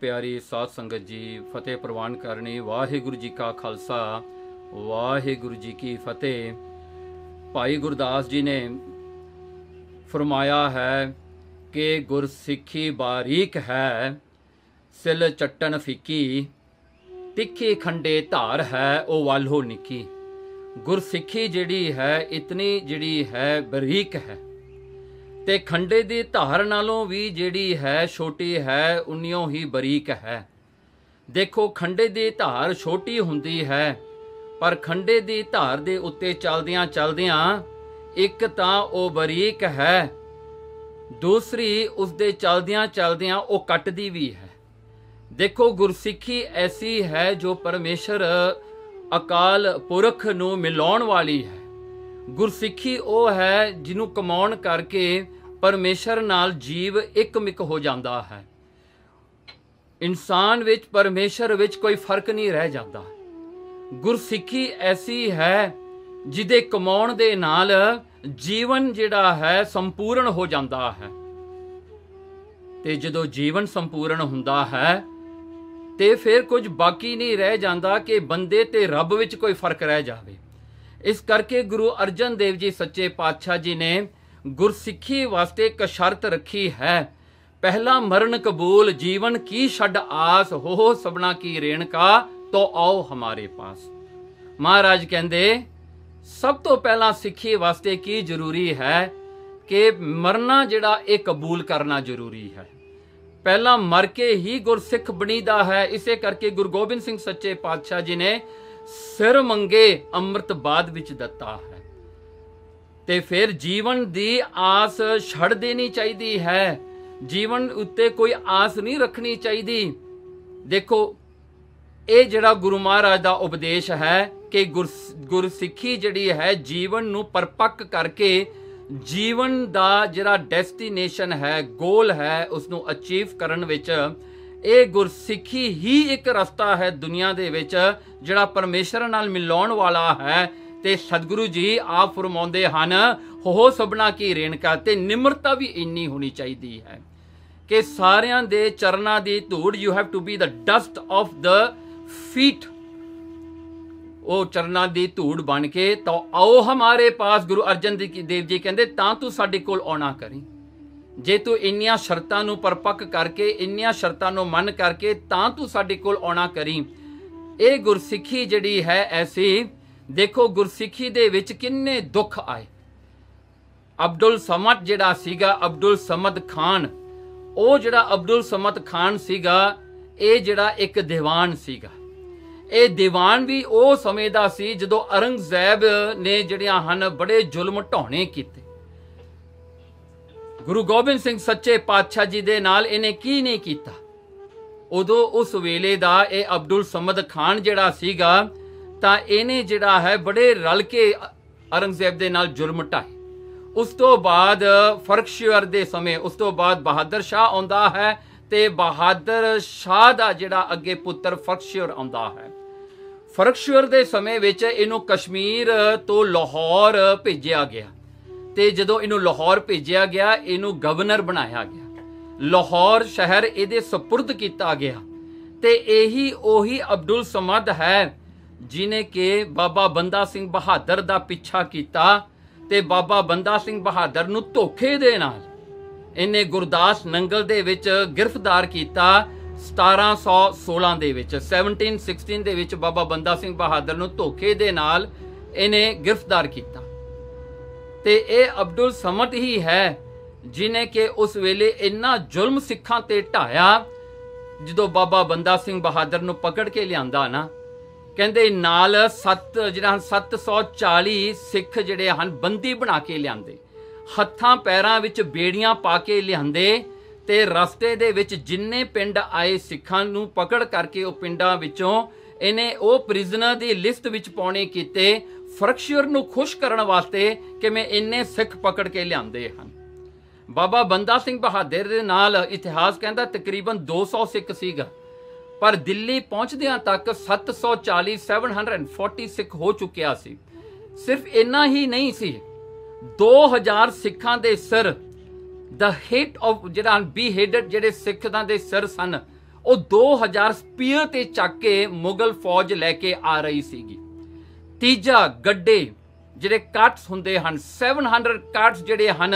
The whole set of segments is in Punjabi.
ਪਿਆਰੀ ਸਾਧ ਸੰਗਤ ਜੀ ਫਤਿਹ ਪ੍ਰਵਾਨ ਕਰਨੀ ਵਾਹਿਗੁਰੂ ਜੀ ਕਾ ਖਾਲਸਾ ਵਾਹਿਗੁਰੂ ਜੀ ਕੀ ਫਤਿਹ ਭਾਈ ਗੁਰਦਾਸ ਜੀ ਨੇ ਫਰਮਾਇਆ ਹੈ ਕਿ ਗੁਰਸਿੱਖੀ ਬਾਰੀਕ ਹੈ ਸਿਲ ਚਟਣ ਫਿੱਕੀ ਤਿੱਖੀ ਖੰਡੇ ਧਾਰ ਹੈ ਉਹ ਵਾਲੋ ਨਿੱਕੀ ਗੁਰਸਿੱਖੀ ਜਿਹੜੀ ਹੈ ਇਤਨੀ ਜਿਹੜੀ ਹੈ ਬਰੀਕ ਹੈ ਤੇ ਖੰਡੇ ਦੀ ਧਾਰ ਨਾਲੋਂ ਵੀ ਜਿਹੜੀ ਹੈ ਛੋਟੀ ਹੈ ਉਨਿਓ ਹੀ ਬਰੀਕ ਹੈ ਦੇਖੋ ਖੰਡੇ ਦੀ ਧਾਰ ਛੋਟੀ ਹੁੰਦੀ ਹੈ ਪਰ ਖੰਡੇ ਦੀ ਧਾਰ ਦੇ ਉੱਤੇ ਚਲਦਿਆਂ ਚਲਦਿਆਂ ਇੱਕ ਤਾਂ ਉਹ ਬਰੀਕ ਹੈ ਦੂਸਰੀ ਉਸ ਦੇ ਚਲਦਿਆਂ ਚਲਦਿਆਂ ਉਹ ਕੱਟਦੀ ਵੀ ਹੈ ਦੇਖੋ ਗੁਰਸਿੱਖੀ ਐਸੀ ਹੈ ਜੋ ਪਰਮੇਸ਼ਰ ਅਕਾਲ ਪੁਰਖ ਨੂੰ ਮਿਲਾਉਣ ਵਾਲੀ ਹੈ ਗੁਰਸਿੱਖੀ ਉਹ ਹੈ ਜਿਹਨੂੰ ਕਮਾਉਣ ਕਰਕੇ ਪਰਮੇਸ਼ਰ ਨਾਲ ਜੀਵ ਇੱਕਮਿਕ ਹੋ ਜਾਂਦਾ ਹੈ ਇਨਸਾਨ ਵਿੱਚ ਪਰਮੇਸ਼ਰ ਵਿੱਚ ਕੋਈ ਫਰਕ ਨਹੀਂ ਰਹਿ ਜਾਂਦਾ ਗੁਰਸਿੱਖੀ ਐਸੀ ਹੈ ਜਿਦੇ ਕਮਾਉਣ ਦੇ ਨਾਲ ਜੀਵਨ ਜਿਹੜਾ ਹੈ ਸੰਪੂਰਨ ਹੋ ਜਾਂਦਾ ਹੈ ਤੇ ਜਦੋਂ ਜੀਵਨ ਸੰਪੂਰਨ ਹੁੰਦਾ ਹੈ ਤੇ ਫਿਰ ਕੁਝ ਬਾਕੀ ਨਹੀਂ ਰਹਿ ਜਾਂਦਾ ਕਿ ਬੰਦੇ ਤੇ ਰੱਬ ਵਿੱਚ ਕੋਈ ਫਰਕ ਰਹਿ ਜਾਵੇ ਇਸ ਕਰਕੇ ਗੁਰੂ ਅਰਜਨ ਦੇਵ ਜੀ ਸੱਚੇ ਪਾਤਸ਼ਾਹ ਜੀ ਨੇ ਗੁਰਸਿੱਖੀ ਵਾਸਤੇ ਇੱਕ ਸ਼ਰਤ ਰੱਖੀ ਹੈ ਪਹਿਲਾ ਮਰਨ ਕਬੂਲ ਜੀਵਨ ਕੀ ਛੱਡ ਆਸ ਹੋ ਸਬਨਾ ਕੀ ਰੇਣ ਕਾ ਤੋ ਆਓ ਹਮਾਰੇ ਪਾਸ ਮਹਾਰਾਜ ਕਹਿੰਦੇ ਸਭ ਤੋਂ ਪਹਿਲਾਂ ਸਿੱਖੀ ਵਾਸਤੇ ਕੀ ਜ਼ਰੂਰੀ ਹੈ ਕਿ ਮਰਨਾ ਜਿਹੜਾ ਇਹ ਕਬੂਲ ਕਰਨਾ ਜ਼ਰੂਰੀ ਹੈ ਪਹਿਲਾਂ ਮਰ ਕੇ ਹੀ ਗੁਰਸਿੱਖ ਬਣੀਦਾ ਹੈ ਇਸੇ ਕਰਕੇ ਗੁਰੂ ਗੋਬਿੰਦ ਸਿੰਘ ਸੱਚੇ ਪਾਤਸ਼ਾਹ ਜੀ ਨੇ ਸਿਰ ਮੰਗੇ ਅੰਮ੍ਰਿਤ ਬਾਦ ਵਿੱਚ ਦਿੱਤਾ ਤੇ ਫਿਰ ਜੀਵਨ ਦੀ ਆਸ ਛੱਡ ਦੇਣੀ ਚਾਹੀਦੀ ਹੈ ਜੀਵਨ ਉੱਤੇ ਕੋਈ ਆਸ ਨਹੀਂ ਰੱਖਣੀ ਚਾਹੀਦੀ ਦੇਖੋ ਇਹ ਜਿਹੜਾ ਗੁਰੂ ਮਹਾਰਾਜ ਦਾ ਉਪਦੇਸ਼ ਹੈ ਕਿ ਗੁਰ ਗੁਰਸਿੱਖੀ ਜਿਹੜੀ ਹੈ ਜੀਵਨ ਨੂੰ ਪਰਪੱਕ ਕਰਕੇ ਜੀਵਨ ਦਾ ਜਿਹੜਾ ਡੈਸਟੀਨੇਸ਼ਨ ਹੈ ਗੋਲ ਹੈ ਉਸ ਨੂੰ ਅਚੀਵ ਕਰਨ ਵਿੱਚ ਇਹ ਗੁਰਸਿੱਖੀ ਹੀ ਇੱਕ ਰਸਤਾ ਹੈ ਦੁਨੀਆ ਦੇ ਵਿੱਚ ਜਿਹੜਾ ਪਰਮੇਸ਼ਰ ਨਾਲ ਮਿਲਾਉਣ ਵਾਲਾ ਹੈ ਤੇ ਸਤਿਗੁਰੂ ਜੀ ਆਪ ਫਰਮਾਉਂਦੇ ਹਨ ਹੋ ਸਭਨਾ ਕੀ ਰੇਣਕਾ ਤੇ ਨਿਮਰਤਾ ਵੀ ਇੰਨੀ ਹੋਣੀ ਚਾਹੀਦੀ ਹੈ ਕਿ ਸਾਰਿਆਂ ਦੇ ਚਰਨਾਂ ਦੀ ਧੂੜ you have to be the dust of the feet ਉਹ ਚਰਨਾਂ ਦੀ ਧੂੜ ਬਣ ਕੇ ਤਾਂ ਆਓ ਹਮਾਰੇ ਪਾਸ ਗੁਰੂ ਅਰਜਨ ਦੇਵ ਜੀ ਕਹਿੰਦੇ ਤਾਂ ਤੂੰ ਸਾਡੇ ਕੋਲ ਆਉਣਾ ਕਰੀ ਜੇ ਤੂੰ ਇੰਨੀਆਂ ਸ਼ਰਤਾਂ ਨੂੰ ਪਰਪੱਕ ਕਰਕੇ ਇੰਨੀਆਂ ਸ਼ਰਤਾਂ ਨੂੰ ਮੰਨ ਕਰਕੇ ਤਾਂ ਤੂੰ ਸਾਡੇ ਕੋਲ ਆਉਣਾ ਕਰੀ ਇਹ ਗੁਰਸਿੱਖੀ ਜਿਹੜੀ ਹੈ ਐਸੀ ਦੇਖੋ ਗੁਰਸਿੱਖੀ ਦੇ ਵਿੱਚ ਕਿੰਨੇ ਦੁੱਖ ਆਏ ਅਬਦੁਲ ਸਮਦ ਜਿਹੜਾ ਸੀਗਾ ਅਬਦੁਲ ਸਮਦ ਖਾਨ ਉਹ ਜਿਹੜਾ ਅਬਦੁਲ ਸਮਦ ਖਾਨ ਸੀਗਾ ਇਹ ਜਿਹੜਾ ਇੱਕ ਦੀਵਾਨ ਸੀਗਾ ਇਹ ਦੀਵਾਨ ਵੀ ਉਹ ਸਮੇਂ ਦਾ ਸੀ ਜਦੋਂ ਅਰੰਗਜ਼ੈਬ ਨੇ ਜਿਹੜਿਆਂ ਹਨ ਬੜੇ ਜ਼ੁਲਮ ਢਾਉਣੇ ਕੀਤੇ ਗੁਰੂ ਗੋਬਿੰਦ ਸਿੰਘ ਸੱਚੇ ਪਾਤਸ਼ਾਹ ਜੀ ਦੇ ਨਾਲ ਇਹਨੇ ਕੀ ਨਹੀਂ ਕੀਤਾ ਉਦੋਂ ਉਸ ਵੇਲੇ ਦਾ ਇਹ ਅਬਦੁਲ ਸਮਦ ਖਾਨ ਜਿਹੜਾ ਸੀਗਾ ਤਾਂ ਇਹਨੇ ਜਿਹੜਾ ਹੈ ਬੜੇ ਰਲ ਕੇ ਔਰੰਗਜ਼ੇਬ ਦੇ ਨਾਲ ਜੁਰਮ ਟਾਇ ਉਸ ਤੋਂ ਬਾਅਦ ਫਰਕਸ਼ੀਅਰ ਦੇ ਸਮੇਂ ਉਸ ਤੋਂ ਬਾਅਦ ਬਹਾਦਰ ਸ਼ਾਹ ਆਉਂਦਾ ਹੈ ਤੇ ਬਹਾਦਰ ਸ਼ਾਹ ਦਾ ਜਿਹੜਾ ਅੱਗੇ ਪੁੱਤਰ ਫਰਕਸ਼ੀਅਰ ਆਉਂਦਾ ਹੈ ਫਰਕਸ਼ੀਅਰ ਦੇ ਸਮੇਂ ਵਿੱਚ ਇਹਨੂੰ ਕਸ਼ਮੀਰ ਤੋਂ ਲਾਹੌਰ ਭੇਜਿਆ ਗਿਆ ਤੇ ਜਦੋਂ ਇਹਨੂੰ ਲਾਹੌਰ ਭੇਜਿਆ ਗਿਆ ਇਹਨੂੰ ਗਵਰਨਰ ਬਣਾਇਆ ਗਿਆ ਲਾਹੌਰ ਸ਼ਹਿਰ ਇਹਦੇ سپرد ਕੀਤਾ ਗਿਆ ਤੇ ਇਹੀ ਉਹੀ ਅਬਦੁਲ ਸਮਦ ਹੈ ਜਿਨੇ ਕਿ ਬਾਬਾ ਬੰਦਾ ਸਿੰਘ ਬਹਾਦਰ ਦਾ ਪਿੱਛਾ ਕੀਤਾ ਤੇ ਬਾਬਾ ਬੰਦਾ ਸਿੰਘ ਬਹਾਦਰ ਨੂੰ ਧੋਖੇ ਦੇ ਨਾਲ ਇਹਨੇ ਗੁਰਦਾਸ ਨੰਗਲ ਦੇ ਵਿੱਚ ਗ੍ਰਿਫਤਾਰ ਕੀਤਾ 1716 ਦੇ ਵਿੱਚ 1716 ਦੇ ਵਿੱਚ ਬਾਬਾ ਬੰਦਾ ਸਿੰਘ ਬਹਾਦਰ ਨੂੰ ਧੋਖੇ ਦੇ ਨਾਲ ਇਹਨੇ ਗ੍ਰਿਫਤਾਰ ਕੀਤਾ ਤੇ ਇਹ ਅਬਦੁਲ ਸਮਤ ਹੀ ਹੈ ਜਿਨੇ ਕਿ ਉਸ ਵੇਲੇ ਇੰਨਾ ਜ਼ੁਲਮ ਸਿੱਖਾਂ ਤੇ ਢਾਇਆ ਜਦੋਂ ਬਾਬਾ ਬੰਦਾ ਸਿੰਘ ਬਹਾਦਰ ਨੂੰ ਪਕੜ ਕੇ ਲਿਆਂਦਾ ਨਾ ਕਹਿੰਦੇ ਨਾਲ 7 ਜਿਹੜਾ 740 ਸਿੱਖ ਜਿਹੜੇ ਹਨ ਬੰਦੀ ਬਣਾ ਕੇ ਲਿਆਂਦੇ ਹੱਥਾਂ ਪੈਰਾਂ ਵਿੱਚ ਬੇੜੀਆਂ ਪਾ ਕੇ ਲਿਆਂਦੇ ਤੇ ਰਸਤੇ ਦੇ ਵਿੱਚ ਜਿੰਨੇ ਪਿੰਡ ਆਏ ਸਿੱਖਾਂ ਨੂੰ ਪਕੜ ਕਰਕੇ ਉਹ ਪਿੰਡਾਂ ਵਿੱਚੋਂ ਇਹਨੇ ਉਹ ਪ੍ਰਿਜ਼ਨਰ ਦੀ ਲਿਸਟ ਵਿੱਚ ਪਾਉਣੇ ਕੀਤੇ ਫਰਕਸ਼ਰ ਨੂੰ ਖੁਸ਼ ਕਰਨ ਵਾਸਤੇ ਕਿ ਮੈਂ ਇੰਨੇ ਸਿੱਖ ਪਕੜ ਕੇ ਲਿਆਂਦੇ ਹਨ ਬਾਬਾ ਬੰਦਾ ਸਿੰਘ ਬਹਾਦਰ ਦੇ ਨਾਲ ਇਤਿਹਾਸ ਕਹਿੰਦਾ ਤਕਰੀਬਨ 200 ਸਿੱਖ ਸੀਗਾ ਪਰ ਦਿੱਲੀ ਪਹੁੰਚਦਿਆਂ ਤੱਕ 740 740 ਸਿੱਖ ਹੋ ਚੁੱਕਿਆ ਸੀ ਸਿਰਫ ਇੰਨਾ ਹੀ ਨਹੀਂ ਸੀ 2000 ਸਿੱਖਾਂ ਦੇ ਸਿਰ ਦਾ ਹਿਟ ਆਫ ਜਿਹੜਾ ਬੀ ਹੈਡਡ ਜਿਹੜੇ ਸਿੱਖਾਂ ਦੇ ਸਿਰ ਸਨ ਉਹ 2000 ਸਪੀਅਰ ਤੇ ਚੱਕ ਕੇ ਮੁਗਲ ਫੌਜ ਲੈ ਕੇ ਆ ਰਹੀ ਸੀਗੀ ਤੀਜਾ ਗੱਡੇ ਜਿਹੜੇ ਕਾਟਸ ਹੁੰਦੇ ਹਨ 700 ਕਾਟਸ ਜਿਹੜੇ ਹਨ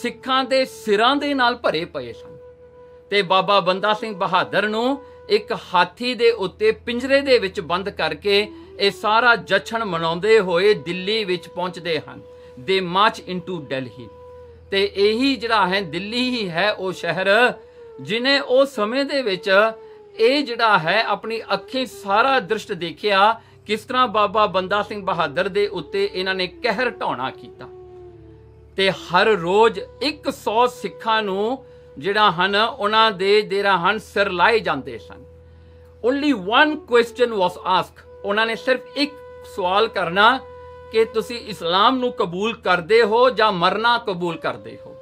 ਸਿੱਖਾਂ ਦੇ ਸਿਰਾਂ ਦੇ ਨਾਲ ਭਰੇ ਪਏ ਸਨ ਤੇ ਬਾਬਾ ਬੰਦਾ ਸਿੰਘ ਬਹਾਦਰ ਨੂੰ ਇੱਕ ਹਾਥੀ ਦੇ ਉੱਤੇ ਪਿੰਜਰੇ ਦੇ ਵਿੱਚ ਬੰਦ ਕਰਕੇ ਇਹ ਸਾਰਾ ਜਸ਼ਨ ਮਨਾਉਂਦੇ ਹੋਏ ਦਿੱਲੀ ਵਿੱਚ ਪਹੁੰਚਦੇ ਹਨ ਦੇ ਮਾਰਚ ਇਨਟੂ ਦਿੱਲੀ ਤੇ ਇਹੀ ਜਿਹੜਾ ਹੈ ਦਿੱਲੀ ਹੀ ਹੈ ਉਹ ਸ਼ਹਿਰ ਜਿਨੇ ਉਹ ਸਮੇਂ ਦੇ ਵਿੱਚ ਇਹ ਜਿਹੜਾ ਹੈ ਆਪਣੀ ਅੱਖੀਂ ਸਾਰਾ ਦ੍ਰਿਸ਼ਟ ਦੇਖਿਆ ਕਿਸ ਤਰ੍ਹਾਂ ਬਾਬਾ ਬੰਦਾ ਸਿੰਘ ਬਹਾਦਰ ਦੇ ਉੱਤੇ ਇਹਨਾਂ ਨੇ ਕਹਿਰ ਢਾਉਣਾ ਕੀਤਾ ਤੇ ਹਰ ਰੋਜ਼ 100 ਸਿੱਖਾਂ ਨੂੰ ਜਿਹੜਾ ਹਨ ਉਹਨਾਂ ਦੇ ਦੇਰਾ ਹਨ ਸਿਰ ਲਾਏ ਜਾਂਦੇ ਸਨ only one question was ask ਉਹਨਾਂ ਨੇ ਸਿਰਫ ਇੱਕ ਸਵਾਲ ਕਰਨਾ ਕਿ ਤੁਸੀਂ ਇਸਲਾਮ ਨੂੰ ਕਬੂਲ ਕਰਦੇ ਹੋ ਜਾਂ ਮਰਨਾ ਕਬੂਲ ਕਰਦੇ ਹੋ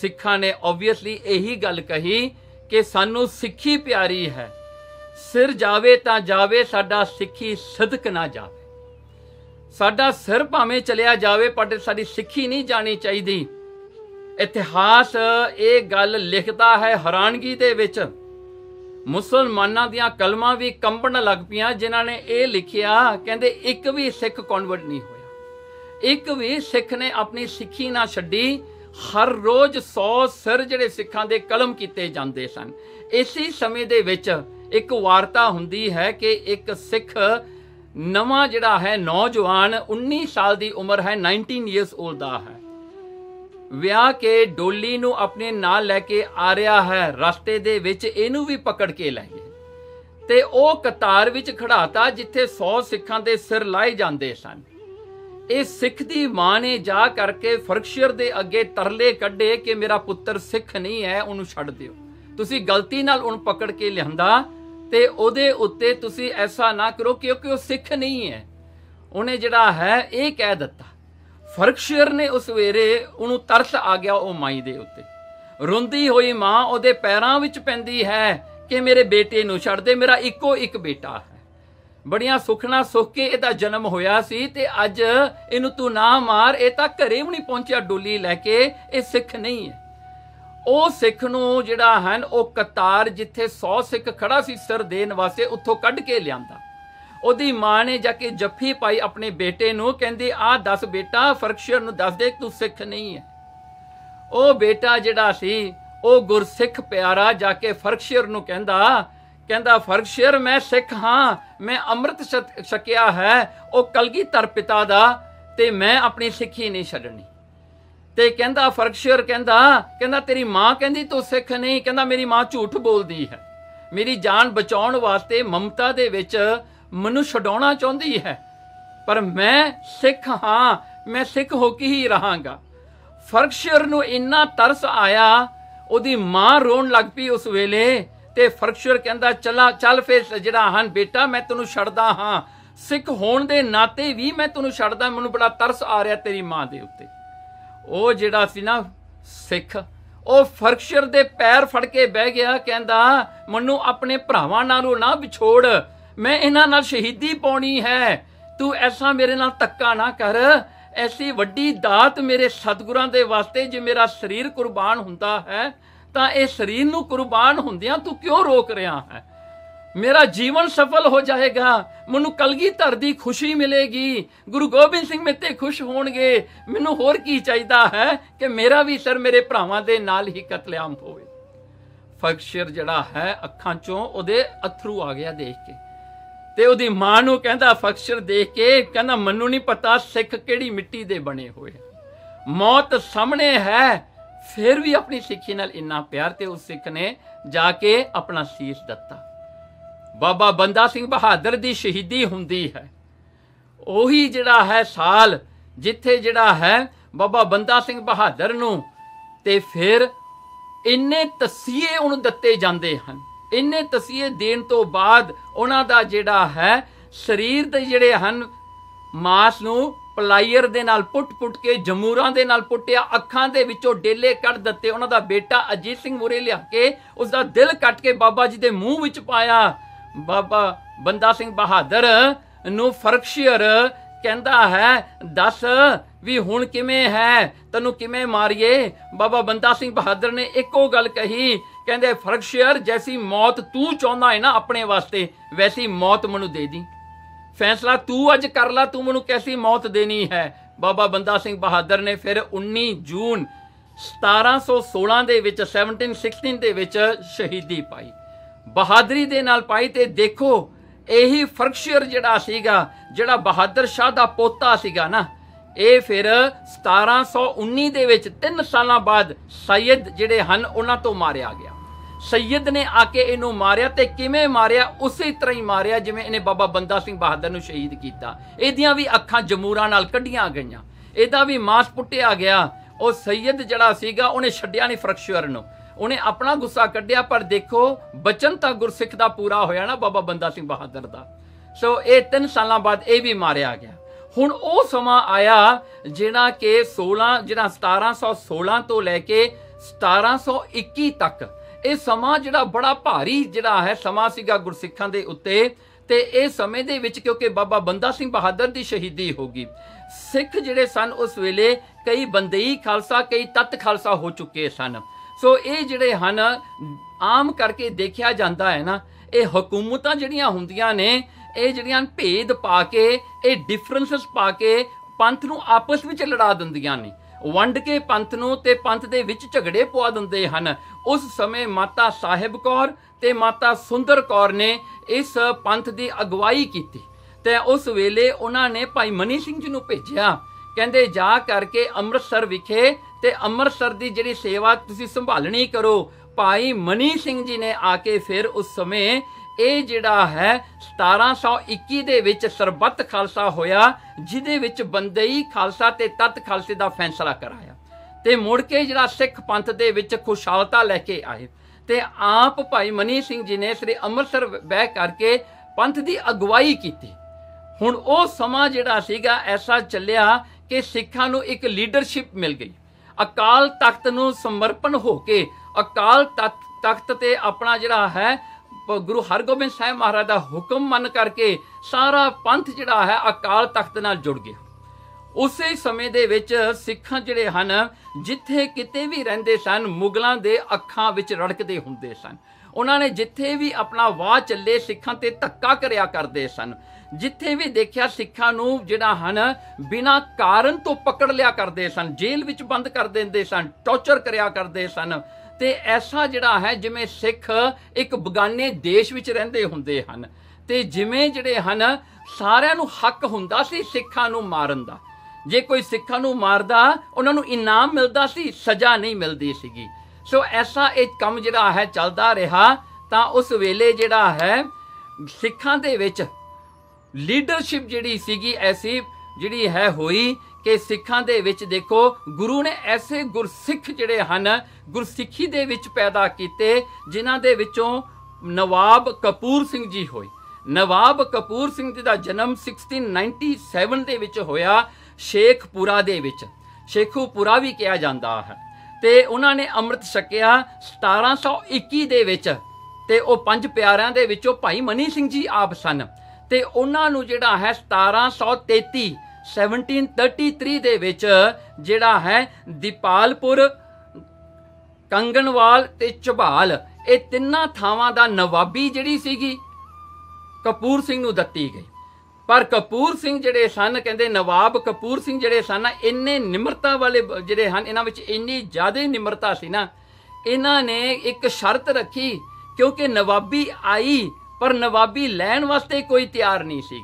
ਸਿੱਖਾਂ ਨੇ ਆਬਵੀਅਸਲੀ ਇਹੀ ਗੱਲ ਕਹੀ ਕਿ ਸਾਨੂੰ ਸਿੱਖੀ ਪਿਆਰੀ ਹੈ ਸਿਰ ਜਾਵੇ ਤਾਂ ਜਾਵੇ ਸਾਡਾ ਸਿੱਖੀ ਸਦਕ ਨਾ ਜਾਵੇ ਸਾਡਾ ਸਿਰ ਭਾਵੇਂ ਚਲਿਆ ਜਾਵੇ ਪਰ ਸਾਡੀ ਸਿੱਖੀ ਨਹੀਂ ਜਾਣੀ ਚਾਹੀਦੀ ਇਤਿਹਾਸ ਇਹ ਗੱਲ ਲਿਖਦਾ ਹੈ ਹੈਰਾਨਗੀ ਦੇ ਵਿੱਚ ਮੁਸਲਮਾਨਾਂ ਦੀਆਂ ਕਲਮਾਂ ਵੀ ਕੰਬਣ ਲੱਗ ਪਈਆਂ ਜਿਨ੍ਹਾਂ ਨੇ ਇਹ ਲਿਖਿਆ ਕਹਿੰਦੇ ਇੱਕ ਵੀ ਸਿੱਖ ਕਨਵਰਟ ਨਹੀਂ ਹੋਇਆ ਇੱਕ ਵੀ ਸਿੱਖ ਨੇ ਆਪਣੀ ਸਿੱਖੀ ਨਾ ਛੱਡੀ ਹਰ ਰੋਜ਼ 100 ਸਿਰ ਜਿਹੜੇ ਸਿੱਖਾਂ ਦੇ ਕਲਮ ਕੀਤੇ ਜਾਂਦੇ ਸਨ ਇਸੇ ਸਮੇਂ ਦੇ ਵਿੱਚ ਇੱਕ ਵਾਰਤਾ ਹੁੰਦੀ ਹੈ ਕਿ ਇੱਕ ਸਿੱਖ ਨਵਾਂ ਜਿਹੜਾ ਹੈ ਨੌਜਵਾਨ 19 ਸਾਲ ਦੀ ਉਮਰ ਹੈ 19 ਇਅਰਸ 올ਡ ਹੈ ਵਿਆਹ ਕੇ ਡੋਲੀ ਨੂੰ ਆਪਣੇ ਨਾਲ ਲੈ ਕੇ ਆ ਰਿਹਾ ਹੈ ਰਸਤੇ ਦੇ ਵਿੱਚ ਇਹਨੂੰ ਵੀ ਪਕੜ ਕੇ ਲੈ ਗਏ ਤੇ ਉਹ ਕਤਾਰ ਵਿੱਚ ਖੜਾਤਾ ਜਿੱਥੇ 100 ਸਿੱਖਾਂ ਦੇ ਸਿਰ ਲਾਏ ਜਾਂਦੇ ਸਨ ਇਹ ਸਿੱਖ ਦੀ ਮਾਂ ਨੇ ਜਾ ਕਰਕੇ ਫਰਕਸ਼ੀਰ ਦੇ ਅੱਗੇ ਤਰਲੇ ਕੱਢੇ ਕਿ ਮੇਰਾ ਪੁੱਤਰ ਸਿੱਖ ਨਹੀਂ ਹੈ ਉਹਨੂੰ ਛੱਡ ਦਿਓ ਤੁਸੀਂ ਗਲਤੀ ਨਾਲ ਉਹਨੂੰ ਪਕੜ ਕੇ ਲਿਆਂਦਾ ਤੇ ਉਹਦੇ ਉੱਤੇ ਤੁਸੀਂ ਐਸਾ ਨਾ ਕਰੋ ਕਿਉਂਕਿ ਉਹ ਸਿੱਖ ਨਹੀਂ ਹੈ ਉਹਨੇ ਜਿਹੜਾ ਹੈ ਇਹ ਕਹਿ ਦਿੱਤਾ ਸ਼ੇਰ ਨੇ ਉਸ ਵੇਰੇ ਉਹਨੂੰ ਤਰਸ ਆ ਗਿਆ ਉਹ ਮਾਈ ਦੇ ਉੱਤੇ ਰੋਂਦੀ ਹੋਈ ਮਾਂ ਉਹਦੇ ਪੈਰਾਂ ਵਿੱਚ ਪੈਂਦੀ ਹੈ ਕਿ ਮੇਰੇ ਬੇਟੇ ਨੂੰ ਛੱਡ ਦੇ ਮੇਰਾ ਇੱਕੋ ਇੱਕ ਬੇਟਾ ਹੈ ਬੜੀਆਂ ਸੁਖਣਾ ਸੁਖ ਕੇ ਇਹਦਾ ਜਨਮ ਹੋਇਆ ਸੀ ਤੇ ਅੱਜ ਇਹਨੂੰ ਤੂੰ ਨਾ ਮਾਰ ਇਹ ਤਾਂ ਘਰੇ ਵੀ ਨਹੀਂ ਪਹੁੰਚਿਆ ਡੋਲੀ ਲੈ ਕੇ ਇਹ ਸਿੱਖ ਨਹੀਂ ਹੈ ਉਹ ਸਿੱਖ ਨੂੰ ਜਿਹੜਾ ਹਨ ਉਹ ਕਤਾਰ ਜਿੱਥੇ 100 ਸਿੱਖ ਖੜਾ ਸੀ ਸਿਰ ਦੇਣ ਵਾਸਤੇ ਉੱਥੋਂ ਕੱਢ ਕੇ ਲਿਆਂਦਾ ਉਹਦੀ ਮਾਂ ਨੇ ਜਾ ਕੇ ਜੱਫੀ ਪਾਈ ਆਪਣੇ ਬੇਟੇ ਨੂੰ ਕਹਿੰਦੀ ਆਹ ਦੱਸ ਬੇਟਾ ਫਰਕਸ਼ਰ ਨੂੰ ਦੱਸ ਦੇ ਤੂੰ ਸਿੱਖ ਨਹੀਂ ਹੈ ਉਹ ਬੇਟਾ ਜਿਹੜਾ ਸੀ ਉਹ ਗੁਰਸਿੱਖ ਪਿਆਰਾ ਜਾ ਕੇ ਫਰਕਸ਼ਰ ਨੂੰ ਕਹਿੰਦਾ ਕਹਿੰਦਾ ਫਰਕਸ਼ਰ ਮੈਂ ਸਿੱਖ ਹਾਂ ਮੈਂ ਅੰਮ੍ਰਿਤ ਛਕਿਆ ਹੈ ਉਹ ਕਲਗੀਧਰ ਪਿਤਾ ਦਾ ਤੇ ਮੈਂ ਆਪਣੀ ਸਿੱਖੀ ਨਹੀਂ ਛੱਡਣੀ ਤੇ ਕਹਿੰਦਾ ਫਰਕਸ਼ਰ ਕਹਿੰਦਾ ਕਹਿੰਦਾ ਤੇਰੀ ਮਾਂ ਕਹਿੰਦੀ ਤੂੰ ਸਿੱਖ ਨਹੀਂ ਕਹਿੰਦਾ ਮੇਰੀ ਮਾਂ ਝੂਠ ਬੋਲਦੀ ਹੈ ਮੇਰੀ ਜਾਨ ਬਚਾਉਣ ਵਾਸਤੇ ਮਮਤਾ ਦੇ ਵਿੱਚ ਮੈਨੂੰ ਛਡਾਉਣਾ ਚਾਹੁੰਦੀ ਹੈ ਪਰ ਮੈਂ ਸਿੱਖ ਹਾਂ ਮੈਂ ਸਿੱਖ ਹੋ ਕੇ ਹੀ ਰਹਾਂਗਾ ਫਰਕਸ਼ਰ ਨੂੰ ਇੰਨਾ ਤਰਸ ਆਇਆ ਉਹਦੀ ਮਾਂ ਰੋਣ ਲੱਗ ਪਈ ਉਸ ਵੇਲੇ ਤੇ ਫਰਕਸ਼ਰ ਕਹਿੰਦਾ ਚਲਾ ਚੱਲ ਫੇਰ ਜਿਹੜਾ ਹਨ ਬੇਟਾ ਮੈਂ ਤੈਨੂੰ ਛੱਡਦਾ ਹਾਂ ਸਿੱਖ ਹੋਣ ਦੇ ਨਾਤੇ ਵੀ ਮੈਂ ਤੈਨੂੰ ਛੱਡਦਾ ਮੈਨੂੰ ਬੜਾ ਤਰਸ ਆ ਰਿਹਾ ਤੇਰੀ ਮਾਂ ਦੇ ਉੱਤੇ ਉਹ ਜਿਹੜਾ ਸੀ ਨਾ ਸਿੱਖ ਉਹ ਫਰਕਸ਼ਰ ਦੇ ਪੈਰ ਫੜ ਕੇ ਬਹਿ ਗਿਆ ਕਹਿੰਦਾ ਮੈਨੂੰ ਆਪਣੇ ਭਰਾਵਾਂ ਨਾਲੋਂ ਨਾ ਵਿਛੋੜ ਮੈਂ ਇਹਨਾਂ ਨਾਲ ਸ਼ਹੀਦੀ ਪਾਉਣੀ ਹੈ ਤੂੰ ਐਸਾ ਮੇਰੇ ਨਾਲ ਤੱਕਾ ਨਾ ਕਰ ਐਸੀ ਵੱਡੀ ਦਾਤ ਮੇਰੇ ਸਤਿਗੁਰਾਂ ਦੇ ਵਾਸਤੇ ਜੇ ਮੇਰਾ ਸਰੀਰ ਕੁਰਬਾਨ ਹੁੰਦਾ ਹੈ ਤਾਂ ਇਹ ਸਰੀਰ ਨੂੰ ਕੁਰਬਾਨ ਹੁੰਦਿਆਂ ਤੂੰ ਕਿਉਂ ਰੋਕ ਰਿਹਾ ਹੈ ਮੇਰਾ ਜੀਵਨ ਸਫਲ ਹੋ ਜਾਏਗਾ ਮੈਨੂੰ ਕਲਗੀ ਧਰ ਦੀ ਖੁਸ਼ੀ ਮਿਲੇਗੀ ਗੁਰੂ ਗੋਬਿੰਦ ਸਿੰਘ ਮੇਤੇ ਖੁਸ਼ ਹੋਣਗੇ ਮੈਨੂੰ ਹੋਰ ਕੀ ਚਾਹੀਦਾ ਹੈ ਕਿ ਮੇਰਾ ਵੀ ਸਰ ਮੇਰੇ ਭਰਾਵਾਂ ਦੇ ਨਾਲ ਹੀ ਕਤਲੇਆਮ ਹੋਵੇ ਫਕਸ਼ਰ ਜਿਹੜਾ ਹੈ ਅੱਖਾਂ ਚੋਂ ਉਹਦੇ ਅਥਰੂ ਆ ਗਿਆ ਦੇਖ ਕੇ ਤੇ ਉਹਦੀ ਮਾਂ ਨੂੰ ਕਹਿੰਦਾ ਫਕਸ਼ਰ ਦੇਖ ਕੇ ਕਹਿੰਦਾ ਮੈਨੂੰ ਨਹੀਂ ਪਤਾ ਸਿੱਖ ਕਿਹੜੀ ਮਿੱਟੀ ਦੇ ਬਣੇ ਹੋਏ ਮੌਤ ਸਾਹਮਣੇ ਹੈ ਫਿਰ ਵੀ ਆਪਣੀ ਸਿੱਖੀ ਨਾਲ ਇੰਨਾ ਪਿਆਰ ਤੇ ਉਸ ਸਿੱਖ ਨੇ ਜਾ ਕੇ ਆਪਣਾ ਸੀਸ ਦਿੱਤਾ ਬਾਬਾ ਬੰਦਾ ਸਿੰਘ ਬਹਾਦਰ ਦੀ ਸ਼ਹੀਦੀ ਹੁੰਦੀ ਹੈ ਉਹੀ ਜਿਹੜਾ ਹੈ ਸਾਲ ਜਿੱਥੇ ਜਿਹੜਾ ਹੈ ਬਾਬਾ ਬੰਦਾ ਸਿੰਘ ਬਹਾਦਰ ਨੂੰ ਤੇ ਫਿਰ ਇੰਨੇ ਤਸੀਹੇ ਉਹਨੂੰ ਦਿੱਤੇ ਜਾਂਦੇ ਹਨ ਇੰਨੇ ਤਸੀਹੇ ਦੇਣ ਤੋਂ ਬਾਅਦ ਉਹਨਾਂ ਦਾ ਜਿਹੜਾ ਹੈ ਸਰੀਰ ਦੇ ਜਿਹੜੇ ਹਨ ਮਾਸ ਨੂੰ ਪਲਾਈਰ ਦੇ ਨਾਲ ਪੁੱਟ-ਪੁੱਟ ਕੇ ਜਮੂਰਾਂ ਦੇ ਨਾਲ ਪੁੱਟਿਆ ਅੱਖਾਂ ਦੇ ਵਿੱਚੋਂ ਡੇਲੇ ਕੱਢ ਦਿੱਤੇ ਉਹਨਾਂ ਦਾ ਬੇਟਾ ਅਜੀਤ ਸਿੰਘ ਮੁਰੇ ਲਿਆ ਕੇ ਉਸ ਦਾ ਦਿਲ ਕੱਟ ਕੇ ਬਾਬਾ ਜੀ ਦੇ ਮੂੰਹ ਵਿੱਚ ਪਾਇਆ ਬਾਬਾ ਬੰਦਾ ਸਿੰਘ ਬਹਾਦਰ ਨੂੰ ਫਰਕਸ਼ੀਅਰ ਕਹਿੰਦਾ ਹੈ ਦੱਸ ਵੀ ਹੁਣ ਕਿਵੇਂ ਹੈ ਤੈਨੂੰ ਕਿਵੇਂ ਮਾਰੀਏ ਬਾਬਾ ਬੰਦਾ ਸਿੰਘ ਬਹਾਦਰ ਨੇ ਇੱਕੋ ਗੱਲ ਕਹੀ ਕਹਿੰਦੇ ਫਰਕ ਸ਼ੇਅਰ ਜੈਸੀ ਮੌਤ ਤੂੰ ਚਾਹੁੰਦਾ ਹੈ ਨਾ ਆਪਣੇ ਵਾਸਤੇ ਵੈਸੀ ਮੌਤ ਮੈਨੂੰ ਦੇ ਦੀ ਫੈਸਲਾ ਤੂੰ ਅੱਜ ਕਰ ਲੈ ਤੂੰ ਮੈਨੂੰ ਕੈਸੀ ਮੌਤ ਦੇਣੀ ਹੈ ਬਾਬਾ ਬੰਦਾ ਸਿੰਘ ਬਹਾਦਰ ਨੇ ਫਿਰ 19 ਜੂਨ 1716 ਦੇ ਵਿੱਚ 1716 ਦੇ ਵਿੱਚ ਸ਼ਹੀਦੀ ਪਾਈ ਬਹਾਦਰੀ ਦੇ ਨਾਲ ਪਾਈ ਤੇ ਦੇਖੋ ਇਹੀ ਫਰਕਸ਼ੀਅਰ ਜਿਹੜਾ ਸੀਗਾ ਜਿਹੜਾ ਬਹਾਦਰ ਸ਼ਾਹ ਦਾ ਪੋਤਾ ਸੀਗਾ ਨਾ ਇਹ ਫਿਰ 1719 ਦੇ ਵਿੱਚ 3 ਸਾਲਾਂ ਬਾਅਦ ਸੈਦ ਜਿਹੜੇ ਹਨ ਉਹਨਾਂ ਤੋਂ ਮਾਰਿਆ ਗਿਆ ਸੈਦ ਨੇ ਆ ਕੇ ਇਹਨੂੰ ਮਾਰਿਆ ਤੇ ਕਿਵੇਂ ਮਾਰਿਆ ਉਸੇ ਤਰ੍ਹਾਂ ਹੀ ਮਾਰਿਆ ਜਿਵੇਂ ਇਹਨੇ ਬਾਬਾ ਬੰਦਾ ਸਿੰਘ ਬਹਾਦਰ ਨੂੰ ਸ਼ਹੀਦ ਕੀਤਾ ਇਹਦੀਆਂ ਵੀ ਅੱਖਾਂ ਜਮੂਰਾ ਨਾਲ ਕੱਢੀਆਂ ਗਈਆਂ ਇਹਦਾ ਵੀ ਮਾਸ ਪੁੱਟਿਆ ਗਿਆ ਉਹ ਸੈਦ ਜਿਹੜਾ ਸੀਗਾ ਉਹਨੇ ਛੱਡਿਆ ਨਹੀਂ ਫਰਕਸ਼ਵਰ ਨੂੰ ਉਹਨੇ ਆਪਣਾ ਗੁੱਸਾ ਕੱਢਿਆ ਪਰ ਦੇਖੋ ਬਚਨ ਤਾਂ ਗੁਰਸਿੱਖ ਦਾ ਪੂਰਾ ਹੋਇਆ ਨਾ ਬਾਬਾ ਬੰਦਾ ਸਿੰਘ ਬਹਾਦਰ ਦਾ ਸੋ ਇਹ 3 ਸਾਲਾਂ ਬਾਅਦ ਇਹ ਵੀ ਮਾਰਿਆ ਗਿਆ ਹੁਣ ਉਹ ਸਮਾਂ ਆਇਆ ਜਿਹੜਾ ਕਿ 16 ਜਿਹੜਾ 1716 ਤੋਂ ਲੈ ਕੇ 1721 ਤੱਕ ਇਹ ਸਮਾਂ ਜਿਹੜਾ ਬੜਾ ਭਾਰੀ ਜਿਹੜਾ ਹੈ ਸਮਾਂ ਸੀਗਾ ਗੁਰਸਿੱਖਾਂ ਦੇ ਉੱਤੇ ਤੇ ਇਹ ਸਮੇਂ ਦੇ ਵਿੱਚ ਕਿਉਂਕਿ ਬਾਬਾ ਬੰਦਾ ਸਿੰਘ ਬਹਾਦਰ ਦੀ ਸ਼ਹੀਦੀ ਹੋ ਗਈ ਸਿੱਖ ਜਿਹੜੇ ਸਨ ਉਸ ਵੇਲੇ ਕਈ ਬੰਦਈ ਖਾਲਸਾ ਕਈ ਤਤ ਖਾਲਸਾ ਹੋ ਚੁੱਕੇ ਸਨ ਸੋ ਇਹ ਜਿਹੜੇ ਹਨ ਆਮ ਕਰਕੇ ਦੇਖਿਆ ਜਾਂਦਾ ਹੈ ਨਾ ਇਹ ਹਕੂਮਤਾਂ ਜਿਹੜੀਆਂ ਹੁੰਦੀਆਂ ਨੇ ਇਹ ਜਿਹੜੀਆਂ ਭੇਦ ਪਾ ਕੇ ਇਹ ਡਿਫਰੈਂਸਸ ਪਾ ਕੇ ਪੰਥ ਨੂੰ ਆਪਸ ਵਿੱਚ ਲੜਾ ਦਿੰਦੀਆਂ ਨੇ ਵੰਡ ਕੇ ਪੰਥ ਨੂੰ ਤੇ ਪੰਥ ਦੇ ਵਿੱਚ ਝਗੜੇ ਪਵਾ ਦਿੰਦੇ ਹਨ ਉਸ ਸਮੇਂ ਮਾਤਾ ਸਾਹਿਬ ਕੌਰ ਤੇ ਮਾਤਾ ਸੁੰਦਰ ਕੌਰ ਨੇ ਇਸ ਪੰਥ ਦੀ ਅਗਵਾਈ ਕੀਤੀ ਤੇ ਉਸ ਵੇਲੇ ਉਹਨਾਂ ਨੇ ਭਾਈ ਮਨੀ ਸਿੰਘ ਜੀ ਨੂੰ ਭੇਜਿਆ ਕਹਿੰਦੇ ਜਾ ਕਰਕੇ ਅੰਮ੍ਰਿਤਸਰ ਵਿਖੇ ਤੇ ਅੰਮ੍ਰਿਤਸਰ ਦੀ ਜਿਹੜੀ ਸੇਵਾ ਤੁਸੀਂ ਸੰਭਾਲਣੀ ਕਰੋ ਭਾਈ ਮਨੀ ਸਿੰਘ ਜੀ ਨੇ ਆ ਕੇ ਫਿਰ ਉਸ ਸਮੇਂ ਇਹ ਜਿਹੜਾ ਹੈ 1721 ਦੇ ਵਿੱਚ ਸਰਬੱਤ ਖਾਲਸਾ ਹੋਇਆ ਜਿਹਦੇ ਵਿੱਚ ਬੰਦਈ ਖਾਲਸਾ ਤੇ ਤਤ ਖਾਲਸੇ ਦਾ ਫੈਸਲਾ ਕਰਾਇਆ ਤੇ ਮੁੜ ਕੇ ਜਿਹੜਾ ਸਿੱਖ ਪੰਥ ਦੇ ਵਿੱਚ ਖੁਸ਼ਹਾਲਤਾ ਲੈ ਕੇ ਆਏ ਤੇ ਆਪ ਭਾਈ ਮਨੀ ਸਿੰਘ ਜੀ ਨੇ ਸ੍ਰੀ ਅੰਮ੍ਰਿਤਸਰ ਬਹਿ ਕਰਕੇ ਪੰਥ ਦੀ ਅਗਵਾਈ ਕੀਤੀ ਹੁਣ ਉਹ ਸਮਾਂ ਜਿਹੜਾ ਸੀਗਾ ਐਸਾ ਚੱਲਿਆ ਕਿ ਸਿੱਖਾਂ ਨੂੰ ਇੱਕ ਲੀਡਰਸ਼ਿਪ ਮਿਲ ਗਈ ਅਕਾਲ ਤਖਤ ਨੂੰ ਸਮਰਪਣ ਹੋ ਕੇ ਅਕਾਲ ਤਖਤ ਤੇ ਆਪਣਾ ਜਿਹੜਾ ਹੈ ਗੁਰੂ ਹਰਗੋਬਿੰਦ ਸਾਹਿਬ ਮਹਾਰਾਜ ਦਾ ਹੁਕਮ ਮੰਨ ਕਰਕੇ ਸਾਰਾ ਪੰਥ ਜਿਹੜਾ ਹੈ ਅਕਾਲ ਤਖਤ ਨਾਲ ਜੁੜ ਗਿਆ ਉਸੇ ਸਮੇਂ ਦੇ ਵਿੱਚ ਸਿੱਖਾਂ ਜਿਹੜੇ ਹਨ ਜਿੱਥੇ ਕਿਤੇ ਵੀ ਰਹਿੰਦੇ ਸਨ ਮੁਗਲਾਂ ਦੇ ਅੱਖਾਂ ਵਿੱਚ ਰੜਕਦੇ ਹੁੰਦੇ ਸਨ ਉਹਨਾਂ ਨੇ ਜਿੱਥੇ ਵੀ ਆਪਣਾ ਵਾਹ ਚੱਲੇ ਸਿੱਖਾਂ ਤੇ ਧੱਕਾ ਕਰਿਆ ਕਰਦੇ ਸਨ ਜਿੱਥੇ ਵੀ ਦੇਖਿਆ ਸਿੱਖਾਂ ਨੂੰ ਜਿਹੜਾ ਹਨ ਬਿਨਾਂ ਕਾਰਨ ਤੋਂ ਪਕੜ ਲਿਆ ਕਰਦੇ ਸਨ ਜੇਲ੍ਹ ਵਿੱਚ ਬੰਦ ਕਰ ਦਿੰਦੇ ਸਨ ਟੌਰਚਰ ਕਰਿਆ ਕਰਦੇ ਸਨ ਤੇ ਐਸਾ ਜਿਹੜਾ ਹੈ ਜਿਵੇਂ ਸਿੱਖ ਇੱਕ ਬਗਾਨੇ ਦੇਸ਼ ਵਿੱਚ ਰਹਿੰਦੇ ਹੁੰਦੇ ਹਨ ਤੇ ਜਿਵੇਂ ਜਿਹੜੇ ਹਨ ਸਾਰਿਆਂ ਨੂੰ ਹੱਕ ਹੁੰਦਾ ਸੀ ਸਿੱਖਾਂ ਨੂੰ ਮਾਰਨ ਦਾ ਜੇ ਕੋਈ ਸਿੱਖਾਂ ਨੂੰ ਮਾਰਦਾ ਉਹਨਾਂ ਨੂੰ ਇਨਾਮ ਮਿਲਦਾ ਸੀ ਸਜ਼ਾ ਨਹੀਂ ਮਿਲਦੀ ਸੀਗੀ ਸੋ ਐਸਾ ਇਹ ਕੰਮ ਜਿਹੜਾ ਹੈ ਚੱਲਦਾ ਰਿਹਾ ਤਾਂ ਉਸ ਵੇਲੇ ਜਿਹੜਾ ਹੈ ਸਿੱਖਾਂ ਦੇ ਵਿੱਚ ਲੀਡਰਸ਼ਿਪ ਜਿਹੜੀ ਸੀਗੀ ਐਸੀ ਜਿਹੜੀ ਹੈ ਹੋਈ ਕਿ ਸਿੱਖਾਂ ਦੇ ਵਿੱਚ ਦੇਖੋ ਗੁਰੂ ਨੇ ਐਸੇ ਗੁਰਸਿੱਖ ਜਿਹੜੇ ਹਨ ਗੁਰਸਿੱਖੀ ਦੇ ਵਿੱਚ ਪੈਦਾ ਕੀਤੇ ਜਿਨ੍ਹਾਂ ਦੇ ਵਿੱਚੋਂ ਨਵਾਬ ਕਪੂਰ ਸਿੰਘ ਜੀ ਹੋਏ ਨਵਾਬ ਕਪੂਰ ਸਿੰਘ ਜੀ ਦਾ ਜਨਮ 1697 ਦੇ ਵਿੱਚ ਹੋਇਆ ਸ਼ੇਖਪੁਰਾ ਦੇ ਵਿੱਚ ਸ਼ੇਖੂਪੁਰਾ ਵੀ ਕਿਹਾ ਜਾਂਦਾ ਹੈ ਤੇ ਉਹਨਾਂ ਨੇ ਅੰਮ੍ਰਿਤ ਛਕਿਆ 1721 ਦੇ ਵਿੱਚ ਤੇ ਉਹ ਪੰਜ ਪਿਆਰਿਆਂ ਦੇ ਵਿੱਚੋਂ ਭਾਈ ਮਨੀ ਸਿੰਘ ਜੀ ਆਪ ਸਨ ਤੇ ਉਹਨਾਂ ਨੂੰ ਜਿਹੜਾ ਹੈ 1733 1733 ਦੇ ਵਿੱਚ ਜਿਹੜਾ ਹੈ ਦੀਪਾਲਪੁਰ ਕੰਗਣਵਾਲ ਤੇ ਚਬਾਲ ਇਹ ਤਿੰਨਾਂ ਥਾਵਾਂ ਦਾ ਨਵਾਬੀ ਜਿਹੜੀ ਸੀਗੀ ਕਪੂਰ ਸਿੰਘ ਨੂੰ ਦਿੱਤੀ ਗਈ ਪਰ ਕਪੂਰ ਸਿੰਘ ਜਿਹੜੇ ਸਨ ਕਹਿੰਦੇ ਨਵਾਬ ਕਪੂਰ ਸਿੰਘ ਜਿਹੜੇ ਸਨ ਇੰਨੇ ਨਿਮਰਤਾ ਵਾਲੇ ਜਿਹੜੇ ਹਨ ਇਹਨਾਂ ਵਿੱਚ ਇੰਨੀ ਜ਼ਿਆਦਾ ਨਿਮਰਤਾ ਸੀ ਨਾ ਇਹਨਾਂ ਨੇ ਇੱਕ ਸ਼ਰਤ ਰੱਖੀ ਕਿਉਂਕਿ ਨਵਾਬੀ ਆਈ ਪਰ ਨਵਾਬੀ ਲੈਣ ਵਾਸਤੇ ਕੋਈ ਤਿਆਰ ਨਹੀਂ ਸੀ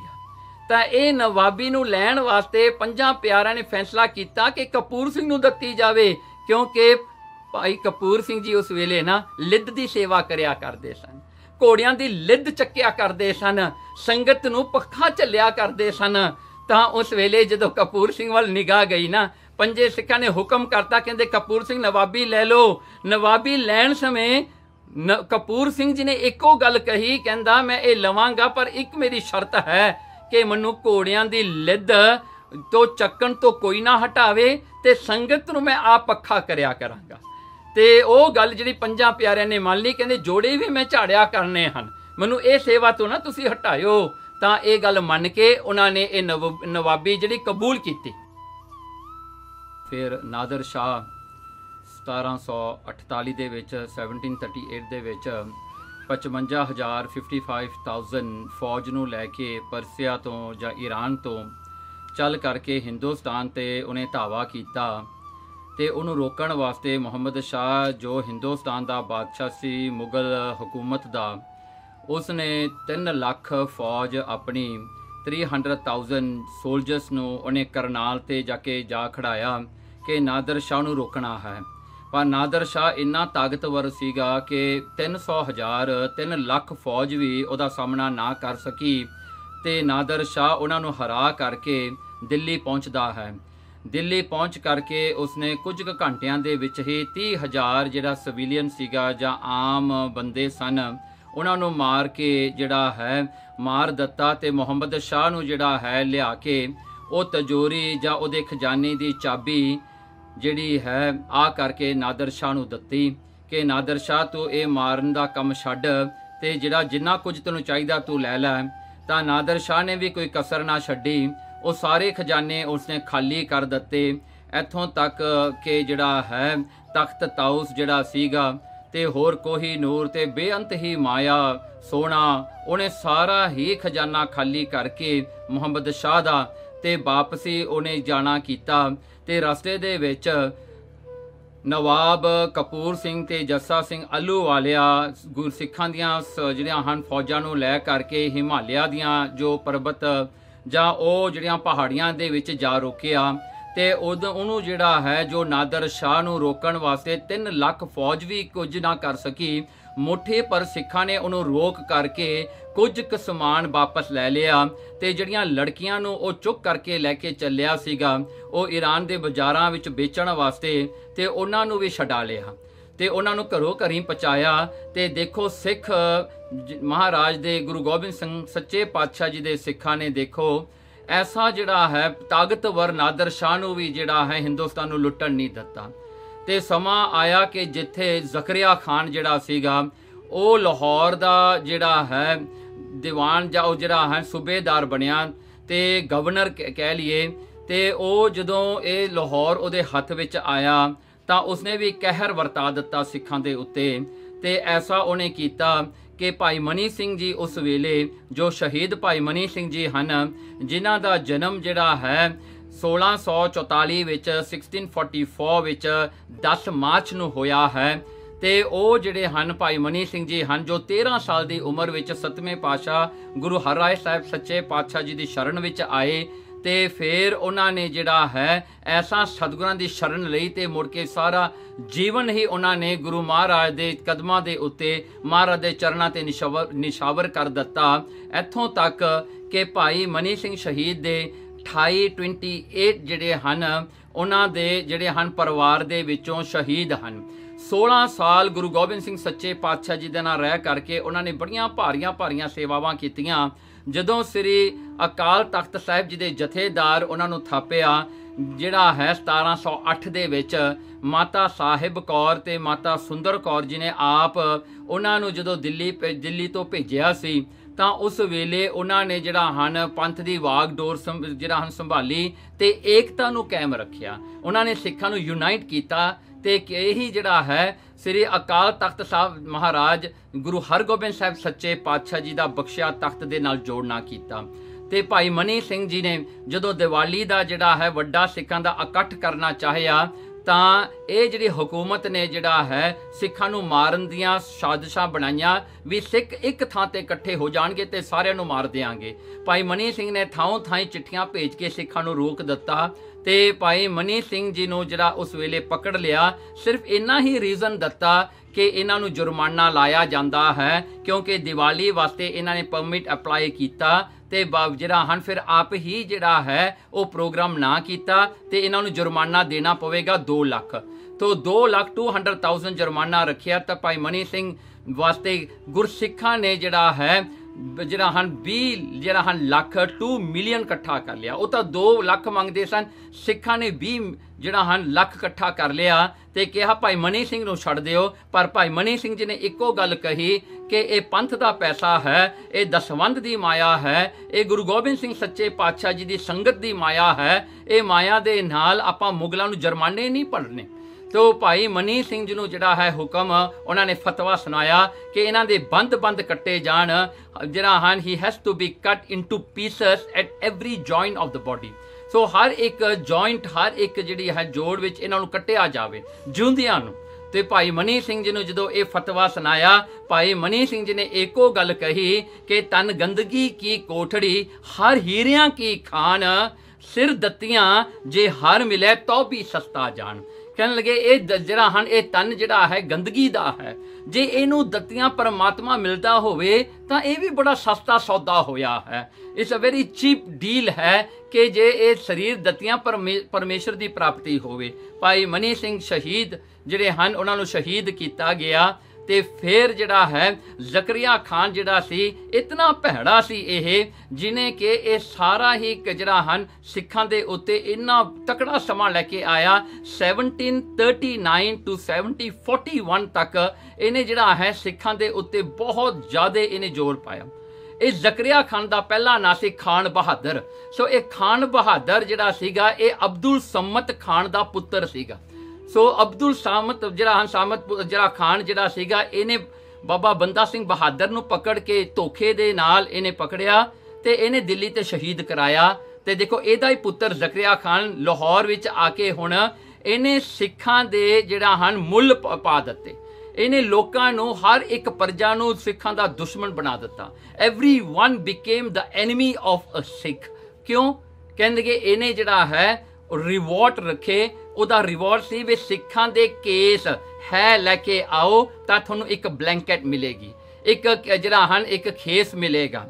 ਤਾਂ ਇਹ ਨਵਾਬੀ ਨੂੰ ਲੈਣ ਵਾਸਤੇ ਪੰਜਾਂ ਪਿਆਰਿਆਂ ਨੇ ਫੈਸਲਾ ਕੀਤਾ ਕਿ ਕਪੂਰ ਸਿੰਘ ਨੂੰ ਦਿੱਤੀ ਜਾਵੇ ਕਿਉਂਕਿ ਭਾਈ ਕਪੂਰ ਸਿੰਘ ਜੀ ਉਸ ਵੇਲੇ ਨਾ ਲਿੱਦ ਦੀ ਸੇਵਾ ਕਰਿਆ ਕਰਦੇ ਸਨ ਘੋੜਿਆਂ ਦੀ ਲਿੱਦ ਚੱਕਿਆ ਕਰਦੇ ਸਨ ਸੰਗਤ ਨੂੰ ਪੱਖਾ ਚੱਲਿਆ ਕਰਦੇ ਸਨ ਤਾਂ ਉਸ ਵੇਲੇ ਜਦੋਂ ਕਪੂਰ ਸਿੰਘ ਵੱਲ ਨਿਗਾਹ ਗਈ ਨਾ ਪੰਜੇ ਸਿੱਖਾਂ ਨੇ ਹੁਕਮ ਕਰਤਾ ਕਹਿੰਦੇ ਕਪੂਰ ਸਿੰਘ ਨਵਾਬੀ ਲੈ ਲਓ ਨਵਾਬੀ ਲੈਣ ਸਮੇਂ ਕਪੂਰ ਸਿੰਘ ਜੀ ਨੇ ਇੱਕੋ ਗੱਲ ਕਹੀ ਕਹਿੰਦਾ ਮੈਂ ਇਹ ਲਵਾਂਗਾ ਪਰ ਇੱਕ ਮੇਰੀ ਸ਼ਰਤ ਹੈ ਕਿ ਮੈਨੂੰ ਘੋੜਿਆਂ ਦੀ ਲਿੱਦ ਤੋਂ ਚੱਕਣ ਤੋਂ ਕੋਈ ਨਾ ਹਟਾਵੇ ਤੇ ਸੰਗਤ ਨੂੰ ਮੈਂ ਆਪ ਅੱਖਾ ਕਰਿਆ ਕਰਾਂਗਾ ਤੇ ਉਹ ਗੱਲ ਜਿਹੜੀ ਪੰਜਾਂ ਪਿਆਰਿਆਂ ਨੇ ਮੰਨ ਲਈ ਕਹਿੰਦੇ ਜੋੜੇ ਵੀ ਮੈਂ ਝਾੜਿਆ ਕਰਨੇ ਹਨ ਮੈਨੂੰ ਇਹ ਸੇਵਾ ਤੋਂ ਨਾ ਤੁਸੀਂ ਹਟਾਇਓ ਤਾਂ ਇਹ ਗੱਲ ਮੰਨ ਕੇ ਉਹਨਾਂ ਨੇ ਇਹ ਨਵਾਬੀ ਜਿਹੜੀ ਕਬੂਲ ਕੀਤੀ ਫਿਰ ਨਾਦਰ ਸ਼ਾਹ 1748 ਦੇ ਵਿੱਚ 1738 ਦੇ ਵਿੱਚ 55000 55000 ਫੌਜ ਨੂੰ ਲੈ ਕੇ ਪਰਸੀਆ ਤੋਂ ਜਾਂ ਈਰਾਨ ਤੋਂ ਚੱਲ ਕਰਕੇ ਹਿੰਦੁਸਤਾਨ ਤੇ ਉਹਨੇ ਧਾਵਾ ਕੀਤਾ ਤੇ ਉਹਨੂੰ ਰੋਕਣ ਵਾਸਤੇ ਮੁਹੰਮਦ ਸ਼ਾਹ ਜੋ ਹਿੰਦੁਸਤਾਨ ਦਾ ਬਾਦਸ਼ਾਹ ਸੀ ਮੁਗਲ ਹਕੂਮਤ ਦਾ ਉਸ ਨੇ 3 ਲੱਖ ਫੌਜ ਆਪਣੀ 300000 ਸੋਲਜਰਸ ਨੂੰ ਉਹਨੇ ਕਰਨਾਲ ਤੇ ਜਾ ਕੇ ਜਾ ਖੜਾਇਆ ਕਿ ਨਾਦਰ ਸ਼ਾਹ ਨੂੰ ਰੋਕਣਾ ਹੈ ਪਰ ਨਾਦਰ ਸ਼ਾ ਇੰਨਾ ਤਾਕਤਵਰ ਸੀਗਾ ਕਿ 300 ਹਜ਼ਾਰ 3 ਲੱਖ ਫੌਜ ਵੀ ਉਹਦਾ ਸਾਹਮਣਾ ਨਾ ਕਰ ਸਕੀ ਤੇ ਨਾਦਰ ਸ਼ਾ ਉਹਨਾਂ ਨੂੰ ਹਰਾ ਕਰਕੇ ਦਿੱਲੀ ਪਹੁੰਚਦਾ ਹੈ ਦਿੱਲੀ ਪਹੁੰਚ ਕਰਕੇ ਉਸਨੇ ਕੁਝ ਕੁ ਘੰਟਿਆਂ ਦੇ ਵਿੱਚ ਹੀ 30000 ਜਿਹੜਾ ਸਿਵਿਲੀਅਨ ਸੀਗਾ ਜਾਂ ਆਮ ਬੰਦੇ ਸਨ ਉਹਨਾਂ ਨੂੰ ਮਾਰ ਕੇ ਜਿਹੜਾ ਹੈ ਮਾਰ ਦਿੱਤਾ ਤੇ ਮੁਹੰਮਦ ਸ਼ਾ ਨੂੰ ਜਿਹੜਾ ਹੈ ਲਿਆ ਕੇ ਉਹ ਤਜੋਰੀ ਜਾਂ ਉਹਦੇ ਖਜ਼ਾਨੇ ਦੀ ਚਾਬੀ ਜਿਹੜੀ ਹੈ ਆ ਕਰਕੇ ਨਾਦਰ ਸ਼ਾਹ ਨੂੰ ਦਿੱਤੀ ਕਿ ਨਾਦਰ ਸ਼ਾਹ ਤੂੰ ਇਹ ਮਾਰਨ ਦਾ ਕੰਮ ਛੱਡ ਤੇ ਜਿਹੜਾ ਜਿੰਨਾ ਕੁਝ ਤੈਨੂੰ ਚਾਹੀਦਾ ਤੂੰ ਲੈ ਲੈ ਤਾਂ ਨਾਦਰ ਸ਼ਾਹ ਨੇ ਵੀ ਕੋਈ ਕਸਰ ਨਾ ਛੱਡੀ ਉਹ ਸਾਰੇ ਖਜ਼ਾਨੇ ਉਸਨੇ ਖਾਲੀ ਕਰ ਦਿੱਤੇ ਇੱਥੋਂ ਤੱਕ ਕਿ ਜਿਹੜਾ ਹੈ ਤਖਤ ਤਾਉਸ ਜਿਹੜਾ ਸੀਗਾ ਤੇ ਹੋਰ ਕੋਈ ਨੂਰ ਤੇ ਬੇਅੰਤ ਹੀ ਮਾਇਆ ਸੋਨਾ ਉਹਨੇ ਸਾਰਾ ਹੀ ਖਜ਼ਾਨਾ ਖਾਲੀ ਕਰਕੇ ਮੁਹੰਮਦ ਸ਼ਾਹ ਦਾ ਤੇ ਵਾਪਸੀ ਉਹਨੇ ਜਾਣਾ ਕੀਤਾ ਤੇ ਰਸਤੇ ਦੇ ਵਿੱਚ ਨਵਾਬ ਕਪੂਰ ਸਿੰਘ ਤੇ ਜੱਸਾ ਸਿੰਘ ਅੱਲੂ ਵਾਲਿਆ ਗੁਰਸਿੱਖਾਂ ਦੀਆਂ ਜਿਹੜੀਆਂ ਹਨ ਫੌਜਾਂ ਨੂੰ ਲੈ ਕਰਕੇ ਹਿਮਾਲਿਆ ਦੀਆਂ ਜੋ ਪਰਬਤ ਜਾਂ ਉਹ ਜਿਹੜੀਆਂ ਪਹਾੜੀਆਂ ਦੇ ਵਿੱਚ ਜਾ ਰੋਕਿਆ ਤੇ ਉਹ ਉਹਨੂੰ ਜਿਹੜਾ ਹੈ ਜੋ ਨਾਦਰ ਸ਼ਾਹ ਨੂੰ ਰੋਕਣ ਵਾਸਤੇ 3 ਲੱਖ ਫੌਜ ਵੀ ਕੁਝ ਨਾ ਕਰ ਸਕੀ ਮੁੱਠੀ ਪਰ ਸਿੱਖਾਂ ਨੇ ਉਹਨੂੰ ਰੋਕ ਕਰਕੇ ਕੁਝ ਕੁ ਸਮਾਨ ਵਾਪਸ ਲੈ ਲਿਆ ਤੇ ਜਿਹੜੀਆਂ ਲੜਕੀਆਂ ਨੂੰ ਉਹ ਚੁੱਕ ਕਰਕੇ ਲੈ ਕੇ ਚੱਲਿਆ ਸੀਗਾ ਉਹ ਈਰਾਨ ਦੇ ਬਾਜ਼ਾਰਾਂ ਵਿੱਚ ਵੇਚਣ ਵਾਸਤੇ ਤੇ ਉਹਨਾਂ ਨੂੰ ਵੀ ਛਡਾ ਲਿਆ ਤੇ ਉਹਨਾਂ ਨੂੰ ਘਰੋਂ ਘਰੀ ਪਹੁੰਚਾਇਆ ਤੇ ਦੇਖੋ ਸਿੱਖ ਮਹਾਰਾਜ ਦੇ ਗੁਰੂ ਗੋਬਿੰਦ ਸਿੰਘ ਸੱਚੇ ਪਾਤਸ਼ਾਹ ਜੀ ਦੇ ਸਿੱਖਾਂ ਨੇ ਦੇਖੋ ਐਸਾ ਜਿਹੜਾ ਹੈ ਤਾਕਤਵਰ ਨਾਦਰ ਸ਼ਾਹ ਨੂੰ ਵੀ ਜਿਹੜਾ ਹੈ ਹਿੰਦੁਸਤਾਨ ਨੂੰ ਲੁੱਟਣ ਨਹੀਂ ਦਿੱਤਾ ਤੇ ਸਮਾਂ ਆਇਆ ਕਿ ਜਿੱਥੇ ਜ਼ਕਰੀਆ ਖਾਨ ਜਿਹੜਾ ਸੀਗਾ ਉਹ ਲਾਹੌਰ ਦਾ ਜਿਹੜਾ ਹੈ ਦੀਵਾਨ ਜਾਂ ਉਹ ਜਿਹੜਾ ਹੈ ਸੂਬੇਦਾਰ ਬਣਿਆ ਤੇ ਗਵਰਨਰ ਕਹਿ ਲਈਏ ਤੇ ਉਹ ਜਦੋਂ ਇਹ ਲਾਹੌਰ ਉਹਦੇ ਹੱਥ ਵਿੱਚ ਆਇਆ ਤਾਂ ਉਸਨੇ ਵੀ ਕਹਿਰ ਵਰਤਾ ਦਿੱਤਾ ਸਿੱਖਾਂ ਦੇ ਉੱਤੇ ਤੇ ਐਸਾ ਉਹਨੇ ਕੀਤਾ ਕਿ ਭਾਈ ਮਨੀ ਸਿੰਘ ਜੀ ਉਸ ਵੇਲੇ ਜੋ ਸ਼ਹੀਦ ਭਾਈ ਮਨੀ ਸਿੰਘ ਜੀ ਹਨ ਜਿਨ੍ਹਾਂ ਦਾ ਜਨਮ ਜਿਹੜਾ ਹੈ 1644 ਵਿੱਚ 1644 ਵਿੱਚ 10 ਮਾਰਚ ਨੂੰ ਹੋਇਆ ਹੈ ਤੇ ਉਹ ਜਿਹੜੇ ਹਨ ਭਾਈ ਮਨੀ ਸਿੰਘ ਜੀ ਹਨ ਜੋ 13 ਸਾਲ ਦੀ ਉਮਰ ਵਿੱਚ ਸਤਵੇਂ ਪਾਤਸ਼ਾਹ ਗੁਰੂ ਹਰਿ ਸਾਹਿਬ ਸੱਚੇ ਪਾਤਸ਼ਾਹ ਜੀ ਦੀ ਸ਼ਰਨ ਵਿੱਚ ਆਏ ਤੇ ਫਿਰ ਉਹਨਾਂ ਨੇ ਜਿਹੜਾ ਹੈ ਐਸਾ ਸਤਗੁਰਾਂ ਦੀ ਸ਼ਰਨ ਲਈ ਤੇ ਮੁੜ ਕੇ ਸਾਰਾ ਜੀਵਨ ਹੀ ਉਹਨਾਂ ਨੇ ਗੁਰੂ ਮਹਾਰਾਜ ਦੇ ਕਦਮਾਂ ਦੇ ਉੱਤੇ ਮਹਾਰਾਜ ਦੇ ਚਰਨਾਂ ਤੇ ਨਿਸ਼ਾਵਰ ਨਿਸ਼ਾਵਰ ਕਰ ਦਿੱਤਾ ਇੱਥੋਂ ਤੱਕ ਕਿ ਭਾਈ ਮਨੀ ਸਿੰਘ ਸ਼ਹੀਦ ਦੇ 28 28 ਜਿਹੜੇ ਹਨ ਉਹਨਾਂ ਦੇ ਜਿਹੜੇ ਹਨ ਪਰਿਵਾਰ ਦੇ ਵਿੱਚੋਂ ਸ਼ਹੀਦ ਹਨ 16 ਸਾਲ ਗੁਰੂ ਗੋਬਿੰਦ ਸਿੰਘ ਸੱਚੇ ਪਾਤਸ਼ਾਹ ਜੀ ਦੇ ਨਾਲ ਰਹਿ ਕਰਕੇ ਉਹਨਾਂ ਨੇ ਬੜੀਆਂ ਭਾਰੀਆਂ ਭਾਰੀਆਂ ਸੇਵਾਵਾਂ ਕੀਤੀਆਂ ਜਦੋਂ ਸ੍ਰੀ ਅਕਾਲ ਤਖਤ ਸਾਹਿਬ ਜੀ ਦੇ ਜਥੇਦਾਰ ਉਹਨਾਂ ਨੂੰ ਥਾਪਿਆ ਜਿਹੜਾ ਹੈ 1708 ਦੇ ਵਿੱਚ ਮਾਤਾ ਸਾਹਿਬ ਕੌਰ ਤੇ ਮਾਤਾ ਸੁੰਦਰ ਕੌਰ ਜੀ ਨੇ ਆਪ ਉਹਨਾਂ ਨੂੰ ਜਦੋਂ ਦਿੱਲੀ ਦਿੱਲੀ ਤੋਂ ਭੇਜਿਆ ਸੀ ਤਾਂ ਉਸ ਵੇਲੇ ਉਹਨਾਂ ਨੇ ਜਿਹੜਾ ਹਨ ਪੰਥ ਦੀ ਡੋਰ ਜਿਹੜਾ ਹਨ ਸੰਭਾਲੀ ਤੇ ਏਕਤਾ ਨੂੰ ਕਾਇਮ ਰੱਖਿਆ ਉਹਨਾਂ ਨੇ ਸਿੱਖਾਂ ਨੂੰ ਯੂਨਾਈਟ ਕੀਤਾ ਤੇ ਇਹੀ ਜਿਹੜਾ ਹੈ ਸ੍ਰੀ ਅਕਾਲ ਤਖਤ ਸਾਹਿਬ ਮਹਾਰਾਜ ਗੁਰੂ ਹਰਗੋਬਿੰਦ ਸਾਹਿਬ ਸੱਚੇ ਪਾਤਸ਼ਾਹ ਜੀ ਦਾ ਬਖਸ਼ਿਆ ਤਖਤ ਦੇ ਨਾਲ ਜੋੜਨਾ ਕੀਤਾ ਤੇ ਭਾਈ ਮਨੀ ਸਿੰਘ ਜੀ ਨੇ ਜਦੋਂ ਦੀਵਾਲੀ ਦਾ ਜਿਹੜਾ ਹੈ ਵੱਡਾ ਸਿੱਖਾਂ ਦਾ ਇਕੱਠ ਕਰਨਾ ਚਾਹਿਆ ਤਾਂ ਇਹ ਜਿਹੜੀ ਹਕੂਮਤ ਨੇ ਜਿਹੜਾ ਹੈ ਸਿੱਖਾਂ ਨੂੰ ਮਾਰਨ ਦੀਆਂ ਸਾਜ਼ਿਸ਼ਾਂ ਬਣਾਈਆਂ ਵੀ ਸਿੱਖ ਇੱਕ ਥਾਂ ਤੇ ਇਕੱਠੇ ਹੋ ਜਾਣਗੇ ਤੇ ਸਾਰਿਆਂ ਨੂੰ ਮਾਰ ਦੇਾਂਗੇ ਭਾਈ ਮਨੀ ਸਿੰਘ ਨੇ ਥਾਂ ਥਾਂ ਚਿੱਠੀਆਂ ਭੇਜ ਕੇ ਸਿੱਖਾਂ ਨੂੰ ਰੋਕ ਦਿੱਤਾ ਤੇ ਭਾਈ ਮਨੀ ਸਿੰਘ ਜੀ ਨੂੰ ਜਿਹੜਾ ਉਸ ਵੇਲੇ ਪਕੜ ਲਿਆ ਸਿਰਫ ਇੰਨਾ ਹੀ ਰੀਜ਼ਨ ਦਿੱਤਾ ਕਿ ਇਹਨਾਂ ਨੂੰ ਜੁਰਮਾਨਾ ਲਾਇਆ ਜਾਂਦਾ ਹੈ ਕਿਉਂਕਿ ਦੀਵਾਲੀ ਵਾਸਤੇ ਇਹਨਾਂ ਨੇ ਪਰਮਿਟ ਅਪਲਾਈ ਕੀਤਾ ਤੇ ਜਿਹੜਾ ਹਨ ਫਿਰ ਆਪ ਹੀ ਜਿਹੜਾ ਹੈ ਉਹ ਪ੍ਰੋਗਰਾਮ ਨਾ ਕੀਤਾ ਤੇ ਇਹਨਾਂ ਨੂੰ ਜੁਰਮਾਨਾ ਦੇਣਾ ਪਵੇਗਾ 2 ਲੱਖ ਤੋਂ 2 ਲੱਖ 200000 ਜੁਰਮਾਨਾ ਰੱਖਿਆ ਤਾਂ ਭਾਈ ਮਨੀ ਸਿੰਘ ਵਾਸਤੇ ਗੁਰਸਿੱਖਾਂ ਨੇ ਜਿਹੜਾ ਹੈ ਜਿਹੜਾ ਹਨ 20 ਜਿਹੜਾ ਹਨ ਲੱਖ 2 ਮਿਲੀਅਨ ਇਕੱਠਾ ਕਰ ਲਿਆ ਉਹ ਤਾਂ 2 ਲੱਖ ਮੰਗਦੇ ਸਨ ਸਿੱਖਾਂ ਨੇ 20 ਜਿਹੜਾ ਹਨ ਲੱਖ ਇਕੱਠਾ ਕਰ ਲਿਆ ਤੇ ਕਿਹਾ ਭਾਈ ਮਨੀ ਸਿੰਘ ਨੂੰ ਛੱਡ ਦਿਓ ਪਰ ਭਾਈ ਮਨੀ ਸਿੰਘ ਜੀ ਨੇ ਇੱਕੋ ਗੱਲ ਕਹੀ ਕਿ ਇਹ ਪੰਥ ਦਾ ਪੈਸਾ ਹੈ ਇਹ ਦਸਵੰਦ ਦੀ ਮਾਇਆ ਹੈ ਇਹ ਗੁਰੂ ਗੋਬਿੰਦ ਸਿੰਘ ਸੱਚੇ ਪਾਤਸ਼ਾਹ ਜੀ ਦੀ ਸੰਗਤ ਦੀ ਮਾਇਆ ਹੈ ਇਹ ਮਾਇਆ ਦੇ ਨਾਲ ਆਪਾਂ ਮੁਗਲਾਂ ਨੂੰ ਜਰਮਾਨੇ ਨਹੀਂ ਪੜਨੇ ਤੋ ਭਾਈ ਮਨੀ ਸਿੰਘ ਜੀ ਨੂੰ ਜਿਹੜਾ ਹੈ ਹੁਕਮ ਉਹਨਾਂ ਨੇ ਫਤਵਾ ਸੁਣਾਇਆ ਕਿ ਇਹਨਾਂ ਦੇ ਬੰਦ-ਬੰਦ ਕੱਟੇ ਜਾਣ ਜਿਹੜਾ ਹਨ he has to be cut into pieces at every joint of the body so ਹਰ ਇੱਕ ਜੁਆਇੰਟ ਹਰ ਇੱਕ ਜਿਹੜੀ ਹੈ ਜੋੜ ਵਿੱਚ ਇਹਨਾਂ ਨੂੰ ਕੱਟਿਆ ਜਾਵੇ ਜਿਉਂਦਿਆਂ ਨੂੰ ਤੇ ਭਾਈ ਮਨੀ ਸਿੰਘ ਜੀ ਨੂੰ ਜਦੋਂ ਇਹ ਫਤਵਾ ਸੁਣਾਇਆ ਭਾਈ ਮਨੀ ਸਿੰਘ ਜੀ ਨੇ ਇੱਕੋ ਗੱਲ ਕਹੀ ਕਿ ਤਨ ਗੰਦਗੀ ਕੀ ਕੋਠੜੀ ਹਰ ਹੀਰਿਆਂ ਕੀ ਖਾਨ ਸਿਰ ਦਿੱਤੀਆਂ ਜੇ ਹਰ ਮਿਲੇ ਤੋ ਵੀ ਸਸਤਾ ਜਾਣ ਕਹਿਣ ਲੱਗੇ ਇਹ ਜਿਹੜਾ ਹਨ ਇਹ ਤਨ ਜਿਹੜਾ ਹੈ ਗੰਦਗੀ ਦਾ ਹੈ ਜੇ ਇਹਨੂੰ ਦਿੱਤੀਆਂ ਪਰਮਾਤਮਾ ਮਿਲਦਾ ਹੋਵੇ ਤਾਂ ਇਹ ਵੀ ਬੜਾ ਸਸਤਾ ਸੌਦਾ ਹੋਇਆ ਹੈ it's a very cheap deal ਹੈ ਕਿ ਜੇ ਇਹ ਸਰੀਰ ਦਿੱਤੀਆਂ ਪਰਮੇਸ਼ਰ ਦੀ ਪ੍ਰਾਪਤੀ ਹੋਵੇ ਭਾਈ ਮਨੀ ਸਿੰਘ ਸ਼ਹੀਦ ਜਿਹੜੇ ਹਨ ਉਹਨਾਂ ਨੂੰ ਸ਼ਹੀਦ ਕੀਤਾ ਗਿਆ ਤੇ ਫੇਰ ਜਿਹੜਾ ਹੈ ਜ਼ਕਰੀਆ ਖਾਨ ਜਿਹੜਾ ਸੀ ਇਤਨਾ ਭੈੜਾ ਸੀ ਇਹ ਜਿਨੇ ਕਿ ਇਹ ਸਾਰਾ ਹੀ ਕਜਰਾ ਹਨ ਸਿੱਖਾਂ ਦੇ ਉੱਤੇ ਇੰਨਾ ਤਕੜਾ ਸਮਾਂ ਲੈ ਕੇ ਆਇਆ 1739 ਟੂ 7041 ਤੱਕ ਇਹਨੇ ਜਿਹੜਾ ਹੈ ਸਿੱਖਾਂ ਦੇ ਉੱਤੇ ਬਹੁਤ ਜ਼ਿਆਦਾ ਇਹਨੇ ਜ਼ੋਰ ਪਾਇਆ ਇਹ ਜ਼ਕਰੀਆ ਖਾਨ ਦਾ ਪਹਿਲਾ ਨਾਂ ਸੀ ਖਾਨ ਬਹਾਦਰ ਸੋ ਇਹ ਖਾਨ ਬਹਾਦਰ ਜਿਹੜਾ ਸੀਗਾ ਇਹ ਅਬਦੁਲ ਸਮਤ ਖਾਨ ਦਾ ਪੁੱਤਰ ਸੀਗਾ ਸੋ ਅਬਦੁਲ ਸਾਮਤ ਜਿਹੜਾ ਹਨ ਸਾਮਤ ਜਿਹੜਾ ਖਾਨ ਜਿਹੜਾ ਸੀਗਾ ਇਹਨੇ ਬਾਬਾ ਬੰਦਾ ਸਿੰਘ ਬਹਾਦਰ ਨੂੰ ਪਕੜ ਕੇ ਧੋਖੇ ਦੇ ਨਾਲ ਇਹਨੇ ਪਕੜਿਆ ਤੇ ਇਹਨੇ ਦਿੱਲੀ ਤੇ ਸ਼ਹੀਦ ਕਰਾਇਆ ਤੇ ਦੇਖੋ ਇਹਦਾ ਹੀ ਪੁੱਤਰ ਜ਼ਕਰੀਆ ਖਾਨ ਲਾਹੌਰ ਵਿੱਚ ਆ ਕੇ ਹੁਣ ਇਹਨੇ ਸਿੱਖਾਂ ਦੇ ਜਿਹੜਾ ਹਨ ਮੁੱਲ ਪਾ ਦਿੱਤੇ ਇਹਨੇ ਲੋਕਾਂ ਨੂੰ ਹਰ ਇੱਕ ਪਰਜਾ ਨੂੰ ਸਿੱਖਾਂ ਦਾ ਦੁਸ਼ਮਣ ਬਣਾ ਦਿੱਤਾ everyone became the enemy of a Sikh ਕਿਉਂ ਕਹਿੰਦੇ ਕਿ ਇਹਨੇ ਜਿਹੜਾ ਹੈ ਰਿਵਾਰਡ ਰੱਖੇ ਉਹਦਾ ਰਿਵਾਰਡ ਸੀ ਵੀ ਸਿੱਖਾਂ ਦੇ ਕੇਸ ਹੈ ਲੈ ਕੇ ਆਓ ਤਾਂ ਤੁਹਾਨੂੰ ਇੱਕ ਬਲੈਂਕਟ ਮਿਲੇਗੀ ਇੱਕ ਜਿਹੜਾ ਹਨ ਇੱਕ ਖੇਸ ਮਿਲੇਗਾ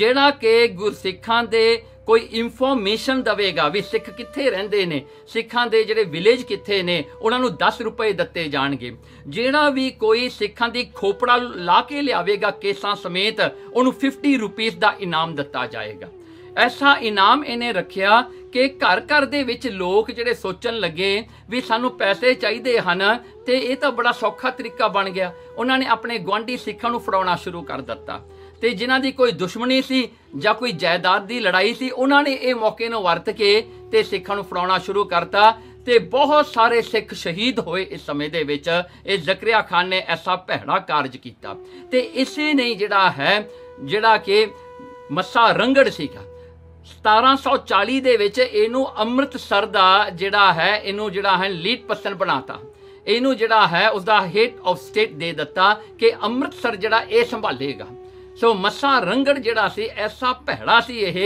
ਜਿਹੜਾ ਕਿ ਗੁਰਸਿੱਖਾਂ ਦੇ ਕੋਈ ਇਨਫੋਰਮੇਸ਼ਨ ਦਵੇਗਾ ਵੀ ਸਿੱਖ ਕਿੱਥੇ ਰਹਿੰਦੇ ਨੇ ਸਿੱਖਾਂ ਦੇ ਜਿਹੜੇ ਵਿਲੇਜ ਕਿੱਥੇ ਨੇ ਉਹਨਾਂ ਨੂੰ 10 ਰੁਪਏ ਦਿੱਤੇ ਜਾਣਗੇ ਜਿਹੜਾ ਵੀ ਕੋਈ ਸਿੱਖਾਂ ਦੀ ਖੋਪੜਾ ਲਾ ਕੇ ਲਿਆਵੇਗਾ ਕੇਸਾਂ ਸਮੇਤ ਉਹਨੂੰ 50 ਰੁਪਏ ਦਾ ਇਨਾਮ ਦਿੱਤਾ ਜਾਏਗਾ ਐਸਾ ਇਨਾਮ ਇਹਨੇ ਰੱਖਿਆ ਕਿ ਘਰ ਘਰ ਦੇ ਵਿੱਚ ਲੋਕ ਜਿਹੜੇ ਸੋਚਣ ਲੱਗੇ ਵੀ ਸਾਨੂੰ ਪੈਸੇ ਚਾਹੀਦੇ ਹਨ ਤੇ ਇਹ ਤਾਂ ਬੜਾ ਸੌਖਾ ਤਰੀਕਾ ਬਣ ਗਿਆ ਉਹਨਾਂ ਨੇ ਆਪਣੇ ਗਵਾਂਢੀ ਸਿੱਖਾਂ ਨੂੰ ਫੜਾਉਣਾ ਸ਼ੁਰੂ ਕਰ ਦਿੱਤਾ ਤੇ ਜਿਨ੍ਹਾਂ ਦੀ ਕੋਈ ਦੁਸ਼ਮਣੀ ਸੀ ਜਾਂ ਕੋਈ ਜਾਇਦਾਦ ਦੀ ਲੜਾਈ ਸੀ ਉਹਨਾਂ ਨੇ ਇਹ ਮੌਕੇ ਨੂੰ ਵਰਤ ਕੇ ਤੇ ਸਿੱਖਾਂ ਨੂੰ ਫੜਾਉਣਾ ਸ਼ੁਰੂ ਕਰਤਾ ਤੇ ਬਹੁਤ ਸਾਰੇ ਸਿੱਖ ਸ਼ਹੀਦ ਹੋਏ ਇਸ ਸਮੇਂ ਦੇ ਵਿੱਚ ਇਹ ਜ਼ਕਰੀਆ ਖਾਨ ਨੇ ਐਸਾ ਭੈੜਾ ਕਾਰਜ ਕੀਤਾ ਤੇ ਇਸੇ ਨੇ ਜਿਹੜਾ ਹੈ ਜਿਹੜਾ ਕਿ ਮੱਸਾ ਰੰਗੜ ਸੀਗਾ 1740 ਦੇ ਵਿੱਚ ਇਹਨੂੰ ਅੰਮ੍ਰਿਤਸਰ ਦਾ ਜਿਹੜਾ ਹੈ ਇਹਨੂੰ ਜਿਹੜਾ ਹੈ ਲੀਡ ਪਰਸਨ ਬਣਾਤਾ ਇਹਨੂੰ ਜਿਹੜਾ ਹੈ ਉਸ ਦਾ ਹੈਡ ਆਫ ਸਟੇਟ ਦੇ ਦਿੱਤਾ ਕਿ ਅੰਮ੍ਰਿਤਸਰ ਜਿਹੜਾ ਇਹ ਸੰਭਾਲੇਗਾ ਸੋ ਮੱਸਾ ਰੰਗੜ ਜਿਹੜਾ ਸੀ ਐਸਾ ਭੈੜਾ ਸੀ ਇਹ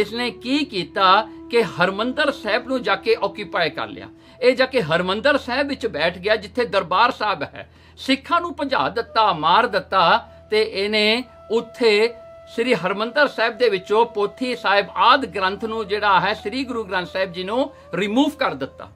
ਇਸਨੇ ਕੀ ਕੀਤਾ ਕਿ ਹਰਮੰਦਰ ਸਾਹਿਬ ਨੂੰ ਜਾ ਕੇ ਆਕਿਪਾਈ ਕਰ ਲਿਆ ਇਹ ਜਾ ਕੇ ਹਰਮੰਦਰ ਸਾਹਿਬ ਵਿੱਚ ਬੈਠ ਗਿਆ ਜਿੱਥੇ ਦਰਬਾਰ ਸਾਹਿਬ ਹੈ ਸਿੱਖਾਂ ਨੂੰ ਭਜਾ ਦਿੱਤਾ ਮਾਰ ਦਿੱਤਾ ਤੇ ਇਹਨੇ ਉੱਥੇ ਸ੍ਰੀ ਹਰਮੰਦਰ ਸਾਹਿਬ ਦੇ ਵਿੱਚੋਂ ਪੋਥੀ ਸਾਹਿਬ ਆਦ ਗ੍ਰੰਥ ਨੂੰ ਜਿਹੜਾ ਹੈ ਸ੍ਰੀ ਗੁਰੂ ਗ੍ਰੰਥ ਸਾਹਿਬ ਜੀ ਨੂੰ ਰਿਮੂਵ ਕਰ ਦਿੱਤਾ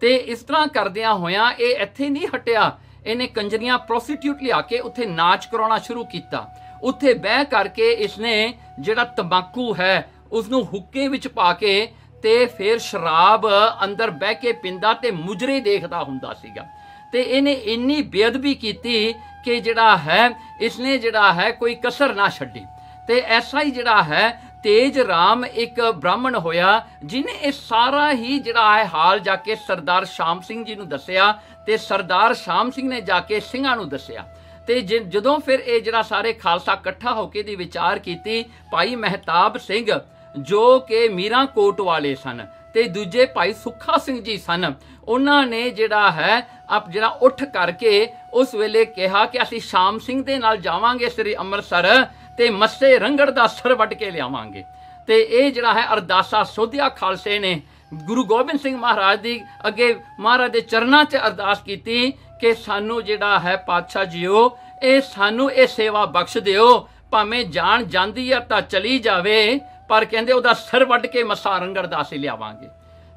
ਤੇ ਇਸ ਤਰ੍ਹਾਂ ਕਰਦਿਆਂ ਹੋਇਆਂ ਇਹ ਇੱਥੇ ਨਹੀਂ ਹਟਿਆ ਇਹਨੇ ਕੰਜਰੀਆਂ ਪ੍ਰੋਸਟੀਟਿਊਟ ਲਿਆ ਕੇ ਉੱਥੇ ਨਾਚ ਕਰਾਉਣਾ ਸ਼ੁਰੂ ਕੀਤਾ ਉੱਥੇ ਬਹਿ ਕਰਕੇ ਇਸਨੇ ਜਿਹੜਾ ਤੰਬਾਕੂ ਹੈ ਉਸ ਨੂੰ ਹੁੱਕੇ ਵਿੱਚ ਪਾ ਕੇ ਤੇ ਫਿਰ ਸ਼ਰਾਬ ਅੰਦਰ ਬਹਿ ਕੇ ਪਿੰਦਾ ਤੇ ਮੁਜਰੇ ਦੇਖਦਾ ਹੁੰਦਾ ਸੀਗਾ ਤੇ ਇਹਨੇ ਇੰਨੀ ਬੇਅਦਬੀ ਕੀਤੀ ਕਿ ਜਿਹੜਾ ਹੈ ਇਸਨੇ ਜਿਹੜਾ ਹੈ ਕੋਈ ਕਸਰ ਨਾ ਛੱਡੀ ਤੇ ਐਸਾ ਹੀ ਜਿਹੜਾ ਹੈ ਤੇਜ ਰਾਮ ਇੱਕ ਬ੍ਰਾਹਮਣ ਹੋਇਆ ਜਿਨੇ ਇਹ ਸਾਰਾ ਹੀ ਜਿਹੜਾ ਹੈ ਹਾਲ ਜਾ ਕੇ ਸਰਦਾਰ ਸ਼ਾਮ ਸਿੰਘ ਜੀ ਨੂੰ ਦੱਸਿਆ ਤੇ ਸਰਦਾਰ ਸ਼ਾਮ ਸਿੰਘ ਨੇ ਜਾ ਕੇ ਸਿੰਘਾਂ ਨੂੰ ਦੱਸਿਆ ਤੇ ਜਦੋਂ ਫਿਰ ਇਹ ਜਿਹੜਾ ਸਾਰੇ ਖਾਲਸਾ ਇਕੱਠਾ ਹੋ ਕੇ ਦੀ ਵਿਚਾਰ ਕੀਤੀ ਭਾਈ ਮਹਿਤਾਬ ਸਿੰਘ ਜੋ ਕਿ ਮੀਰਾ ਕੋਟ ਵਾਲੇ ਸਨ ਤੇ ਦੂਜੇ ਭਾਈ ਸੁੱਖਾ ਸਿੰਘ ਜੀ ਸਨ ਉਹਨਾਂ ਨੇ ਜਿਹੜਾ ਹੈ ਆਪ ਜਿਹੜਾ ਉੱਠ ਕਰਕੇ ਉਸ ਵੇਲੇ ਕਿਹਾ ਕਿ ਅਸੀਂ ਸ਼ਾਮ ਸਿੰਘ ਦੇ ਨਾਲ ਜਾਵਾਂਗੇ ਸ੍ਰੀ ਅੰਮ੍ਰਿਤਸਰ ਤੇ ਮੱਸੇ ਰੰਗੜ ਦਾ ਸਰ ਵੱਢ ਕੇ ਲਿਆਵਾਂਗੇ ਤੇ ਇਹ ਜਿਹੜਾ ਹੈ ਅਰਦਾਸਾ ਸੋਧਿਆ ਖਾਲਸੇ ਨੇ ਗੁਰੂ ਗੋਬਿੰਦ ਸਿੰਘ ਮਹਾਰਾਜ ਦੀ ਅੱਗੇ ਮਹਾਰਾਜ ਦੇ ਚਰਨਾਂ 'ਚ ਅਰਦਾਸ ਕੀਤੀ ਕਿ ਸਾਨੂੰ ਜਿਹੜਾ ਹੈ ਪਾਤਸ਼ਾਹ ਜੀਓ ਇਹ ਸਾਨੂੰ ਇਹ ਸੇਵਾ ਬਖਸ਼ ਦਿਓ ਭਾਵੇਂ ਜਾਣ ਜਾਂਦੀ ਆ ਤਾਂ ਚਲੀ ਜਾਵੇ ਪਰ ਕਹਿੰਦੇ ਉਹਦਾ ਸਿਰ ਵੱਢ ਕੇ ਮਸਾ ਰੰਗੜ ਦਾ ਸੇ ਲਿਆਵਾਂਗੇ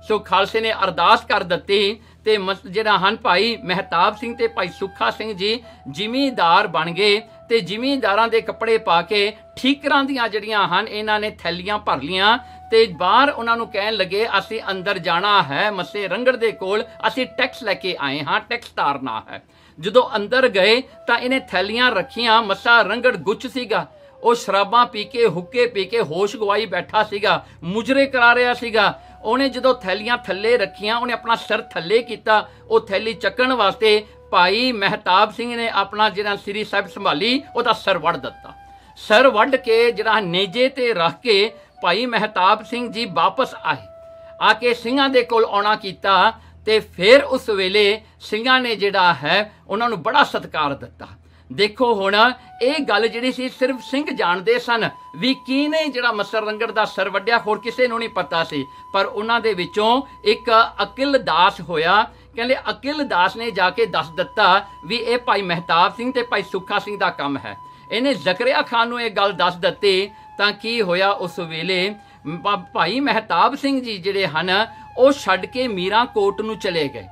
ਸੋ ਖਾਲਸੇ ਨੇ ਅਰਦਾਸ ਕਰ ਦਿੱਤੀ ਤੇ ਜਿਹੜਾ ਹਨ ਭਾਈ ਮਹਿਤਾਬ ਸਿੰਘ ਤੇ ਭਾਈ ਸੁੱਖਾ ਸਿੰਘ ਜੀ ਜ਼ਿਮੀਦਾਰ ਬਣ ਗਏ ਤੇ ਜ਼ਿਮੀਂਦਾਰਾਂ ਦੇ ਕੱਪੜੇ ਪਾ ਕੇ ਠੀਕਰਾਂ ਦੀਆਂ ਜਿਹੜੀਆਂ ਹਨ ਇਹਨਾਂ ਨੇ ਥੈਲੀਆਂ ਭਰ ਲੀਆਂ ਤੇ ਬਾਹਰ ਉਹਨਾਂ ਨੂੰ ਕਹਿਣ ਲੱਗੇ ਅਸੀਂ ਅੰਦਰ ਜਾਣਾ ਹੈ ਮੱਸੇ ਰੰਗੜ ਦੇ ਕੋਲ ਅਸੀਂ ਟੈਕਸ ਲੈ ਕੇ ਆਏ ਹਾਂ ਟੈਕਸ ਤਾਰਨਾ ਹੈ ਜਦੋਂ ਅੰਦਰ ਗਏ ਤਾਂ ਇਹਨੇ ਥੈਲੀਆਂ ਰੱਖੀਆਂ ਮੱਸਾ ਰੰਗੜ ਗੁੱਛ ਸੀਗਾ ਉਹ ਸ਼ਰਾਬਾਂ ਪੀ ਕੇ ਹੁੱਕੇ ਪੀ ਕੇ ਹੋਸ਼ ਗਵਾਈ ਬੈਠਾ ਸੀਗਾ ਮੁਜਰੇ ਕਰਾ ਰਿਹਾ ਸੀਗਾ ਉਹਨੇ ਜਦੋਂ ਥੈਲੀਆਂ ਥੱਲੇ ਰੱਖੀਆਂ ਉਹਨੇ ਆਪਣਾ ਸਿਰ ਥੱਲੇ ਕੀਤਾ ਉਹ ਥੈਲੀ ਚੱਕਣ ਵਾਸਤੇ ਭਾਈ ਮਹਿਤਾਬ ਸਿੰਘ ਨੇ ਆਪਣਾ ਜਿਹੜਾ ਸ੍ਰੀ ਸਾਹਿਬ ਸੰਭਾਲੀ ਉਹਦਾ ਸਿਰ ਵੱਢ ਦਿੱਤਾ ਸਿਰ ਵੱਢ ਕੇ ਜਿਹੜਾ ਨੇਜੇ ਤੇ ਰੱਖ ਕੇ ਭਾਈ ਮਹਿਤਾਬ ਸਿੰਘ ਜੀ ਵਾਪਸ ਆਏ ਆ ਕੇ ਸਿੰਘਾਂ ਦੇ ਕੋਲ ਆਉਣਾ ਕੀਤਾ ਤੇ ਫਿਰ ਉਸ ਵੇਲੇ ਸਿੰਘਾਂ ਨੇ ਜਿਹੜਾ ਹੈ ਉਹਨਾਂ ਨੂੰ ਬੜਾ ਸਤਿਕਾਰ ਦਿੱਤਾ ਦੇਖੋ ਹੁਣ ਇਹ ਗੱਲ ਜਿਹੜੀ ਸੀ ਸਿਰਫ ਸਿੰਘ ਜਾਣਦੇ ਸਨ ਵੀ ਕਿਹਨੇ ਜਿਹੜਾ ਮਸਰ ਰੰਗੜ ਦਾ ਸਰ ਵੱਡਿਆ ਹੋਰ ਕਿਸੇ ਨੂੰ ਨਹੀਂ ਪਤਾ ਸੀ ਪਰ ਉਹਨਾਂ ਦੇ ਵਿੱਚੋਂ ਇੱਕ ਅਕਿਲ ਦਾਸ ਹੋਇਆ ਕਹਿੰਦੇ ਅਕਿਲ ਦਾਸ ਨੇ ਜਾ ਕੇ ਦੱਸ ਦਿੱਤਾ ਵੀ ਇਹ ਭਾਈ ਮਹਿਤਾਬ ਸਿੰਘ ਤੇ ਭਾਈ ਸੁੱਖਾ ਸਿੰਘ ਦਾ ਕੰਮ ਹੈ ਇਹਨੇ ਜ਼ਕਰੀਆ ਖਾਨ ਨੂੰ ਇਹ ਗੱਲ ਦੱਸ ਦਿੱਤੀ ਤਾਂ ਕੀ ਹੋਇਆ ਉਸ ਵੇਲੇ ਭਾਈ ਮਹਿਤਾਬ ਸਿੰਘ ਜੀ ਜਿਹੜੇ ਹਨ ਉਹ ਛੱਡ ਕੇ ਮੀਰਾ ਕੋਟ ਨੂੰ ਚਲੇ ਗਏ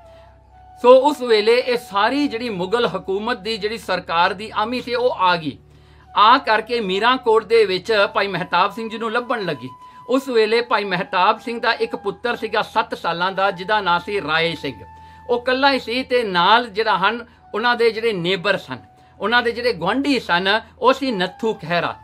ਸੋ ਉਸ ਵੇਲੇ ਇਹ ਸਾਰੀ ਜਿਹੜੀ ਮੁਗਲ ਹਕੂਮਤ ਦੀ ਜਿਹੜੀ ਸਰਕਾਰ ਦੀ ਆਮੀ ਸੀ ਉਹ ਆ ਗਈ ਆ ਕਰਕੇ ਮੀਰਾ ਕੋਟ ਦੇ ਵਿੱਚ ਭਾਈ ਮਹਿਤਾਬ ਸਿੰਘ ਜੀ ਨੂੰ ਲੱਭਣ ਲੱਗੀ ਉਸ ਵੇਲੇ ਭਾਈ ਮਹਿਤਾਬ ਸਿੰਘ ਦਾ ਇੱਕ ਪੁੱਤਰ ਸੀਗਾ 7 ਸਾਲਾਂ ਦਾ ਜਿਹਦਾ ਨਾਂ ਸੀ ਰਾਏ ਸਿੰਘ ਉਹ ਕੱਲਾ ਹੀ ਸੀ ਤੇ ਨਾਲ ਜਿਹੜਾ ਹਨ ਉਹਨਾਂ ਦੇ ਜਿਹੜੇ ਨੇਬਰ ਸਨ ਉਹਨਾਂ ਦੇ ਜਿਹੜੇ ਗਵਾਂਢੀ ਸਨ ਉਹ ਸੀ ਨੱਥੂ ਖਹਿਰਾ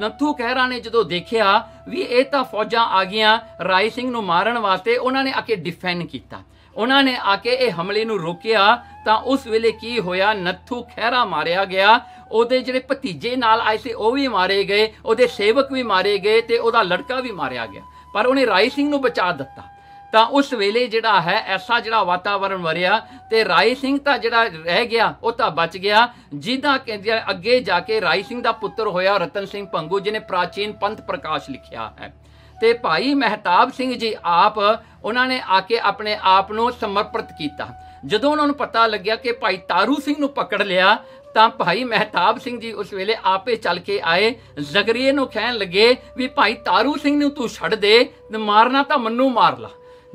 ਨੱਥੂ ਖਹਿਰਾ ਨੇ ਜਦੋਂ ਦੇਖਿਆ ਵੀ ਇਹ ਤਾਂ ਫੌਜਾਂ ਆ ਗਈਆਂ ਰਾਏ ਸਿੰਘ ਨੂੰ ਮਾਰਨ ਵਾਸਤੇ ਉਹਨਾਂ ਨੇ ਆ ਕੇ ਡਿਫੈਂਡ ਕੀਤਾ ਉਹਨਾਂ ਨੇ ਆ ਕੇ ਇਹ ਹਮਲੇ ਨੂੰ ਰੋਕਿਆ ਤਾਂ ਉਸ ਵੇਲੇ ਕੀ ਹੋਇਆ ਨੱਥੂ ਖਹਿਰਾ ਮਾਰਿਆ ਗਿਆ ਉਹਦੇ ਜਿਹੜੇ ਭਤੀਜੇ ਨਾਲ ਆਏ ਸੀ ਉਹ ਵੀ ਮਾਰੇ ਗਏ ਉਹਦੇ ਸੇਵਕ ਵੀ ਮਾਰੇ ਗਏ ਤੇ ਉਹਦਾ ਲੜਕਾ ਵੀ ਮਾਰਿਆ ਗਿਆ ਪਰ ਉਹਨੇ ਰਾਏ ਸਿੰਘ ਨੂੰ ਬਚਾ ਦਿੱਤਾ ਤਾਂ ਉਸ ਵੇਲੇ ਜਿਹੜਾ ਹੈ ਐਸਾ ਜਿਹੜਾ ਵਾਤਾਵਰਣ ਵਰਿਆ ਤੇ ਰਾਈ ਸਿੰਘ ਤਾਂ ਜਿਹੜਾ ਰਹਿ ਗਿਆ ਉਹ ਤਾਂ ਬਚ ਗਿਆ ਜਿੱਦਾਂ ਕਹਿੰਦੇ ਅੱਗੇ ਜਾ ਕੇ ਰਾਈ ਸਿੰਘ ਦਾ ਪੁੱਤਰ ਹੋਇਆ ਰਤਨ ਸਿੰਘ ਭੰਗੂ ਜਿਹਨੇ ਪ੍ਰਾਚੀਨ ਪੰਥ ਪ੍ਰਕਾਸ਼ ਲਿਖਿਆ ਹੈ ਤੇ ਭਾਈ ਮਹਿਤਾਬ ਸਿੰਘ ਜੀ ਆਪ ਉਹਨਾਂ ਨੇ ਆ ਕੇ ਆਪਣੇ ਆਪ ਨੂੰ ਸਮਰਪਿਤ ਕੀਤਾ ਜਦੋਂ ਉਹਨਾਂ ਨੂੰ ਪਤਾ ਲੱਗਿਆ ਕਿ ਭਾਈ ਤਾਰੂ ਸਿੰਘ ਨੂੰ ਪਕੜ ਲਿਆ ਤਾਂ ਭਾਈ ਮਹਿਤਾਬ ਸਿੰਘ ਜੀ ਉਸ ਵੇਲੇ ਆਪੇ ਚੱਲ ਕੇ ਆਏ ਜ਼ਗਰੀਏ ਨੂੰ ਕਹਿਣ ਲੱਗੇ ਵੀ ਭਾਈ ਤਾਰੂ ਸਿੰਘ ਨੂੰ ਤੂੰ ਛੱਡ ਦੇ ਮਾਰਨਾ ਤਾਂ ਮੰਨੂ ਮਾਰ ਲਾ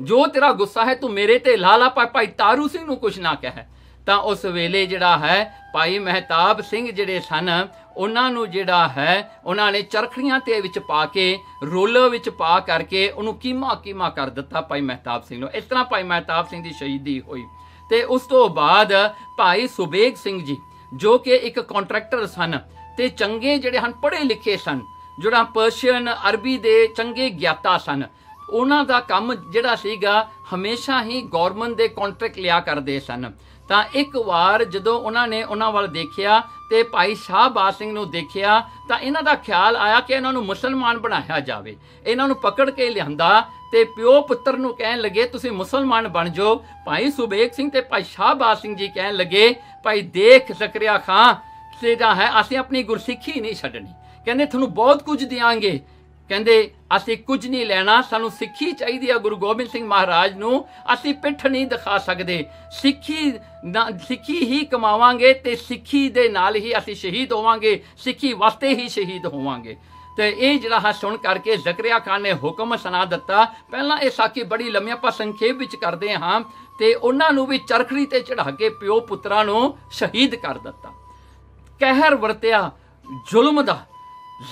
ਜੋ ਤੇਰਾ ਗੁੱਸਾ ਹੈ ਤੂੰ ਮੇਰੇ ਤੇ ਲਾਲਾ ਲਾ ਭਾਈ ਤਾਰੂ ਸਿੰਘ ਨੂੰ ਕੁਝ ਨਾ ਕਹਿ ਤਾਂ ਉਸ ਵੇਲੇ ਜਿਹੜਾ ਹੈ ਭਾਈ ਮਹਿਤਾਬ ਸਿੰਘ ਜਿਹੜੇ ਸਨ ਉਹਨਾਂ ਨੂੰ ਜਿਹੜਾ ਹੈ ਉਹਨਾਂ ਨੇ ਚਰਖੜੀਆਂ ਤੇ ਵਿੱਚ ਪਾ ਕੇ ਰੋਲਰ ਵਿੱਚ ਪਾ ਕਰਕੇ ਉਹਨੂੰ ਕੀਮਾ ਕੀਮਾ ਕਰ ਦਿੱਤਾ ਭਾਈ ਮਹਿਤਾਬ ਸਿੰਘ ਨੂੰ ਇਸ ਤਰ੍ਹਾਂ ਭਾਈ ਮਹਿਤਾਬ ਸਿੰਘ ਦੀ ਸ਼ਹੀਦੀ ਹੋਈ ਤੇ ਉਸ ਤੋਂ ਬਾਅਦ ਭਾਈ ਸੁਬੇਗ ਸਿੰਘ ਜੀ ਜੋ ਕਿ ਇੱਕ ਕੰਟਰੈਕਟਰ ਸਨ ਤੇ ਚੰਗੇ ਜਿਹੜੇ ਹਨ ਪੜ੍ਹੇ ਲਿਖੇ ਸਨ ਜਿਹੜਾ ਪਰਸ਼ੀਅਨ ਅਰਬੀ ਦੇ ਚੰਗੇ ਗਿਆਤਾ ਸਨ ਉਹਨਾਂ ਦਾ ਕੰਮ ਜਿਹੜਾ ਸੀਗਾ ਹਮੇਸ਼ਾ ਹੀ ਗਵਰਨਮੈਂਟ ਦੇ ਕੰਟਰੈਕਟ ਲਿਆ ਕਰਦੇ ਸਨ ਤਾਂ ਇੱਕ ਵਾਰ ਜਦੋਂ ਉਹਨਾਂ ਨੇ ਉਹਨਾਂ ਵੱਲ ਦੇਖਿਆ ਤੇ ਭਾਈ ਸ਼ਾਹਬਾਜ਼ ਸਿੰਘ ਨੂੰ ਦੇਖਿਆ ਤਾਂ ਇਹਨਾਂ ਦਾ ਖਿਆਲ ਆਇਆ ਕਿ ਇਹਨਾਂ ਨੂੰ ਮੁਸਲਮਾਨ ਬਣਾਇਆ ਜਾਵੇ ਇਹਨਾਂ ਨੂੰ ਪਕੜ ਕੇ ਲਿਆਂਦਾ ਤੇ ਪਿਓ ਪੁੱਤਰ ਨੂੰ ਕਹਿਣ ਲੱਗੇ ਤੁਸੀਂ ਮੁਸਲਮਾਨ ਬਣ ਜਾਓ ਭਾਈ ਸੁਬੇਕ ਸਿੰਘ ਤੇ ਭਾਈ ਸ਼ਾਹਬਾਜ਼ ਸਿੰਘ ਜੀ ਕਹਿਣ ਲੱਗੇ ਭਾਈ ਦੇਖ ਸਕਰਿਆ ਖਾਂ ਸੇਦਾ ਹੈ ਅਸੀਂ ਆਪਣੀ ਗੁਰਸਿੱਖੀ ਨਹੀਂ ਛੱਡਣੀ ਕਹਿੰਦੇ ਤੁਹਾਨੂੰ ਬਹੁਤ ਕੁਝ ਦਿਆਂਗੇ ਕਹਿੰਦੇ ਅਸੀਂ ਕੁਝ ਨਹੀਂ ਲੈਣਾ ਸਾਨੂੰ ਸਿੱਖੀ ਚਾਹੀਦੀ ਆ ਗੁਰੂ ਗੋਬਿੰਦ ਸਿੰਘ ਮਹਾਰਾਜ ਨੂੰ ਅਸੀਂ ਪਿੱਠ ਨਹੀਂ ਦਿਖਾ ਸਕਦੇ ਸਿੱਖੀ ਸਿੱਖੀ ਹੀ ਕਮਾਵਾਂਗੇ ਤੇ ਸਿੱਖੀ ਦੇ ਨਾਲ ਹੀ ਅਸੀਂ ਸ਼ਹੀਦ ਹੋਵਾਂਗੇ ਸਿੱਖੀ ਵਾਸਤੇ ਹੀ ਸ਼ਹੀਦ ਹੋਵਾਂਗੇ ਤੇ ਇਹ ਜਿਹੜਾ ਹਾ ਸੁਣ ਕਰਕੇ ਜ਼ਕਰੀਆ ਖਾਨ ਨੇ ਹੁਕਮ ਸੁਣਾ ਦਿੱਤਾ ਪਹਿਲਾਂ ਇਹ ਸਾਕੀ ਬੜੀ ਲੰਮੀ ਆਪਾਂ ਸੰਖੇਪ ਵਿੱਚ ਕਰਦੇ ਹਾਂ ਤੇ ਉਹਨਾਂ ਨੂੰ ਵੀ ਚਰਖੜੀ ਤੇ ਚੜਾ ਕੇ ਪਿਓ ਪੁੱਤਰਾਂ ਨੂੰ ਸ਼ਹੀਦ ਕਰ ਦਿੱਤਾ ਕਹਿਰ ਵਰਤਿਆ ਜ਼ੁਲਮ ਦਾ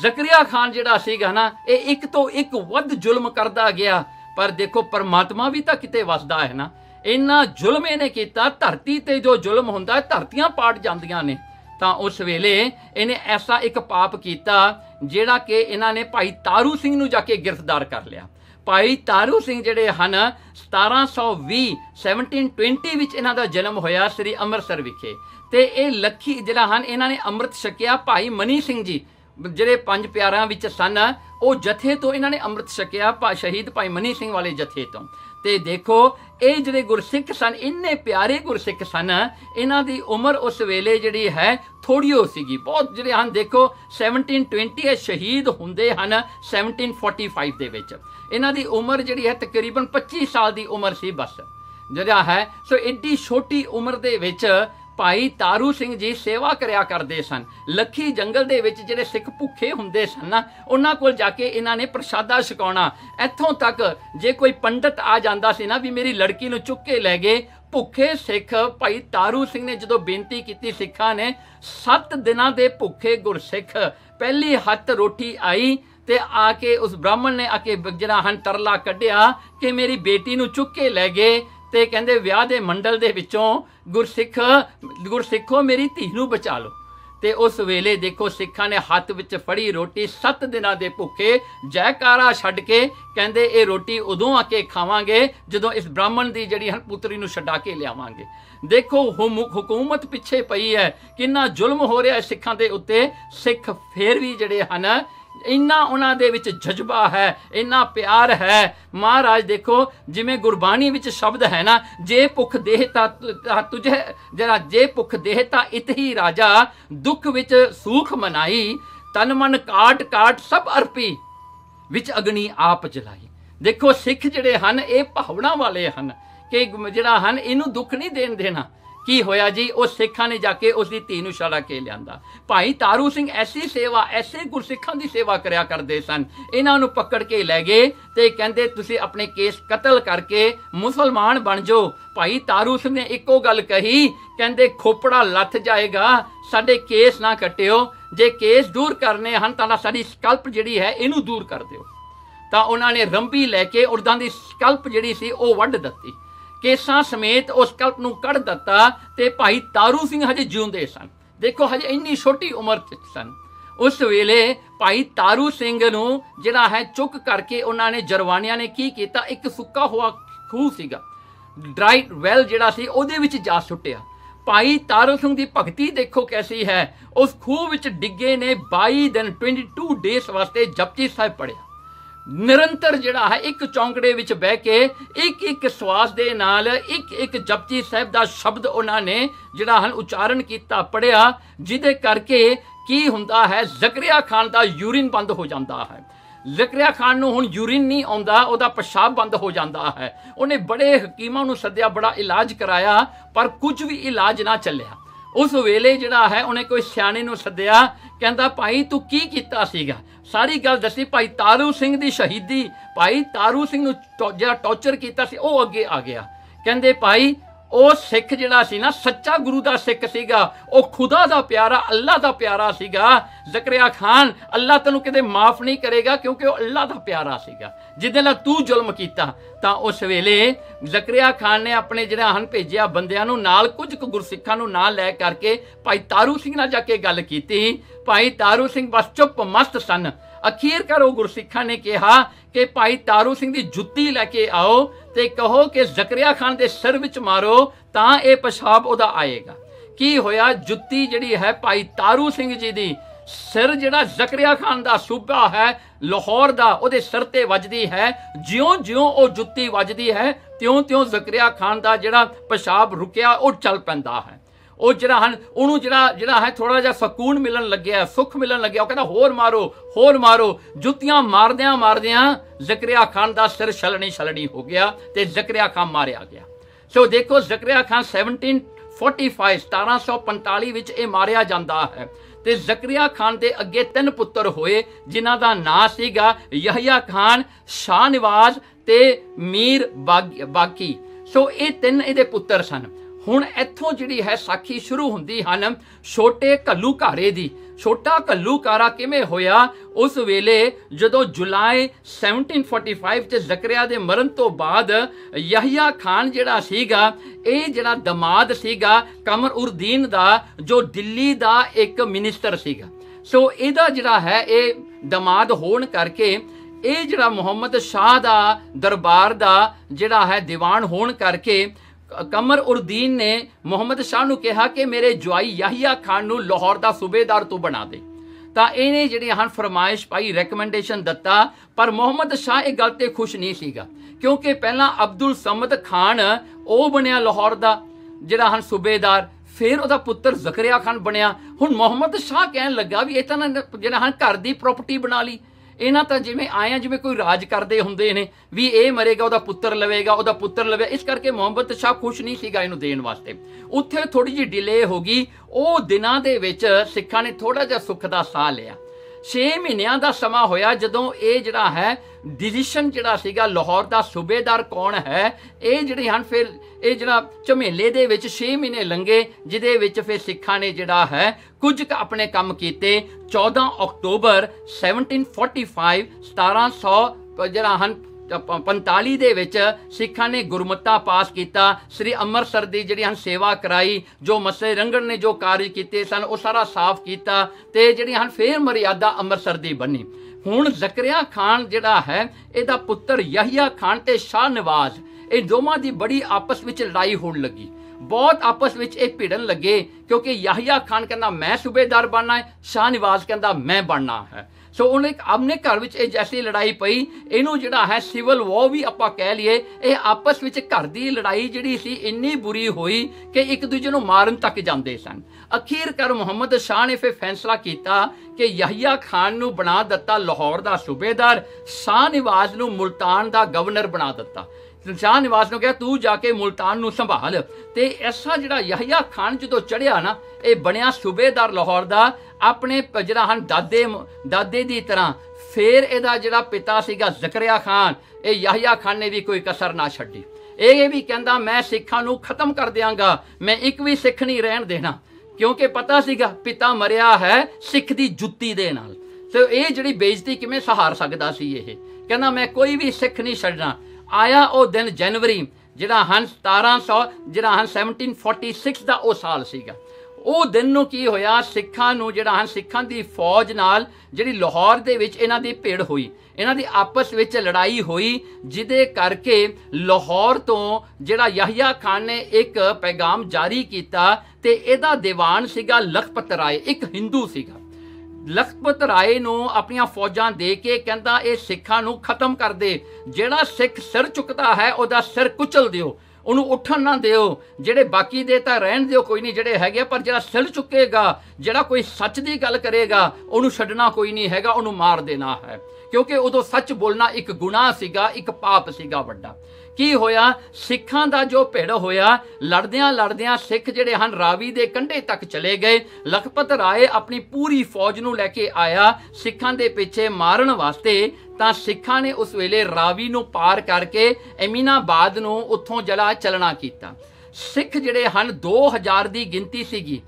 ਜ਼ਕਰੀਆ ਖਾਨ ਜਿਹੜਾ ਸੀਗਾ ਨਾ ਇਹ ਇੱਕ ਤੋਂ ਇੱਕ ਵੱਧ ਜ਼ੁਲਮ ਕਰਦਾ ਗਿਆ ਪਰ ਦੇਖੋ ਪਰਮਾਤਮਾ ਵੀ ਤਾਂ ਕਿਤੇ ਵਸਦਾ ਹੈ ਨਾ ਇੰਨਾ ਜ਼ੁਲਮ ਇਹਨੇ ਕੀਤਾ ਧਰਤੀ ਤੇ ਜੋ ਜ਼ੁਲਮ ਹੁੰਦਾ ਧਰਤੀਆਂ ਪਾੜ ਜਾਂਦੀਆਂ ਨੇ ਤਾਂ ਉਸ ਵੇਲੇ ਇਹਨੇ ਐਸਾ ਇੱਕ ਪਾਪ ਕੀਤਾ ਜਿਹੜਾ ਕਿ ਇਹਨਾਂ ਨੇ ਭਾਈ ਤਾਰੂ ਸਿੰਘ ਨੂੰ ਜਾ ਕੇ ਗ੍ਰਿਫਤਾਰ ਕਰ ਲਿਆ ਭਾਈ ਤਾਰੂ ਸਿੰਘ ਜਿਹੜੇ ਹਨ 1720 1720 ਵਿੱਚ ਇਹਨਾਂ ਦਾ ਜਨਮ ਹੋਇਆ ਸ੍ਰੀ ਅੰਮ੍ਰਿਤਸਰ ਵਿਖੇ ਤੇ ਇਹ ਲੱਖੀ ਜਿਹੜਾ ਹਨ ਇਹਨਾਂ ਨੇ ਅੰਮ੍ਰਿਤ ਛਕਿਆ ਭਾਈ ਮਨੀ ਸਿੰਘ ਜੀ ਜਿਹੜੇ ਪੰਜ ਪਿਆਰਿਆਂ ਵਿੱਚ ਸਨ ਉਹ ਜਥੇ ਤੋਂ ਇਹਨਾਂ ਨੇ ਅੰਮ੍ਰਿਤ ਛਕਿਆ ਭਾ ਸ਼ਹੀਦ ਭਾਈ ਮਨੀ ਸਿੰਘ ਵਾਲੇ ਜਥੇ ਤੋਂ ਤੇ ਦੇਖੋ ਇਹ ਜਿਹੜੇ ਗੁਰਸਿੱਖ ਸਨ ਇੰਨੇ ਪਿਆਰੇ ਗੁਰਸਿੱਖ ਸਨ ਇਹਨਾਂ ਦੀ ਉਮਰ ਉਸ ਵੇਲੇ ਜਿਹੜੀ ਹੈ ਥੋੜੀ ਹੋ ਸੀਗੀ ਬਹੁਤ ਜਿਹੜੇ ਹਨ ਦੇਖੋ 1720 ਇਹ ਸ਼ਹੀਦ ਹੁੰਦੇ ਹਨ 1745 ਦੇ ਵਿੱਚ ਇਹਨਾਂ ਦੀ ਉਮਰ ਜਿਹੜੀ ਹੈ ਤਕਰੀਬਨ 25 ਸਾਲ ਦੀ ਉਮਰ ਸੀ ਬਸ ਜਿਹੜਾ ਹੈ ਸੋ ਇੰਨੀ ਛੋਟੀ ਉਮਰ ਦੇ ਵਿੱਚ ਭਾਈ ਤਾਰੂ ਸਿੰਘ ਜੀ ਸੇਵਾ ਕਰਿਆ ਕਰਦੇ ਸਨ ਲੱਖੀ ਜੰਗਲ ਦੇ ਵਿੱਚ ਜਿਹੜੇ ਸਿੱਖ ਭੁੱਖੇ ਹੁੰਦੇ ਸਨ ਨਾ ਉਹਨਾਂ ਕੋਲ ਜਾ ਕੇ ਇਹਨਾਂ ਨੇ ਪ੍ਰਸ਼ਾਦਾ ਛਕਾਉਣਾ ਇੱਥੋਂ ਤੱਕ ਜੇ ਕੋਈ ਪੰਡਤ ਆ ਜਾਂਦਾ ਸੀ ਨਾ ਵੀ ਮੇਰੀ ਲੜਕੀ ਨੂੰ ਚੁੱਕ ਕੇ ਲੈ ਗਏ ਭੁੱਖੇ ਸਿੱਖ ਭਾਈ ਤਾਰੂ ਸਿੰਘ ਨੇ ਜਦੋਂ ਬੇਨਤੀ ਕੀਤੀ ਸਿੱਖਾਂ ਨੇ 7 ਦਿਨਾਂ ਦੇ ਭੁੱਖੇ ਗੁਰਸਿੱਖ ਪਹਿਲੀ ਹੱਥ ਰੋਟੀ ਆਈ ਤੇ ਆ ਕੇ ਉਸ ਬ੍ਰਾਹਮਣ ਨੇ ਆ ਕੇ ਜਿਹੜਾ ਹਨ ਤਰਲਾ ਕੱਢਿਆ ਕਿ ਮੇਰੀ ਬੇਟੀ ਨੂੰ ਚੁੱਕ ਕੇ ਲੈ ਗਏ ਤੇ ਕਹਿੰਦੇ ਵਿਆਹ ਦੇ ਮੰਡਲ ਦੇ ਵਿੱਚੋਂ ਗੁਰਸਿੱਖ ਗੁਰਸਿੱਖੋ ਮੇਰੀ ਧੀ ਨੂੰ ਬਚਾ ਲਓ ਤੇ ਉਸ ਵੇਲੇ ਦੇਖੋ ਸਿੱਖਾਂ ਨੇ ਹੱਥ ਵਿੱਚ ਫੜੀ ਰੋਟੀ 7 ਦਿਨਾਂ ਦੇ ਭੁੱਖੇ ਜੈਕਾਰਾ ਛੱਡ ਕੇ ਕਹਿੰਦੇ ਇਹ ਰੋਟੀ ਉਦੋਂ ਆ ਕੇ ਖਾਵਾਂਗੇ ਜਦੋਂ ਇਸ ਬ੍ਰਾਹਮਣ ਦੀ ਜਿਹੜੀ ਹਨ ਪੁੱਤਰੀ ਨੂੰ ਛੱਡਾ ਕੇ ਲਿਆਵਾਂਗੇ ਦੇਖੋ ਹਕੂਮਤ ਪਿੱਛੇ ਪਈ ਹੈ ਕਿੰਨਾ ਜ਼ੁਲਮ ਹੋ ਰਿਹਾ ਹੈ ਸਿੱਖਾਂ ਦੇ ਉੱਤੇ ਸਿੱਖ ਫੇਰ ਵੀ ਜਿਹੜੇ ਹਨ ਇੰਨਾ ਉਹਨਾਂ ਦੇ ਵਿੱਚ ਜਜ਼ਬਾ ਹੈ ਇੰਨਾ ਪਿਆਰ ਹੈ ਮਹਾਰਾਜ ਦੇਖੋ ਜਿਵੇਂ ਗੁਰਬਾਣੀ ਵਿੱਚ ਸ਼ਬਦ ਹੈ ਨਾ ਜੇ ਭੁਖ ਤਾ ਤੁਝੇ ਜਿਹੜਾ ਜੇ ਭੁਖ ਦੇਹਤਾ ਇਤਹੀ ਰਾਜਾ ਦੁੱਖ ਵਿੱਚ ਸੂਖ ਮਨਾਈ ਤਨ ਮਨ ਕਾਟ ਕਾਟ ਸਭ ਅਰਪੀ ਵਿੱਚ ਅਗਨੀ ਆਪ ਜਲਾਈ ਦੇਖੋ ਸਿੱਖ ਜਿਹੜੇ ਹਨ ਇਹ ਭਾਵਨਾ ਵਾਲੇ ਹਨ ਕਿ ਜਿਹੜਾ ਹਨ ਇਹਨੂੰ ਦੁੱਖ ਨਹੀਂ ਦੇਣ ਦੇਣਾ ਕੀ ਹੋਇਆ ਜੀ ਉਹ ਸਿੱਖਾਂ ਨੇ ਜਾ ਕੇ ਉਸ ਦੀ ਧੀ ਨੂੰ ਛੜਾ ਕੇ ਲਿਆਂਦਾ ਭਾਈ ਤਾਰੂ ਸਿੰਘ ਐਸੀ ਸੇਵਾ ਐਸੇ ਗੁਰਸਿੱਖਾਂ ਦੀ ਸੇਵਾ ਕਰਿਆ ਕਰਦੇ ਸਨ ਇਹਨਾਂ ਨੂੰ ਪਕੜ ਕੇ ਲੈ ਗਏ ਤੇ ਕਹਿੰਦੇ ਤੁਸੀਂ ਆਪਣੇ ਕੇਸ ਕਤਲ ਕਰਕੇ ਮੁਸਲਮਾਨ ਬਣ ਜਾਓ ਭਾਈ ਤਾਰੂ ਸਿੰਘ ਨੇ ਇੱਕੋ ਗੱਲ ਕਹੀ ਕਹਿੰਦੇ ਖੋਪੜਾ ਲੱਥ ਜਾਏਗਾ ਸਾਡੇ ਕੇਸ ਨਾ ਕਟਿਓ ਜੇ ਕੇਸ ਦੂਰ ਕਰਨੇ ਹਨ ਤਾਂ ਸਾਡੀ ਸਕਲਪ ਜਿਹੜੀ ਹੈ ਇਹਨੂੰ ਦੂਰ ਕਰ ਦਿਓ ਤਾਂ ਉਹਨਾਂ ਨੇ ਰੰਬੀ ਲੈ ਕੇ ਉਰਦਾਂ ਦੀ ਸਕਲਪ ਜਿਹੜੀ ਸੀ ਉਹ ਵੱਢ ਦਿੱਤੀ ਕੇਸਾਂ ਸਮੇਤ ਉਸ ਕਲਪ ਨੂੰ ਕੱਢ ਦਿੱਤਾ ਤੇ ਭਾਈ ਤਾਰੂ ਸਿੰਘ ਹਜੇ ਜਿਉਂਦੇ ਸਨ ਦੇਖੋ ਹਜੇ ਇੰਨੀ ਛੋਟੀ ਉਮਰ 'ਚ ਸਨ ਉਸ ਵੇਲੇ ਭਾਈ ਤਾਰੂ ਸਿੰਘ ਨੂੰ ਜਿਹੜਾ ਹੈ ਚੁੱਕ ਕਰਕੇ ਉਹਨਾਂ ਨੇ ਜਰਵਾਨਿਆਂ ਨੇ ਕੀ ਕੀਤਾ ਇੱਕ ਸੁੱਕਾ ਹੋਆ ਖੂਹ ਸੀਗਾ ਡਰਾਈ ਵੈਲ ਜਿਹੜਾ ਸੀ ਉਹਦੇ ਵਿੱਚ ਜਾ ਸੁੱਟਿਆ ਭਾਈ ਤਾਰੂ ਸਿੰਘ ਦੀ ਭਗਤੀ ਦੇਖੋ ਕੈਸੀ ਹੈ ਉਸ ਖੂਹ ਵਿੱਚ ਡਿੱਗੇ ਨੇ 22 ਦਿਨ 22 ਡੇਸ ਵਾਸਤੇ ਜਪਜੀ ਸਾਹਿਬ ਪੜਿਆ ਨਿਰੰਤਰ ਜਿਹੜਾ ਹੈ ਇੱਕ ਚੌਂਕੜੇ ਵਿੱਚ ਬਹਿ ਕੇ ਇੱਕ ਇੱਕ ਸਵਾਸ ਦੇ ਨਾਲ ਇੱਕ ਇੱਕ ਜਪਜੀ ਸਾਹਿਬ ਦਾ ਸ਼ਬਦ ਉਹਨਾਂ ਨੇ ਜਿਹੜਾ ਹਨ ਉਚਾਰਨ ਕੀਤਾ ਪੜਿਆ ਜਿਹਦੇ ਕਰਕੇ ਕੀ ਹੁੰਦਾ ਹੈ ਜ਼ਕਰੀਆ ਖਾਨ ਦਾ ਯੂਰਿਨ ਬੰਦ ਹੋ ਜਾਂਦਾ ਹੈ ਜ਼ਕਰੀਆ ਖਾਨ ਨੂੰ ਹੁਣ ਯੂਰਿਨ ਨਹੀਂ ਆਉਂਦਾ ਉਹਦਾ ਪਿਸ਼ਾਬ ਬੰਦ ਹੋ ਜਾਂਦਾ ਹੈ ਉਹਨੇ ਬੜੇ ਹਕੀਮਾਂ ਨੂੰ ਸੱਦਿਆ ਬੜਾ ਇਲਾਜ ਕਰਾਇਆ ਪਰ ਕੁਝ ਵੀ ਇਲਾਜ ਨਾ ਚੱਲਿਆ ਉਸ ਵੇਲੇ ਜਿਹੜਾ ਹੈ ਉਹਨੇ ਕੋਈ ਸਿਆਣੇ ਨੂੰ ਸੱਦਿਆ ਕਹਿੰਦਾ ਭਾਈ ਤੂੰ ਕੀ ਕੀਤਾ ਸੀਗਾ ਸਾਰੀ ਗੱਲ ਦੱਸੀ ਭਾਈ ਤਾਰੂ ਸਿੰਘ ਦੀ ਸ਼ਹੀਦੀ ਭਾਈ ਤਾਰੂ ਸਿੰਘ ਨੂੰ ਜਿਹੜਾ ਟੌਰਚਰ ਕੀਤਾ ਸੀ ਉਹ ਅੱਗੇ ਆ ਗਿਆ ਕਹਿੰਦੇ ਭਾਈ ਉਹ ਸਿੱਖ ਜਿਹੜਾ ਸੀ ਨਾ ਸੱਚਾ ਗੁਰੂ ਦਾ ਸਿੱਖ ਸੀਗਾ ਉਹ ਖੁਦਾ ਦਾ ਪਿਆਰਾ ਅੱਲਾ ਦਾ ਪਿਆਰਾ ਸੀਗਾ ਜ਼ਕਰੀਆ ਖਾਨ ਅੱਲਾ ਤੈਨੂੰ ਕਿਤੇ ਮਾਫ ਨਹੀਂ ਕਰੇਗਾ ਕਿਉਂਕਿ ਉਹ ਅੱਲਾ ਦਾ ਪਿਆਰਾ ਸੀਗਾ ਜਿਹਦੇ ਨਾਲ ਤੂੰ ਜ਼ੁਲਮ ਕੀਤਾ ਤਾਂ ਉਸ ਵੇਲੇ ਜ਼ਕਰੀਆ ਖਾਨ ਨੇ ਆਪਣੇ ਜਿਹੜਾ ਹਨ ਭੇਜਿਆ ਬੰਦਿਆਂ ਨੂੰ ਨਾਲ ਕੁਝ ਕੁ ਗੁਰਸਿੱਖਾਂ ਨੂੰ ਨਾਲ ਲੈ ਕਰਕੇ ਭਾਈ ਤਾਰੂ ਸਿੰਘ ਨਾਲ ਜਾ ਕੇ ਗੱਲ ਕੀਤੀ ਭਾਈ ਤਾਰੂ ਸਿੰਘ ਬਸ ਚੁੱਪ ਮਸਤ ਸਨ ਅਖੀਰਕਾਰ ਉਹ ਗੁਰਸਿੱਖਾਂ ਨੇ ਕਿਹਾ ਕਿ ਭਾਈ ਤਾਰੂ ਸਿੰਘ ਦੀ ਜੁੱਤੀ ਲੈ ਕੇ ਆਓ ਤੇ ਕਹੋ ਕਿ ਜ਼ਕਰੀਆ ਖਾਨ ਦੇ ਸਿਰ ਵਿੱਚ ਮਾਰੋ ਤਾਂ ਇਹ ਪਿਸ਼ਾਬ ਉਹਦਾ ਆਏਗਾ ਕੀ ਹੋਇਆ ਜੁੱਤੀ ਜਿਹੜੀ ਹੈ ਭਾਈ ਤਾਰੂ ਸਿੰਘ ਜੀ ਦੀ ਸਿਰ ਜਿਹੜਾ ਜ਼ਕਰੀਆ ਖਾਨ ਦਾ ਸੂਬਾ ਹੈ ਲਾਹੌਰ ਦਾ ਉਹਦੇ ਸਿਰ ਤੇ ਵੱਜਦੀ ਹੈ ਜਿਉਂ-ਜਿਉਂ ਉਹ ਜੁੱਤੀ ਵੱਜਦੀ ਹੈ ਤਿਉਂ-ਤਿਉਂ ਜ਼ਕਰੀਆ ਖਾਨ ਦਾ ਜਿਹੜਾ ਪਿਸ਼ਾਬ ਰੁਕਿਆ ਉਹ ਚੱਲ ਪੈਂਦਾ ਹੈ ਉਹ ਜਿਹੜਾ ਹਨ ਉਹਨੂੰ ਜਿਹੜਾ ਜਿਹੜਾ ਹੈ ਥੋੜਾ ਜਿਹਾ ਸਕੂਨ ਮਿਲਣ ਲੱਗਿਆ ਸੁੱਖ ਮਿਲਣ ਲੱਗਿਆ ਉਹ ਕਹਿੰਦਾ ਹੋਰ ਮਾਰੋ ਹੋਰ ਮਾਰੋ ਜੁੱਤੀਆਂ ਮਾਰਦਿਆਂ ਮਾਰਦਿਆਂ ਜ਼ਕਰੀਆ ਖਾਨ ਦਾ ਸਿਰ ਛਲਣੀ ਛਲਣੀ ਹੋ ਗਿਆ ਤੇ ਜ਼ਕਰੀਆ ਖਾਨ ਮਾਰਿਆ ਗਿਆ ਸੋ ਦੇਖੋ ਜ਼ਕਰੀਆ ਖਾਨ 1745 1745 ਵਿੱਚ ਇਹ ਮਾਰਿਆ ਜਾਂਦਾ ਹੈ ਤੇ ਜ਼ਕਰੀਆ ਖਾਨ ਦੇ ਅੱਗੇ ਤਿੰਨ ਪੁੱਤਰ ਹੋਏ ਜਿਨ੍ਹਾਂ ਦਾ ਨਾਂ ਸੀਗਾ ਯਹਿਆ ਖਾਨ ਸ਼ਾਨਵਾਜ਼ ਤੇ ਮੀਰ ਬਾਕੀ ਸੋ ਇਹ ਤਿੰਨ ਇਹਦੇ ਪੁੱਤਰ ਸਨ ਹੁਣ ਇੱਥੋਂ ਜਿਹੜੀ ਹੈ ਸਾਖੀ ਸ਼ੁਰੂ ਹੁੰਦੀ ਹਨ ਛੋਟੇ ਕੱਲੂ ਘਾਰੇ ਦੀ ਛੋਟਾ ਕੱਲੂ ਕਾਰਾ ਕਿਵੇਂ ਹੋਇਆ ਉਸ ਵੇਲੇ ਜਦੋਂ ਜੁਲਾਈ 1745 ਤੇ ਜ਼ਕਰੀਆ ਦੇ ਮਰਨ ਤੋਂ ਬਾਅਦ ਯਹਿਆ ਖਾਨ ਜਿਹੜਾ ਸੀਗਾ ਇਹ ਜਿਹੜਾ ਦਮਾਦ ਸੀਗਾ ਕਮਰ ਉਰਦੀਨ ਦਾ ਜੋ ਦਿੱਲੀ ਦਾ ਇੱਕ ਮਿਨਿਸਟਰ ਸੀਗਾ ਸੋ ਇਹਦਾ ਜਿਹੜਾ ਹੈ ਇਹ ਦਮਾਦ ਹੋਣ ਕਰਕੇ ਇਹ ਜਿਹੜਾ ਮੁਹੰਮਦ ਸ਼ਾਹ ਦਾ ਦਰਬਾਰ ਦਾ ਜਿਹੜਾ ਹੈ ਦੀਵਾਨ ਹੋਣ ਕਰਕੇ ਕਮਰ ਉਰਦੀਨ ਨੇ ਮੁਹੰਮਦ ਸ਼ਾਹ ਨੂੰ ਕਿਹਾ ਕਿ ਮੇਰੇ ਜਵਾਈ ਯਾਹੀਆ ਖਾਨ ਨੂੰ ਲਾਹੌਰ ਦਾ ਸੂਬੇਦਾਰ ਤੂੰ ਬਣਾ ਦੇ ਤਾਂ ਇਹਨੇ ਜਿਹੜੇ ਹਨ ਫਰਮਾਇਸ਼ ਪਾਈ ਰეკਮੈਂਡੇਸ਼ਨ ਦਿੱਤਾ ਪਰ ਮੁਹੰਮਦ ਸ਼ਾਹ ਇਹ ਗੱਲ ਤੇ ਖੁਸ਼ ਨਹੀਂ ਸੀਗਾ ਕਿਉਂਕਿ ਪਹਿਲਾਂ ਅਬਦੁਲ ਸਮਦ ਖਾਨ ਉਹ ਬਣਿਆ ਲਾਹੌਰ ਦਾ ਜਿਹੜਾ ਹਨ ਸੂਬੇਦਾਰ ਫਿਰ ਉਹਦਾ ਪੁੱਤਰ ਜ਼ਕਰੀਆ ਖਾਨ ਬਣਿਆ ਹੁਣ ਮੁਹੰਮਦ ਸ਼ਾਹ ਕਹਿਣ ਲੱਗਾ ਵੀ ਇਹ ਤਾਂ ਜਿਹੜਾ ਹਨ ਘਰ ਦੀ ਪ੍ਰਾਪਰਟੀ ਬਣਾ ਲਈ ਇਹਨਾਂ ਤਾਂ ਜਿਵੇਂ ਆਇਆ ਜਿਵੇਂ ਕੋਈ ਰਾਜ ਕਰਦੇ ਹੁੰਦੇ ਨੇ ਵੀ ਇਹ ਮਰੇਗਾ ਉਹਦਾ ਪੁੱਤਰ ਲਵੇਗਾ ਉਹਦਾ ਪੁੱਤਰ ਲਵੇ ਇਸ ਕਰਕੇ ਮੁਹੰਮਦ ਸ਼ਾਹ ਖੁਸ਼ ਨਹੀਂ ਸੀਗਾ ਇਹਨੂੰ ਦੇਣ ਵਾਸਤੇ ਉੱਥੇ ਥੋੜੀ ਜਿਹੀ ਡਿਲੇ ਹੋ ਗਈ ਉਹ ਦਿਨਾਂ ਦੇ ਵਿੱਚ ਸਿੱਖਾਂ ਨੇ ਥੋੜਾ ਜਿਹਾ ਸੁੱਖ ਦਾ ਸਾਹ ਲਿਆ 6 ਮਹੀਨਿਆਂ ਦਾ ਸਮਾਂ ਹੋਇਆ ਜਦੋਂ ਇਹ ਜਿਹੜਾ ਹੈ ਡਿਸੀਸ਼ਨ ਜਿਹੜਾ ਸੀਗਾ ਲਾਹੌਰ ਦਾ ਸੂਬੇਦਾਰ ਕੌਣ ਹੈ ਇਹ ਜਿਹੜੇ ਹਨ ਫਿਰ ਇਹ ਜਿਹੜਾ ਝਮੇਲੇ ਦੇ ਵਿੱਚ 6 ਮਹੀਨੇ ਲੰਗੇ ਜਿਦੇ ਵਿੱਚ ਫਿਰ ਸਿੱਖਾਂ ਨੇ ਜਿਹੜਾ ਹੈ ਕੁਝ ਆਪਣੇ ਕੰਮ ਕੀਤੇ 14 ਅਕਤੂਬਰ 1745 1700 ਜਿਹੜਾ ਹਨ 45 ਦੇ ਵਿੱਚ ਸਿੱਖਾਂ ਨੇ ਗੁਰਮਤਾ ਪਾਸ ਕੀਤਾ ਸ੍ਰੀ ਅੰਮ੍ਰਿਤਸਰ ਦੀ ਜਿਹੜੀ ਹਨ ਸੇਵਾ ਕਰਾਈ ਜੋ ਮਸੇ ਰੰਗਣ ਨੇ ਜੋ ਕਾਰਜ ਕੀਤੇ ਸਨ ਉਹ ਸਾਰਾ ਸਾਫ਼ ਕੀਤਾ ਤੇ ਜਿਹੜੀ ਹਨ ਫੇਰ ਮਰਿਆਦਾ ਅੰਮ੍ਰਿਤਸਰ ਦੀ ਬਣੀ ਹੁਣ ਜ਼ਕਰੀਆ ਖਾਨ ਜਿਹੜਾ ਹੈ ਇਹਦਾ ਪੁੱਤਰ ਯਹੀਆ ਖਾਨ ਤੇ ਸ਼ਾਹ ਨਵਾਜ਼ ਇਹ ਦੋਵਾਂ ਦੀ ਬੜੀ ਆਪਸ ਵਿੱਚ ਲੜਾਈ ਹੋਣ ਲੱਗੀ ਬਹੁਤ ਆਪਸ ਵਿੱਚ ਇਹ ਭਿੜਨ ਲੱਗੇ ਕਿਉਂਕਿ ਯਹੀਆ ਖਾਨ ਕਹਿੰਦਾ ਮੈਂ ਸੂਬੇਦਾਰ ਬਣਨਾ ਹੈ ਸ਼ਾਹ ਨਵਾਜ਼ ਕਹਿੰਦਾ ਮੈਂ ਬਣਨਾ ਹੈ ਸੋ ਉਹਨੇ ਆਪਣੇ ਘਰ ਵਿੱਚ ਇਹ ਜੈਸੀ ਲੜਾਈ ਪਈ ਇਹਨੂੰ ਜਿਹੜਾ ਹੈ ਸਿਵਲ ਵਾਰ ਵੀ ਆਪਾਂ ਕਹਿ ਲਈਏ ਇਹ ਆਪਸ ਵਿੱਚ ਘਰ ਦੀ ਲੜਾਈ ਜਿਹੜੀ ਸੀ ਇੰਨੀ ਬੁਰੀ ਹੋਈ ਕਿ ਇੱਕ ਦੂਜੇ ਨੂੰ ਮਾਰਨ ਤੱਕ ਜਾਂਦੇ ਸਨ ਅਖੀਰਕਾਰ ਮੁਹੰਮਦ ਸ਼ਾਹ ਨੇ ਫਿਰ ਫੈਸਲਾ ਕੀਤਾ ਕਿ ਯਹੀਆ ਖਾਨ ਨੂੰ ਬਣਾ ਦਿੱਤਾ ਲਾਹੌਰ ਦਾ ਸੂਬੇਦਾਰ ਸ਼ਾਹ ਨਿਵਾਜ਼ ਨੂੰ ਮੁਲਤਾਨ ਦਾ ਗਵਰਨਰ ਬਣਾ ਦਿੱਤਾ ਸ਼ਾਹ ਨਿਵਾਸ ਨੂੰ ਕਿਹਾ ਤੂੰ ਜਾ ਕੇ ਮੁਲਤਾਨ ਨੂੰ ਸੰਭਾਲ ਤੇ ਐਸਾ ਜਿਹੜਾ ਯਹਿਆ ਖਾਨ ਜਦੋਂ ਚੜਿਆ ਨਾ ਇਹ ਬਣਿਆ ਸੂਬੇਦਾਰ ਲਾਹੌਰ ਦਾ ਆਪਣੇ ਜਿਹੜਾ ਹਨ ਦਾਦੇ ਦਾਦੇ ਦੀ ਤਰ੍ਹਾਂ ਫੇਰ ਇਹਦਾ ਜਿਹੜਾ ਪਿਤਾ ਸੀਗਾ ਜ਼ਕਰੀਆ ਖਾਨ ਇਹ ਯਹਿਆ ਖਾਨ ਨੇ ਵੀ ਕੋਈ ਕਸਰ ਨਾ ਛੱਡੀ ਇਹ ਵੀ ਕਹਿੰਦਾ ਮੈਂ ਸਿੱਖਾਂ ਨੂੰ ਖਤਮ ਕਰ ਦਿਆਂਗਾ ਮੈਂ ਇੱਕ ਵੀ ਸਿੱਖ ਨਹੀਂ ਰਹਿਣ ਦੇਣਾ ਕਿਉਂਕਿ ਪਤਾ ਸੀਗਾ ਪਿਤਾ ਮਰਿਆ ਹੈ ਸਿੱਖ ਦੀ ਜੁੱਤੀ ਦੇ ਨਾਲ ਤੇ ਇਹ ਜਿਹੜੀ ਬੇਇੱਜ਼ਤੀ ਕਿਵੇਂ ਸਹਾਰ ਸਕਦਾ ਸੀ ਇਹ ਕਹਿੰਦਾ ਮੈਂ ਕੋਈ ਵੀ ਸਿੱਖ ਨਹੀਂ ਛੱਡਣਾ ਆਇਆ ਉਹ ਦਿਨ ਜਨਵਰੀ ਜਿਹੜਾ ਹਨ 1700 ਜਿਹੜਾ ਹਨ 1746 ਦਾ ਉਹ ਸਾਲ ਸੀਗਾ ਉਹ ਦਿਨ ਨੂੰ ਕੀ ਹੋਇਆ ਸਿੱਖਾਂ ਨੂੰ ਜਿਹੜਾ ਹਨ ਸਿੱਖਾਂ ਦੀ ਫੌਜ ਨਾਲ ਜਿਹੜੀ ਲਾਹੌਰ ਦੇ ਵਿੱਚ ਇਹਨਾਂ ਦੀ ਭੇੜ ਹੋਈ ਇਹਨਾਂ ਦੀ ਆਪਸ ਵਿੱਚ ਲੜਾਈ ਹੋਈ ਜਿਹਦੇ ਕਰਕੇ ਲਾਹੌਰ ਤੋਂ ਜਿਹੜਾ ਯਹੀਆ ਖਾਨ ਨੇ ਇੱਕ ਪੈਗਾਮ ਜਾਰੀ ਕੀਤਾ ਤੇ ਇਹਦਾ ਦੀਵਾਨ ਸੀਗਾ ਲਖਪਤ ਰਾਏ ਇੱਕ ਹਿੰਦੂ ਸੀਗਾ ਲਖਪਤ ਰਾਏ ਨੂੰ ਆਪਣੀਆਂ ਫੌਜਾਂ ਦੇ ਕੇ ਕਹਿੰਦਾ ਇਹ ਸਿੱਖਾਂ ਨੂੰ ਖਤਮ ਕਰ ਦੇ ਜਿਹੜਾ ਸਿੱਖ ਸਿਰ ਚੁੱਕਦਾ ਹੈ ਉਹਦਾ ਸਿਰ ਕੁਚਲ ਦਿਓ ਉਹਨੂੰ ਉੱਠਣ ਨਾ ਦਿਓ ਜਿਹੜੇ ਬਾਕੀ ਦੇ ਤਾਂ ਰਹਿਣ ਦਿਓ ਕੋਈ ਨਹੀਂ ਜਿਹੜੇ ਹੈਗੇ ਪਰ ਜਿਹੜਾ ਸਿਰ ਚੁੱਕੇਗਾ ਜਿਹੜਾ ਕੋਈ ਸੱਚ ਦੀ ਗੱਲ ਕਰੇਗਾ ਉਹਨੂੰ ਛੱਡਣਾ ਕੋਈ ਨਹੀਂ ਹੈਗਾ ਉਹਨੂੰ ਮਾਰ ਦੇਣਾ ਹੈ ਕਿਉਂਕਿ ਉਦੋਂ ਸੱਚ ਬੋਲਣਾ ਇੱਕ ਗੁਨਾਹ ਸੀਗਾ ਇੱਕ ਪਾਪ ਸੀਗਾ ਵੱਡਾ ਕੀ ਹੋਇਆ ਸਿੱਖਾਂ ਦਾ ਜੋ ਭਿੜ ਹੋਇਆ ਲੜਦਿਆਂ ਲੜਦਿਆਂ ਸਿੱਖ ਜਿਹੜੇ ਹਨ ਰਾਵੀ ਦੇ ਕੰਢੇ ਤੱਕ ਚਲੇ ਗਏ ਲਖਪਤ ਰਾਏ ਆਪਣੀ ਪੂਰੀ ਫੌਜ ਨੂੰ ਲੈ ਕੇ ਆਇਆ ਸਿੱਖਾਂ ਦੇ ਪਿੱਛੇ ਮਾਰਨ ਵਾਸਤੇ ਤਾਂ ਸਿੱਖਾਂ ਨੇ ਉਸ ਵੇਲੇ ਰਾਵੀ ਨੂੰ ਪਾਰ ਕਰਕੇ ਐਮੀਨਾਬਾਦ ਨੂੰ ਉੱਥੋਂ ਜਲਾ ਚਲਣਾ ਕੀਤਾ ਸਿੱਖ ਜਿਹੜੇ ਹਨ 2000 ਦੀ ਗਿਣਤੀ ਸੀਗੀ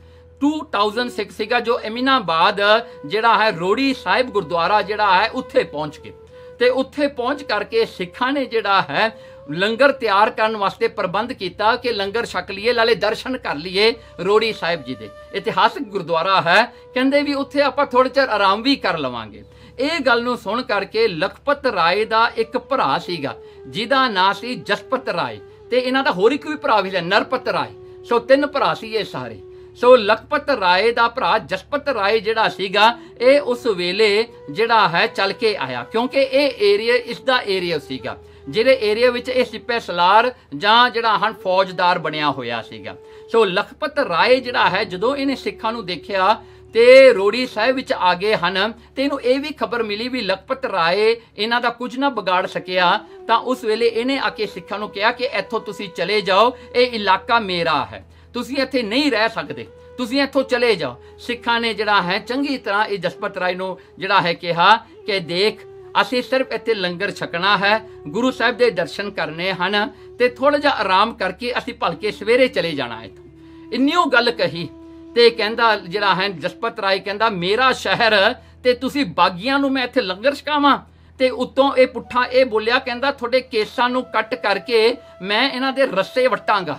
ਸਿੱਖ ਸੀਗਾ ਜੋ ਐਮੀਨਾਬਾਦ ਜਿਹੜਾ ਹੈ ਰੋੜੀ ਸਾਹਿਬ ਗੁਰਦੁਆਰਾ ਜਿਹੜਾ ਹੈ ਉੱਥੇ ਪਹੁੰਚ ਕੇ ਤੇ ਉੱਥੇ ਪਹੁੰਚ ਕਰਕੇ ਸਿੱਖਾਂ ਨੇ ਜਿਹੜਾ ਹੈ ਲੰਗਰ ਤਿਆਰ ਕਰਨ ਵਾਸਤੇ ਪ੍ਰਬੰਧ ਕੀਤਾ ਕਿ ਲੰਗਰ ਛਕ ਲਈਏ ਲਾਲੇ ਦਰਸ਼ਨ ਕਰ ਲਈਏ ਰੋੜੀ ਸਾਹਿਬ ਜੀ ਦੇ ਇਤਿਹਾਸਕ ਗੁਰਦੁਆਰਾ ਹੈ ਕਹਿੰਦੇ ਵੀ ਉੱਥੇ ਆਪਾਂ ਥੋੜੇ ਚਿਰ ਆਰਾਮ ਵੀ ਕਰ ਲਵਾਂਗੇ ਇਹ ਗੱਲ ਨੂੰ ਸੁਣ ਕਰਕੇ ਲਖਪਤ ਰਾਏ ਦਾ ਇੱਕ ਭਰਾ ਸੀਗਾ ਜਿਹਦਾ ਨਾਂ ਸੀ ਜਸਪਤ ਰਾਏ ਤੇ ਇਹਨਾਂ ਦਾ ਹੋਰ ਇੱਕ ਵੀ ਭਰਾ ਵੀ ਲੈ ਨਰਪਤ ਰਾਏ ਸੋ ਤਿੰਨ ਭਰਾ ਸੀ ਇਹ ਸਾਰੇ ਸੋ ਲਖਪਤ ਰਾਏ ਦਾ ਭਰਾ ਜਸਪਤ ਰਾਏ ਜਿਹੜਾ ਸੀਗਾ ਇਹ ਉਸ ਵੇਲੇ ਜਿਹੜਾ ਹੈ ਚੱਲ ਕੇ ਆਇਆ ਕਿਉਂਕਿ ਇਹ ਏਰੀਆ ਇਸ ਦਾ ਏਰੀਆ ਸੀਗਾ ਜਿਹੜੇ ਏਰੀਆ ਵਿੱਚ ਇਹ ਸਿੱਪੇ ਸਲਾਰ ਜਾਂ ਜਿਹੜਾ ਹਨ ਫੌਜਦਾਰ ਬਣਿਆ ਹੋਇਆ ਸੀਗਾ ਸੋ ਲਖਪਤ ਰਾਏ ਜਿਹੜਾ ਹੈ ਜਦੋਂ ਇਹਨੇ ਸਿੱਖਾਂ ਨੂੰ ਦੇਖਿਆ ਤੇ ਰੋੜੀ ਸਾਹਿਬ ਵਿੱਚ ਆ ਗਏ ਹਨ ਤੇ ਇਹਨੂੰ ਇਹ ਵੀ ਖਬਰ ਮਿਲੀ ਵੀ ਲਖਪਤ ਰਾਏ ਇਹਨਾਂ ਦਾ ਕੁਝ ਨਾ ਵਿਗਾੜ ਸਕਿਆ ਤਾਂ ਉਸ ਵੇਲੇ ਇਹਨੇ ਆ ਕੇ ਸਿੱਖਾਂ ਨੂੰ ਕਿਹਾ ਕਿ ਇੱਥੋਂ ਤੁਸੀਂ ਚਲੇ ਜਾਓ ਇਹ ਇਲਾਕਾ ਮੇਰਾ ਹੈ ਤੁਸੀਂ ਇੱਥੇ ਨਹੀਂ ਰਹਿ ਸਕਦੇ ਤੁਸੀਂ ਇੱਥੋਂ ਚਲੇ ਜਾਓ ਸਿੱਖਾਂ ਨੇ ਜਿਹੜਾ ਹੈ ਚੰਗੀ ਤਰ੍ਹਾਂ ਇਹ ਜਸਪਤ ਰਾਏ ਨੂੰ ਜਿਹੜਾ ਹੈ ਕਿਹਾ ਕਿ ਦੇਖ ਅਸੀਂ ਸਿਰਫ ਇੱਥੇ ਲੰਗਰ ਛਕਣਾ ਹੈ ਗੁਰੂ ਸਾਹਿਬ ਦੇ ਦਰਸ਼ਨ ਕਰਨੇ ਹਨ ਤੇ ਥੋੜਾ ਜਿਹਾ ਆਰਾਮ ਕਰਕੇ ਅਸੀਂ ਭਲਕੇ ਸਵੇਰੇ ਚਲੇ ਜਾਣਾ ਹੈ ਇੰਨੀਓ ਗੱਲ ਕਹੀ ਤੇ ਕਹਿੰਦਾ ਜਿਹੜਾ ਹੈ ਜਸਪਤ ਰਾਏ ਕਹਿੰਦਾ ਮੇਰਾ ਸ਼ਹਿਰ ਤੇ ਤੁਸੀਂ ਬਾਗੀਆਂ ਨੂੰ ਮੈਂ ਇੱਥੇ ਲੰਗਰ ਛਕਾਵਾਂ ਤੇ ਉਤੋਂ ਇਹ ਪੁੱਠਾ ਇਹ ਬੋਲਿਆ ਕਹਿੰਦਾ ਤੁਹਾਡੇ ਕੇਸਾਂ ਨੂੰ ਕੱਟ ਕਰਕੇ ਮੈਂ ਇਹਨਾਂ ਦੇ ਰਸੇ ਵਟਾਂਗਾ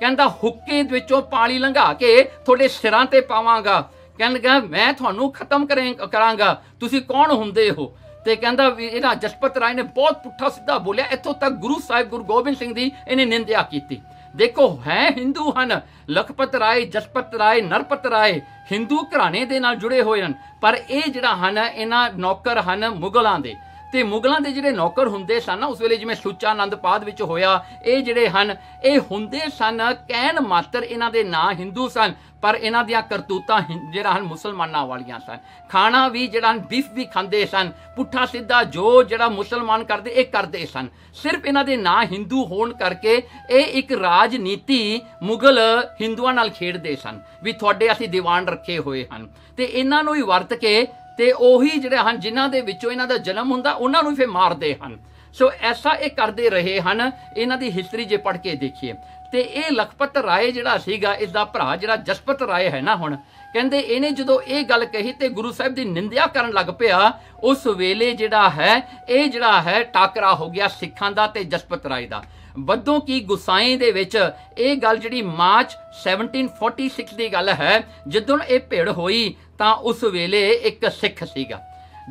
ਕਹਿੰਦਾ ਹੁੱਕੇ ਵਿੱਚੋਂ ਪਾਣੀ ਲੰਘਾ ਕੇ ਤੁਹਾਡੇ ਸਿਰਾਂ ਤੇ ਪਾਵਾਂਗਾ ਕਹਿੰਦਾ ਮੈਂ ਤੁਹਾਨੂੰ ਖਤਮ ਕਰਾਂਗਾ ਤੁਸੀਂ ਕੌਣ ਹੁੰਦੇ ਹੋ ਤੇ ਕਹਿੰਦਾ ਵੀ ਇਹਨਾਂ ਜਸਪਤ ਰਾਏ ਨੇ ਬਹੁਤ ਪੁੱਠਾ ਸਿੱਧਾ ਬੋਲਿਆ ਇੱਥੋਂ ਤੱਕ ਗੁਰੂ ਸਾਹਿਬ ਗੁਰੂ ਗੋਬਿੰਦ ਸਿੰਘ ਦੀ ਇਹਨੇ ਨਿੰਦਿਆ ਕੀਤੀ ਦੇਖੋ ਹੈ ਹਿੰਦੂ ਹਨ ਲਖਪਤ ਰਾਏ ਜਸਪਤ ਰਾਏ ਨਰਪਤ ਰਾਏ ਹਿੰਦੂ ਘਰਾਣੇ ਦੇ ਨਾਲ ਜੁੜੇ ਹੋਏ ਹਨ ਪਰ ਇਹ ਜਿਹੜਾ ਹਨ ਇਹਨਾਂ ਨੌਕਰ ਹਨ ਮੁਗਲਾਂ ਦੇ ਤੇ ਮੁਗਲਾਂ ਦੇ ਜਿਹੜੇ ਨੌਕਰ ਹੁੰਦੇ ਸਨ ਉਸ ਵੇਲੇ ਜਿਵੇਂ ਸੁੱਚਾ ਆਨੰਦ ਪਾਦ ਵਿੱਚ ਹੋਇਆ ਇਹ ਜਿਹੜੇ ਹਨ ਇਹ ਹੁੰਦੇ ਸਨ ਕਹਿਣ ਮਾਤਰ ਇਹਨਾਂ ਦੇ ਨਾਂ ਹਿੰਦੂ ਸਨ ਪਰ ਇਹਨਾਂ ਦੀਆਂ ਕਰਤੂਤਾਂ ਜਿਹੜਾ ਹਨ ਮੁਸਲਮਾਨਾਂ ਵਾਲੀਆਂ ਸਨ ਖਾਣਾ ਵੀ ਜਿਹੜਾ ਬੀਫ ਵੀ ਖਾਂਦੇ ਸਨ ਪੁੱਠਾ ਸਿੱਧਾ ਜੋ ਜਿਹੜਾ ਮੁਸਲਮਾਨ ਕਰਦੇ ਇਹ ਕਰਦੇ ਸਨ ਸਿਰਫ ਇਹਨਾਂ ਦੇ ਨਾਂ ਹਿੰਦੂ ਹੋਣ ਕਰਕੇ ਇਹ ਇੱਕ ਰਾਜਨੀਤੀ ਮੁਗਲ ਹਿੰਦੂਆਂ ਨਾਲ ਖੇਡਦੇ ਸਨ ਵੀ ਤੁਹਾਡੇ ਅਸੀਂ ਦੀਵਾਨ ਰੱਖੇ ਹੋਏ ਹਨ ਤੇ ਇਹਨਾਂ ਨੂੰ ਹੀ ਵਰਤ ਕੇ ਤੇ ਉਹੀ ਜਿਹੜੇ ਹਨ ਜਿਨ੍ਹਾਂ ਦੇ ਵਿੱਚੋਂ ਇਹਨਾਂ ਦਾ ਜਨਮ ਹੁੰਦਾ ਉਹਨਾਂ ਨੂੰ ਫੇਰ ਮਾਰਦੇ ਹਨ ਸੋ ਐਸਾ ਇਹ ਕਰਦੇ ਰਹੇ ਹਨ ਇਹਨਾਂ ਦੀ ਹਿਸਟਰੀ ਜੇ ਪੜ੍ਹ ਕੇ ਦੇਖੀਏ ਤੇ ਇਹ ਲਖਪਤ ਰਾਏ ਜਿਹੜਾ ਸੀਗਾ ਇਸ ਦਾ ਭਰਾ ਜਿਹੜਾ ਜਸਪਤ ਰਾਏ ਹੈ ਨਾ ਹੁਣ ਕਹਿੰਦੇ ਇਹਨੇ ਜਦੋਂ ਇਹ ਗੱਲ ਕਹੀ ਤੇ ਗੁਰੂ ਸਾਹਿਬ ਦੀ ਨਿੰਦਿਆ ਕਰਨ ਲੱਗ ਪਿਆ ਉਸ ਵੇਲੇ ਜਿਹੜਾ ਹੈ ਇਹ ਜਿਹੜਾ ਹੈ ਟਾਕਰਾ ਹੋ ਗਿਆ ਸਿੱਖਾਂ ਦਾ ਤੇ ਜਸਪਤ ਰਾਏ ਦਾ ਬੱਦੋਂ ਕੀ ਗੁਸਾਏ ਦੇ ਵਿੱਚ ਇਹ ਗੱਲ ਜਿਹੜੀ ਮਾਰਚ 1746 ਦੀ ਗੱਲ ਹੈ ਜਦੋਂ ਇਹ ਭੇੜ ਹੋਈ ਤਾਂ ਉਸ ਵੇਲੇ ਇੱਕ ਸਿੱਖ ਸੀਗਾ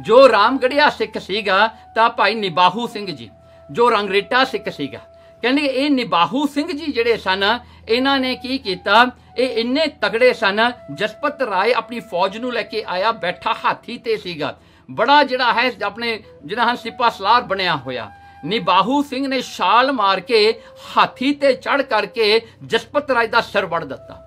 ਜੋ ਰਾਮਗੜਿਆ ਸਿੱਖ ਸੀਗਾ ਤਾਂ ਭਾਈ ਨਿਬਾਹੂ ਸਿੰਘ ਜੀ ਜੋ ਰੰਗਰੇਟਾ ਸਿੱਖ ਸੀਗਾ ਕਹਿੰਦੇ ਇਹ ਨਿਬਾਹੂ ਸਿੰਘ ਜੀ ਜਿਹੜੇ ਸਨ ਇਹਨਾਂ ਨੇ ਕੀ ਕੀਤਾ ਇਹ ਇੰਨੇ ਤਕੜੇ ਸਨ ਜਸਪਤ ਰਾਏ ਆਪਣੀ ਫੌਜ ਨੂੰ ਲੈ ਕੇ ਆਇਆ ਬੈਠਾ ਹਾਥੀ ਤੇ ਸੀਗਾ ਬੜਾ ਜਿਹੜਾ ਹੈ ਆਪਣੇ ਜਿਹੜਾ ਹਾਂ ਸਿਪਾ ਸਲਾਰ ਬਣਿਆ ਹੋਇਆ ਨਿਬਾਹੂ ਸਿੰਘ ਨੇ ਛਾਲ ਮਾਰ ਕੇ ਹਾਥੀ ਤੇ ਚੜ ਕਰਕੇ ਜਸਪਤ ਰਾਏ ਦਾ ਸਿਰ ਵੱਢ ਦਿੱਤਾ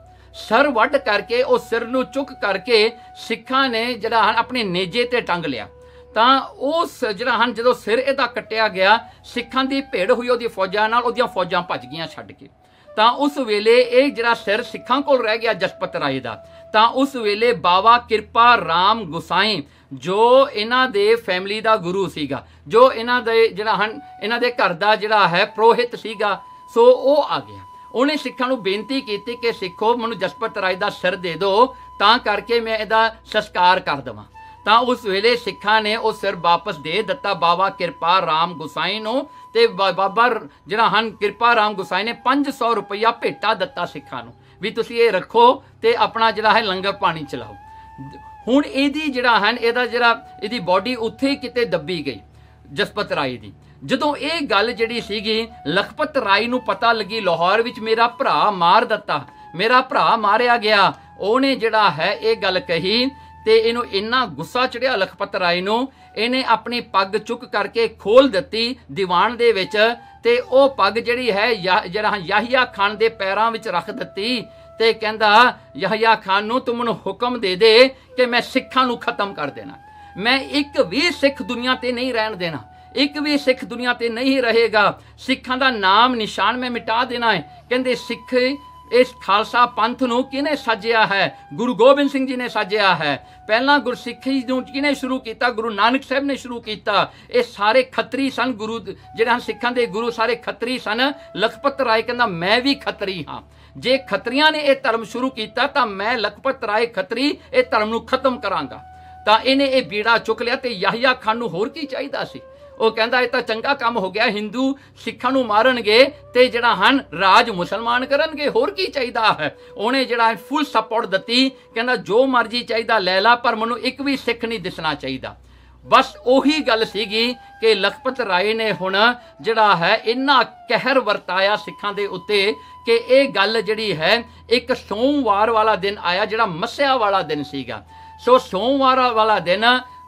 ਸਿਰ ਵੱਢ ਕਰਕੇ ਉਹ ਸਿਰ ਨੂੰ ਚੁੱਕ ਕਰਕੇ ਸਿੱਖਾਂ ਨੇ ਜਿਹੜਾ ਆਪਣੇ ਨੇਜੇ ਤੇ ਟੰਗ ਲਿਆ ਤਾਂ ਉਹ ਜਿਹੜਾ ਹਨ ਜਦੋਂ ਸਿਰ ਇਹਦਾ ਕੱਟਿਆ ਗਿਆ ਸਿੱਖਾਂ ਦੀ ਭੇੜ ਹੋਈ ਉਹਦੀ ਫੌਜਾਂ ਨਾਲ ਉਹਦੀਆਂ ਫੌਜਾਂ ਭੱਜ ਗਈਆਂ ਛੱਡ ਕੇ ਤਾਂ ਉਸ ਵੇਲੇ ਇਹ ਜਿਹੜਾ ਸਿਰ ਸਿੱਖਾਂ ਕੋਲ ਰਹਿ ਗਿਆ ਜਸਪਤ ਰਾਏ ਦਾ ਤਾਂ ਉਸ ਵੇਲੇ ਬਾਵਾ ਕਿਰਪਾ RAM ਗੁਸਾਈ ਜੋ ਇਹਨਾਂ ਦੇ ਫੈਮਿਲੀ ਦਾ ਗੁਰੂ ਸੀਗਾ ਜੋ ਇਹਨਾਂ ਦੇ ਜਿਹੜਾ ਹਨ ਇਹਨਾਂ ਦੇ ਘਰ ਦਾ ਜਿਹੜਾ ਹੈ ਪ੍ਰੋਹਿਤ ਸੀਗਾ ਸੋ ਉਹ ਆ ਗਿਆ ਉਹਨੇ ਸਿੱਖਾਂ ਨੂੰ ਬੇਨਤੀ ਕੀਤੀ ਕਿ ਸਿੱਖੋ ਮੈਨੂੰ ਜਸਪਤ ਰਾਏ ਦਾ ਸਿਰ ਦੇ ਦਿਓ ਤਾਂ ਕਰਕੇ ਮੈਂ ਇਹਦਾ ਸੰਸਕਾਰ ਕਰ ਦਵਾਂ ਤਾਂ ਉਸ ਵੇਲੇ ਸਿੱਖਾਂ ਨੇ ਉਹ ਸਿਰ ਵਾਪਸ ਦੇ ਦਿੱਤਾ ਬਾਬਾ ਕਿਰਪਾ ਰਾਮ ਗੁਸਾਈ ਨੂੰ ਤੇ ਬਾਬਾ ਜਿਹੜਾ ਹਨ ਕਿਰਪਾ ਰਾਮ ਗੁਸਾਈ ਨੇ 500 ਰੁਪਇਆ ਭੇਟਾ ਦਿੱਤਾ ਸਿੱਖਾਂ ਨੂੰ ਵੀ ਤੁਸੀਂ ਇਹ ਰੱਖੋ ਤੇ ਆਪਣਾ ਜਿਹੜਾ ਹੈ ਲੰਗਰ ਪਾਣੀ ਚਲਾਓ ਹੁਣ ਇਹਦੀ ਜਿਹੜਾ ਹਨ ਇਹਦਾ ਜਿਹੜਾ ਇਹਦੀ ਬਾਡੀ ਉੱਥੇ ਕਿਤੇ ਦੱਬੀ ਗਈ ਜਸਪਤ ਰਾਏ ਦੀ ਜਦੋਂ ਇਹ ਗੱਲ ਜਿਹੜੀ ਸੀਗੀ ਲਖਪਤ ਰਾਏ ਨੂੰ ਪਤਾ ਲੱਗੀ ਲਾਹੌਰ ਵਿੱਚ ਮੇਰਾ ਭਰਾ ਮਾਰ ਦਿੱਤਾ ਮੇਰਾ ਭਰਾ ਮਾਰਿਆ ਗਿਆ ਉਹਨੇ ਜਿਹੜਾ ਹੈ ਇਹ ਗੱਲ ਕਹੀ ਤੇ ਇਹਨੂੰ ਇੰਨਾ ਗੁੱਸਾ ਚੜਿਆ ਲਖਪਤ ਰਾਏ ਨੂੰ ਇਹਨੇ ਆਪਣੀ ਪੱਗ ਚੁੱਕ ਕਰਕੇ ਖੋਲ ਦਿੱਤੀ ਦੀਵਾਨ ਦੇ ਵਿੱਚ ਤੇ ਉਹ ਪੱਗ ਜਿਹੜੀ ਹੈ ਜਿਹੜਾ ਯਾਹੀਆ ਖਾਨ ਦੇ ਪੈਰਾਂ ਵਿੱਚ ਰੱਖ ਦਿੱਤੀ ਤੇ ਕਹਿੰਦਾ ਯਹਯਾ ਖਾਨ ਨੂੰ ਤੂੰ ਮੈਨੂੰ ਹੁਕਮ ਦੇ ਦੇ ਕਿ ਮੈਂ ਸਿੱਖਾਂ ਨੂੰ ਖਤਮ ਕਰ ਦੇਣਾ ਮੈਂ ਇੱਕ ਵੀ ਸਿੱਖ ਦੁਨੀਆ ਤੇ ਨਹੀਂ ਰਹਿਣ ਦੇਣਾ ਇੱਕ ਵੀ ਸਿੱਖ ਦੁਨੀਆ ਤੇ ਨਹੀਂ ਰਹੇਗਾ ਸਿੱਖਾਂ ਦਾ ਨਾਮ ਨਿਸ਼ਾਨ ਮੈਂ ਮਿਟਾ ਦੇਣਾ ਹੈ ਕਹਿੰਦੇ ਸਿੱਖ ਇਸ ਖਾਲਸਾ ਪੰਥ ਨੂੰ ਕਿਹਨੇ ਸਾਜਿਆ ਹੈ ਗੁਰੂ ਗੋਬਿੰਦ ਸਿੰਘ ਜੀ ਨੇ ਸਾਜਿਆ ਹੈ ਪਹਿਲਾਂ ਗੁਰਸਿੱਖੀ ਨੂੰ ਕਿਹਨੇ ਸ਼ੁਰੂ ਕੀਤਾ ਗੁਰੂ ਨਾਨਕ ਸਾਹਿਬ ਨੇ ਸ਼ੁਰੂ ਕੀਤਾ ਇਹ ਸਾਰੇ ਖੱਤਰੀ ਸਨ ਗੁਰੂ ਜਿਹੜੇ ਹਨ ਸਿੱਖਾਂ ਦੇ ਗੁਰੂ ਸਾਰੇ ਖੱਤਰੀ ਸਨ ਲਖਪਤ ਰਾਏ ਕਹਿੰਦਾ ਮੈਂ ਵੀ ਖੱਤਰੀ ਹਾਂ ਜੇ ਖੱਤਰੀਆਂ ਨੇ ਇਹ ਧਰਮ ਸ਼ੁਰੂ ਕੀਤਾ ਤਾਂ ਮੈਂ ਲਖਪਤ ਰਾਏ ਖੱਤਰੀ ਇਹ ਧਰਮ ਨੂੰ ਖਤਮ ਕਰਾਂਗਾ ਤਾਂ ਇਹਨੇ ਇਹ ਬੀੜਾ ਚੁੱਕ ਲਿਆ ਤੇ ਯਾਹਿਆ ਖਾਨ ਨੂੰ ਹੋਰ ਕੀ ਚਾਹੀਦਾ ਸੀ ਉਹ ਕਹਿੰਦਾ ਇਹ ਤਾਂ ਚੰਗਾ ਕੰਮ ਹੋ ਗਿਆ ਹਿੰਦੂ ਸਿੱਖਾਂ ਨੂੰ ਮਾਰਨਗੇ ਤੇ ਜਿਹੜਾ ਹਨ ਰਾਜ ਮੁਸਲਮਾਨ ਕਰਨਗੇ ਹੋਰ ਕੀ ਚਾਹੀਦਾ ਹੈ ਉਹਨੇ ਜਿਹੜਾ ਫੁੱਲ ਸਪੋਰਟ ਦਿੱਤੀ ਕਹਿੰਦਾ ਜੋ ਮਰਜ਼ੀ ਚਾਹੀਦਾ ਲੈ ਲੈ ਪਰ ਮੈਨੂੰ ਇੱਕ ਵੀ ਸਿੱਖ ਨਹੀਂ ਦਿਸਣਾ ਚਾਹੀਦਾ ਬਸ ਉਹੀ ਗੱਲ ਸੀਗੀ ਕਿ ਲਖਪਤ ਰਾਏ ਨੇ ਹੁਣ ਜਿਹੜਾ ਹੈ ਇੰਨਾ ਕਹਿਰ ਵਰਤਾਇਆ ਸਿੱਖਾਂ ਦੇ ਉੱਤੇ ਕਿ ਇਹ ਗੱਲ ਜਿਹੜੀ ਹੈ ਇੱਕ ਸੋਮਵਾਰ ਵਾਲਾ ਦਿਨ ਆਇਆ ਜਿਹੜਾ ਮਸਿਆ ਵਾਲਾ ਦਿਨ ਸੀਗਾ ਸੋ ਸੋਮਵਾਰ ਵਾਲਾ ਦਿਨ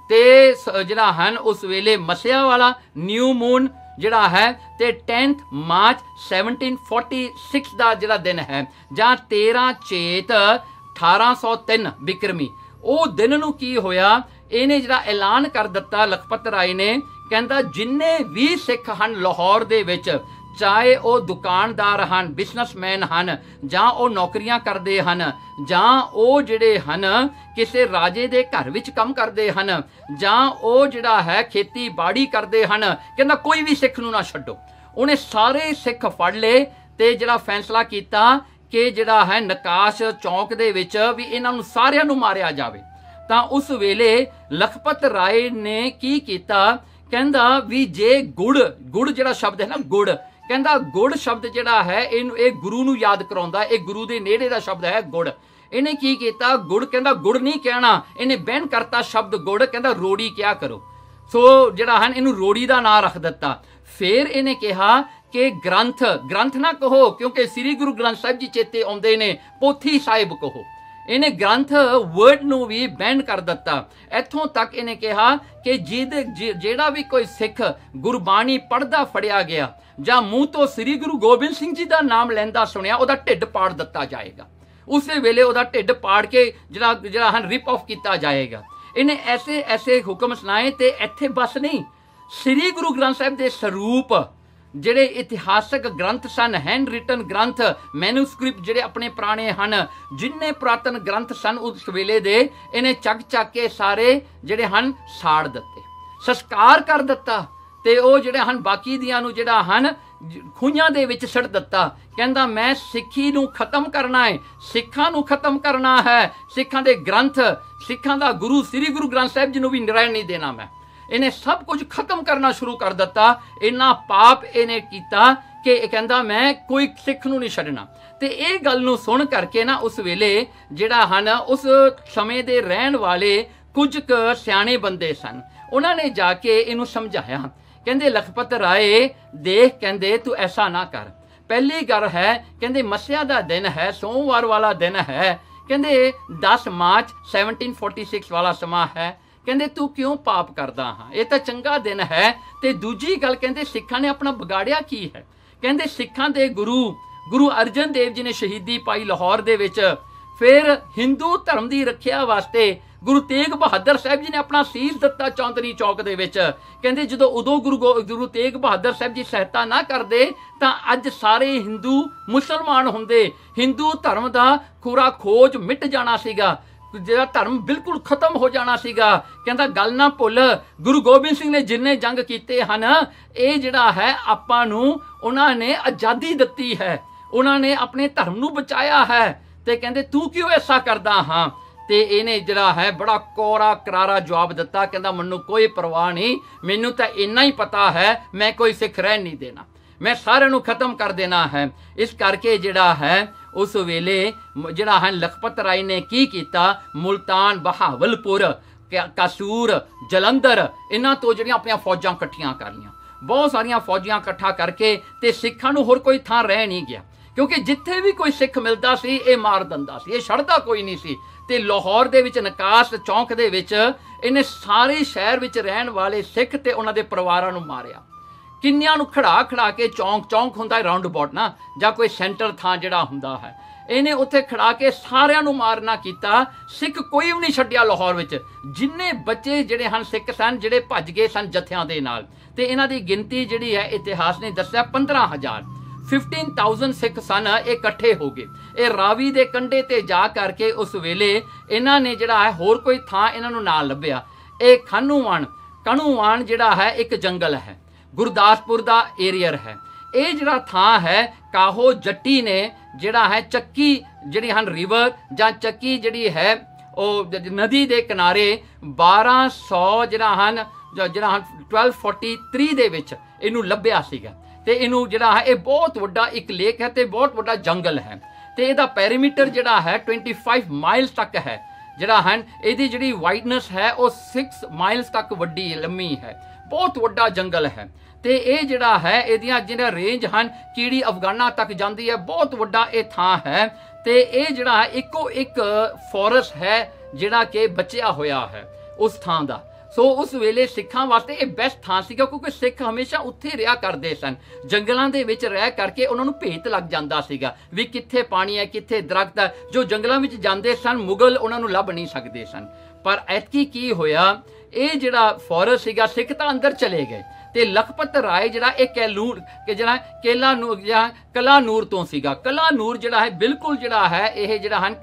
ਤੇ ਜਿਹੜਾ ਹਨ ਉਸ ਵੇਲੇ ਮਸਿਆ ਵਾਲਾ ਨਿਊ ਮੂਨ ਜਿਹੜਾ ਹੈ ਤੇ 10th ਮਾਰਚ 1746 ਦਾ ਜਿਹੜਾ ਦਿਨ ਹੈ ਜਾਂ 13 ਚੇਤ 1803 ਬਿਕਰਮੀ ਉਹ ਦਿਨ ਨੂੰ ਕੀ ਹੋਇਆ ਇਹਨੇ ਜਿਹੜਾ ਐਲਾਨ ਕਰ ਦਿੱਤਾ ਲਖਪਤ ਰਾਏ ਨੇ ਕਹਿੰਦਾ ਜਿੰਨੇ ਵੀ ਸਿੱਖ ਹਨ ਲਾਹੌਰ ਦੇ ਵਿੱਚ ਚਾਹੇ ਉਹ ਦੁਕਾਨਦਾਰ ਹਨ ਬਿਜ਼ਨਸਮੈਨ ਹਨ ਜਾਂ ਉਹ ਨੌਕਰੀਆਂ ਕਰਦੇ ਹਨ ਜਾਂ ਉਹ ਜਿਹੜੇ ਹਨ ਕਿਸੇ ਰਾਜੇ ਦੇ ਘਰ ਵਿੱਚ ਕੰਮ ਕਰਦੇ ਹਨ ਜਾਂ ਉਹ ਜਿਹੜਾ ਹੈ ਖੇਤੀਬਾੜੀ ਕਰਦੇ ਹਨ ਕਹਿੰਦਾ ਕੋਈ ਵੀ ਸਿੱਖ ਨੂੰ ਨਾ ਛੱਡੋ ਉਹਨੇ ਸਾਰੇ ਸਿੱਖ ਫੜ ਲਏ ਤੇ ਜਿਹੜਾ ਫੈਸਲਾ ਕੀਤਾ ਕਿ ਜਿਹੜਾ ਹੈ ਨਕਾਸ਼ ਚੌਂਕ ਦੇ ਵਿੱਚ ਵੀ ਇਹਨਾਂ ਨੂੰ ਸਾਰਿਆਂ ਨੂੰ ਮਾਰਿਆ ਜਾਵੇ ਤਾਂ ਉਸ ਵੇਲੇ ਲਖਪਤ ਰਾਏ ਨੇ ਕੀ ਕੀਤਾ ਕਹਿੰਦਾ ਵੀ ਜੇ ਗੁੜ ਗੁੜ ਜਿਹੜਾ ਸ਼ਬਦ ਹੈ ਨਾ ਗੁੜ ਕਹਿੰਦਾ ਗੁੜ ਸ਼ਬਦ ਜਿਹੜਾ ਹੈ ਇਹਨੂੰ ਇਹ ਗੁਰੂ ਨੂੰ ਯਾਦ ਕਰਾਉਂਦਾ ਇਹ ਗੁਰੂ ਦੇ ਨੇੜੇ ਦਾ ਸ਼ਬਦ ਹੈ ਗੁੜ ਇਹਨੇ ਕੀ ਕੀਤਾ ਗੁੜ ਕਹਿੰਦਾ ਗੁੜ ਨਹੀਂ ਕਹਿਣਾ ਇਹਨੇ ਬਹਿਨ ਕਰਤਾ ਸ਼ਬਦ ਗੁੜ ਕਹਿੰਦਾ ਰੋੜੀ ਕਿਆ ਕਰੋ ਸੋ ਜਿਹੜਾ ਹਨ ਇਹਨੂੰ ਰੋੜੀ ਦਾ ਨਾਮ ਰੱਖ ਦਿੱਤਾ ਫਿਰ ਇਹਨੇ ਕਿਹਾ ਕਿ ਗ੍ਰੰਥ ਗ੍ਰੰਥ ਨਾ ਕਹੋ ਕਿਉਂਕਿ ਸ੍ਰੀ ਗੁਰੂ ਗ੍ਰੰਥ ਸਾਹਿਬ ਜੀ ਚੇਤੇ ਆਉਂਦੇ ਨੇ ਪੋਥੀ ਸਾਹਿਬ ਕਹੋ ਇਹਨੇ ਗ੍ਰੰਥ ਵਰਡ ਨੂੰ ਵੀ ਬੈਨ ਕਰ ਦਿੱਤਾ ਇੱਥੋਂ ਤੱਕ ਇਹਨੇ ਕਿਹਾ ਕਿ ਜਿਹਦੇ ਜਿਹੜਾ ਵੀ ਕੋਈ ਸਿੱਖ ਗੁਰਬਾਣੀ ਪੜਦਾ ਫੜਿਆ ਗਿਆ ਜਾਂ ਮੂੰਹ ਤੋਂ ਸ੍ਰੀ ਗੁਰੂ ਗੋਬਿੰਦ ਸਿੰਘ ਜੀ ਦਾ ਨਾਮ ਲੈਂਦਾ ਸੁਣਿਆ ਉਹਦਾ ਢਿੱਡ ਪਾੜ ਦਿੱਤਾ ਜਾਏਗਾ ਉਸੇ ਵੇਲੇ ਉਹਦਾ ਢਿੱਡ ਪਾੜ ਕੇ ਜਿਹੜਾ ਜਿਹੜਾ ਹਨ ਰਿਪ ਆਫ ਕੀਤਾ ਜਾਏਗਾ ਇਹਨੇ ਐਸੇ ਐਸੇ ਹੁਕਮ ਸੁਣਾਏ ਤੇ ਇੱਥੇ ਬਸ ਨਹੀਂ ਸ੍ਰੀ ਗੁਰੂ ਗ੍ਰੰਥ ਸਾਹਿਬ ਦੇ ਸਰੂਪ ਜਿਹੜੇ ਇਤਿਹਾਸਕ ਗ੍ਰੰਥ ਸਨ ਹੈਂਡ ਰਿਟਨ ਗ੍ਰੰਥ ਮੈਨੂਸਕ੍ਰਿਪਟ ਜਿਹੜੇ ਆਪਣੇ ਪੁਰਾਣੇ ਹਨ ਜਿੰਨੇ ਪ੍ਰਾਤਨ ਗ੍ਰੰਥ ਸਨ ਉਸ ਵੇਲੇ ਦੇ ਇਹਨੇ ਚੱਕ ਚੱਕ ਕੇ ਸਾਰੇ ਜਿਹੜੇ ਹਨ ਸਾੜ ਦਿੱਤੇ ਸੰਸਕਾਰ ਕਰ ਦਿੱਤਾ ਤੇ ਉਹ ਜਿਹੜੇ ਹਨ ਬਾਕੀ ਦੀਆਂ ਨੂੰ ਜਿਹੜਾ ਹਨ ਖੂਹਾਂ ਦੇ ਵਿੱਚ ਛੱਡ ਦਿੱਤਾ ਕਹਿੰਦਾ ਮੈਂ ਸਿੱਖੀ ਨੂੰ ਖਤਮ ਕਰਨਾ ਹੈ ਸਿੱਖਾਂ ਨੂੰ ਖਤਮ ਕਰਨਾ ਹੈ ਸਿੱਖਾਂ ਦੇ ਗ੍ਰੰਥ ਸਿੱਖਾਂ ਦਾ ਗੁਰੂ ਸ੍ਰੀ ਗੁਰੂ ਗ੍ਰੰਥ ਸਾਹਿਬ ਜੀ ਨੂੰ ਵੀ ਨਿਰਾਇਣ ਨਹੀਂ ਦੇਣਾ ਮੈਂ ਇਹਨੇ ਸਭ ਕੁਝ ਖਤਮ ਕਰਨਾ ਸ਼ੁਰੂ ਕਰ ਦਿੱਤਾ ਇੰਨਾ ਪਾਪ ਇਹਨੇ ਕੀਤਾ ਕਿ ਇਹ ਕਹਿੰਦਾ ਮੈਂ ਕੋਈ ਸਿੱਖ ਨੂੰ ਨਹੀਂ ਛੱਡਣਾ ਤੇ ਇਹ ਗੱਲ ਨੂੰ ਸੁਣ ਕਰਕੇ ਨਾ ਉਸ ਵੇਲੇ ਜਿਹੜਾ ਹਨ ਉਸ ਸਮੇਂ ਦੇ ਰਹਿਣ ਵਾਲੇ ਕੁਝ ਸਿਆਣੇ ਬੰਦੇ ਸਨ ਉਹਨਾਂ ਨੇ ਜਾ ਕੇ ਇਹਨੂੰ ਸਮਝਾਇਆ ਕਹਿੰਦੇ ਲਖਪਤ ਰਾਏ ਦੇਖ ਕਹਿੰਦੇ ਤੂੰ ਐਸਾ ਨਾ ਕਰ ਪਹਿਲੀ ਗੱਲ ਹੈ ਕਹਿੰਦੇ ਮੱਸਿਆ ਦਾ ਦਿਨ ਹੈ ਸੋਮਵਾਰ ਵਾਲਾ ਦਿਨ ਹੈ ਕਹਿੰਦੇ 10 ਮਾਰਚ 1746 ਵਾਲਾ ਸਮਾਂ ਹੈ ਕਹਿੰਦੇ ਤੂੰ ਕਿਉਂ ਪਾਪ ਕਰਦਾ ਹਾਂ ਇਹ ਤਾਂ ਚੰਗਾ ਦਿਨ ਹੈ ਤੇ ਦੂਜੀ ਗੱਲ ਕਹਿੰਦੇ ਸਿੱਖਾਂ ਨੇ ਆਪਣਾ ਵਿਗਾੜਿਆ ਕੀ ਹੈ ਕਹਿੰਦੇ ਸਿੱਖਾਂ ਦੇ ਗੁਰੂ ਗੁਰੂ ਅਰਜਨ ਦੇਵ ਜੀ ਨੇ ਸ਼ਹੀਦੀ ਪਾਈ ਲਾਹੌਰ ਦੇ ਵਿੱਚ ਫਿਰ Hindu ਧਰਮ ਦੀ ਰੱਖਿਆ ਵਾਸਤੇ ਗੁਰੂ ਤੇਗ ਬਹਾਦਰ ਸਾਹਿਬ ਜੀ ਨੇ ਆਪਣਾ ਸੀਸ ਦਿੱਤਾ ਚੌਂਤਰੀ ਚੌਕ ਦੇ ਵਿੱਚ ਕਹਿੰਦੇ ਜਦੋਂ ਉਦੋਂ ਗੁਰੂ ਗੁਰੂ ਤੇਗ ਬਹਾਦਰ ਸਾਹਿਬ ਜੀ ਸਹਾਇਤਾ ਨਾ ਕਰਦੇ ਤਾਂ ਅੱਜ ਸਾਰੇ Hindu ਮੁਸਲਮਾਨ ਹੁੰਦੇ Hindu ਧਰਮ ਦਾ ਖੁਰਾ ਖੋਜ ਮਿਟ ਜਾਣਾ ਸੀਗਾ ਜਿਹੜਾ ਧਰਮ ਬਿਲਕੁਲ ਖਤਮ ਹੋ ਜਾਣਾ ਸੀਗਾ ਕਹਿੰਦਾ ਗੱਲ ਨਾ ਭੁੱਲ ਗੁਰੂ ਗੋਬਿੰਦ ਸਿੰਘ ਨੇ ਜਿੰਨੇ ਜੰਗ ਕੀਤੇ ਹਨ ਇਹ ਜਿਹੜਾ ਹੈ ਆਪਾਂ ਨੂੰ ਉਹਨਾਂ ਨੇ ਆਜ਼ਾਦੀ ਦਿੱਤੀ ਹੈ ਉਹਨਾਂ ਨੇ ਆਪਣੇ ਧਰਮ ਨੂੰ ਬਚਾਇਆ ਹੈ ਤੇ ਕਹਿੰਦੇ ਤੂੰ ਕਿਉਂ ਐਸਾ ਕਰਦਾ ਹਾਂ ਤੇ ਇਹਨੇ ਜਿਹੜਾ ਹੈ ਬੜਾ ਕੋਰਾ ਕਰਾਰਾ ਜਵਾਬ ਦਿੱਤਾ ਕਹਿੰਦਾ ਮੈਨੂੰ ਕੋਈ ਪਰਵਾਹ ਨਹੀਂ ਮੈਨੂੰ ਤਾਂ ਇੰਨਾ ਹੀ ਪਤਾ ਹੈ ਮੈਂ ਕੋਈ ਸਿੱਖ ਰਹਿ ਨਹੀਂ ਦੇਣਾ ਮੈਂ ਸਾਰਿਆਂ ਨੂੰ ਖਤਮ ਕਰ ਦੇਣਾ ਹੈ ਇਸ ਕਰਕੇ ਜਿਹੜਾ ਹੈ ਉਸ ਵੇਲੇ ਜਿਹੜਾ ਹੈ ਲਖਪਤ ਰਾਏ ਨੇ ਕੀ ਕੀਤਾ ਮੁਲਤਾਨ ਬਹਾਵਲਪੁਰ ਕਸੂਰ ਜਲੰਧਰ ਇਹਨਾਂ ਤੋਂ ਜਿਹੜੀਆਂ ਆਪਣੀਆਂ ਫੌਜਾਂ ਇਕੱਠੀਆਂ ਕਰ ਲਈਆਂ ਬਹੁਤ ਸਾਰੀਆਂ ਫੌਜੀਆਂ ਇਕੱਠਾ ਕਰਕੇ ਤੇ ਸਿੱਖਾਂ ਨੂੰ ਹੋਰ ਕੋਈ ਥਾਂ ਰਹਿ ਨਹੀਂ ਗਿਆ ਕਿਉਂਕਿ ਜਿੱਥੇ ਵੀ ਕੋਈ ਸਿੱਖ ਮਿਲਦਾ ਸੀ ਇਹ ਮਾਰ ਦਿੰਦਾ ਸੀ ਇਹ ਛੜਦਾ ਕੋਈ ਨਹੀਂ ਸੀ ਤੇ ਲਾਹੌਰ ਦੇ ਵਿੱਚ ਨਕਾਸ ਚੌਂਕ ਦੇ ਵਿੱਚ ਇਹਨੇ ਸਾਰੇ ਸ਼ਹਿਰ ਵਿੱਚ ਰਹਿਣ ਵਾਲੇ ਸਿੱਖ ਤੇ ਉਹਨਾਂ ਦੇ ਪਰਿਵਾਰਾਂ ਨੂੰ ਮਾਰਿਆ ਕਿੰਨਿਆਂ ਨੂੰ ਖੜਾ ਖੜਾ ਕੇ ਚੌਂਕ ਚੌਂਕ ਹੁੰਦਾ ਹੈ ਰਾਉਂਡ ਅਬਾਊਟ ਨਾ ਜਾਂ ਕੋਈ ਸੈਂਟਰ ਥਾਂ ਜਿਹੜਾ ਹੁੰਦਾ ਹੈ ਇਹਨੇ ਉੱਥੇ ਖੜਾ ਕੇ ਸਾਰਿਆਂ ਨੂੰ ਮਾਰਨਾ ਕੀਤਾ ਸਿੱਖ ਕੋਈ ਵੀ ਨਹੀਂ ਛੱਡਿਆ ਲਾਹੌਰ ਵਿੱਚ ਜਿੰਨੇ ਬੱਚੇ ਜਿਹੜੇ ਹਨ ਸਿੱਖ ਸਨ ਜਿਹੜੇ ਭੱਜ ਗਏ ਸਨ ਜਥਿਆਂ ਦੇ ਨਾਲ ਤੇ ਇਹਨਾਂ ਦੀ ਗਿਣਤੀ ਜਿਹੜੀ ਹੈ ਇਤਿਹਾਸ ਨੇ ਦੱਸਿਆ 15000 15000 ਸਿੱਖ ਸਨ ਇਕੱਠੇ ਹੋ ਗਏ ਇਹ ਰਾਵੀ ਦੇ ਕੰਢੇ ਤੇ ਜਾ ਕਰਕੇ ਉਸ ਵੇਲੇ ਇਹਨਾਂ ਨੇ ਜਿਹੜਾ ਹੈ ਹੋਰ ਕੋਈ ਥਾਂ ਇਹਨਾਂ ਨੂੰ ਨਾਲ ਲੱਭਿਆ ਇਹ ਖਾਨੂਵਾਨ ਕਣੂਵਾਨ ਜਿਹੜਾ ਹੈ ਇੱਕ ਜੰਗਲ ਹੈ ਗੁਰਦਾਸਪੁਰ ਦਾ ਏਰੀਆ ਹੈ ਇਹ ਜਿਹੜਾ ਥਾਂ ਹੈ ਕਾਹੋ ਜੱਟੀ ਨੇ ਜਿਹੜਾ ਹੈ ਚੱਕੀ ਜਿਹੜੀ ਹਨ ਰਿਵਰ ਜਾਂ ਚੱਕੀ ਜਿਹੜੀ ਹੈ ਉਹ ਨਦੀ ਦੇ ਕਿਨਾਰੇ 1200 ਜਿਹੜਾ ਹਨ ਜਿਹੜਾ 1243 ਦੇ ਵਿੱਚ ਇਹਨੂੰ ਲੱਭਿਆ ਸੀਗਾ ਤੇ ਇਹਨੂੰ ਜਿਹੜਾ ਹੈ ਇਹ ਬਹੁਤ ਵੱਡਾ ਇੱਕ ਲੇਕ ਹੈ ਤੇ ਬਹੁਤ ਵੱਡਾ ਜੰਗਲ ਹੈ ਤੇ ਇਹਦਾ ਪੈਰੀਮੀਟਰ ਜਿਹੜਾ ਹੈ 25 ਮਾਈਲ ਤੱਕ ਹੈ ਜਿਹੜਾ ਹਨ ਇਹਦੀ ਜਿਹੜੀ ਵਾਈਡਨੈਸ ਹੈ ਉਹ 6 ਮਾਈਲਸ ਤੱਕ ਵੱਡੀ ਲੰਮੀ ਹੈ ਬਹੁਤ ਵੱਡਾ ਜੰਗਲ ਹੈ ਤੇ ਇਹ ਜਿਹੜਾ ਹੈ ਇਹਦੀਆਂ ਜਿਹੜੇ ਰੇਂਜ ਹਨ ਕੀੜੀ ਅਫਗਾਨਾ ਤੱਕ ਜਾਂਦੀ ਹੈ ਬਹੁਤ ਵੱਡਾ ਇਹ ਥਾਂ ਹੈ ਤੇ ਇਹ ਜਿਹੜਾ ਹੈ ਇੱਕੋ ਇੱਕ ਫੋਰੈਸਟ ਹੈ ਜਿਹੜਾ ਕਿ ਬਚਿਆ ਹੋਇਆ ਹੈ ਉਸ ਥਾਂ ਦਾ ਸੋ ਉਸ ਵੇਲੇ ਸਿੱਖਾਂ ਵਾਸਤੇ ਇਹ ਬੈਸਟ ਥਾਂ ਸੀ ਕਿਉਂਕਿ ਸਿੱਖ ਹਮੇਸ਼ਾ ਉੱਥੇ ਰਿਹਾ ਕਰਦੇ ਸਨ ਜੰਗਲਾਂ ਦੇ ਵਿੱਚ ਰਹਿ ਕਰਕੇ ਉਹਨਾਂ ਨੂੰ ਭੇਤ ਲੱਗ ਜਾਂਦਾ ਸੀਗਾ ਵੀ ਕਿੱਥੇ ਪਾਣੀ ਹੈ ਕਿੱਥੇ ਦਰਖਤ ਹੈ ਜੋ ਜੰਗਲਾਂ ਵਿੱਚ ਜਾਂਦੇ ਸਨ ਮੁਗਲ ਉਹਨਾਂ ਨੂੰ ਲੱਭ ਨਹੀਂ ਸਕਦੇ ਸਨ ਪਰ ਐਤਕੀ ਕੀ ਹੋਇਆ ਇਹ ਜਿਹੜਾ ਫੋਰਸ ਸੀਗਾ ਸਿੱਖ ਤਾਂ ਅੰਦਰ ਚਲੇ ਗਏ ਤੇ ਲਖਪਤ ਰਾਏ ਜਿਹੜਾ ਇਹ ਕੈਲੂਰ ਕਿ ਜਿਹੜਾ ਕੇਲਾ ਨੂਰ ਜਾਂ ਕਲਾ ਨੂਰ ਤੋਂ ਸੀਗਾ ਕਲਾ ਨੂਰ ਜਿਹੜਾ ਹੈ ਬਿਲਕੁਲ ਜਿਹੜਾ ਹੈ ਇਹ ਜਿਹੜਾ ਹਨ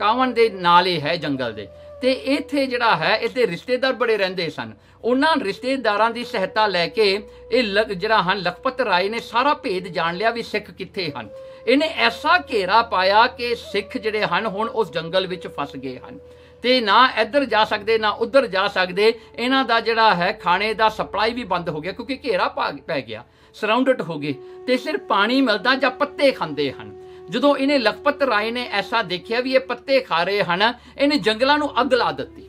ਕਾਵਨ ਦੇ ਨਾਲ ਹੀ ਹੈ ਜੰਗਲ ਦੇ ਤੇ ਇੱਥੇ ਜਿਹੜਾ ਹੈ ਇੱਥੇ ਰਿਸ਼ਤੇਦਾਰ ਬੜੇ ਰਹਿੰਦੇ ਸਨ ਉਹਨਾਂ ਰਿਸ਼ਤੇਦਾਰਾਂ ਦੀ ਸਹਾਇਤਾ ਲੈ ਕੇ ਇਹ ਜਿਹੜਾ ਹਨ ਲਖਪਤ ਰਾਏ ਨੇ ਸਾਰਾ ਭੇਦ ਜਾਣ ਲਿਆ ਵੀ ਸਿੱਖ ਕਿੱਥੇ ਹਨ ਇਹਨੇ ਐਸਾ ਘੇਰਾ ਪਾਇਆ ਕਿ ਸਿੱਖ ਜਿਹੜੇ ਹਨ ਹੁਣ ਉਸ ਜੰਗਲ ਵਿੱਚ ਫਸ ਗਏ ਹਨ ਤੇ ਨਾ ਇੱਧਰ ਜਾ ਸਕਦੇ ਨਾ ਉੱਧਰ ਜਾ ਸਕਦੇ ਇਹਨਾਂ ਦਾ ਜਿਹੜਾ ਹੈ ਖਾਣੇ ਦਾ ਸਪਲਾਈ ਵੀ ਬੰਦ ਹੋ ਗਿਆ ਕਿਉਂਕਿ ਘੇਰਾ ਪੈ ਗਿਆ ਸਰਾਊਂਡਡ ਹੋ ਗਏ ਤੇ ਸਿਰਫ ਪਾਣੀ ਮਿਲਦਾ ਜਾਂ ਪੱਤੇ ਖਾਂਦੇ ਹਨ ਜਦੋਂ ਇਹਨੇ ਲਖਪਤ ਰਾਏ ਨੇ ਐਸਾ ਦੇਖਿਆ ਵੀ ਇਹ ਪੱਤੇ ਖਾ ਰਹੇ ਹਨ ਇਹਨੇ ਜੰਗਲਾਂ ਨੂੰ ਅੱਗ ਲਾ ਦਿੱਤੀ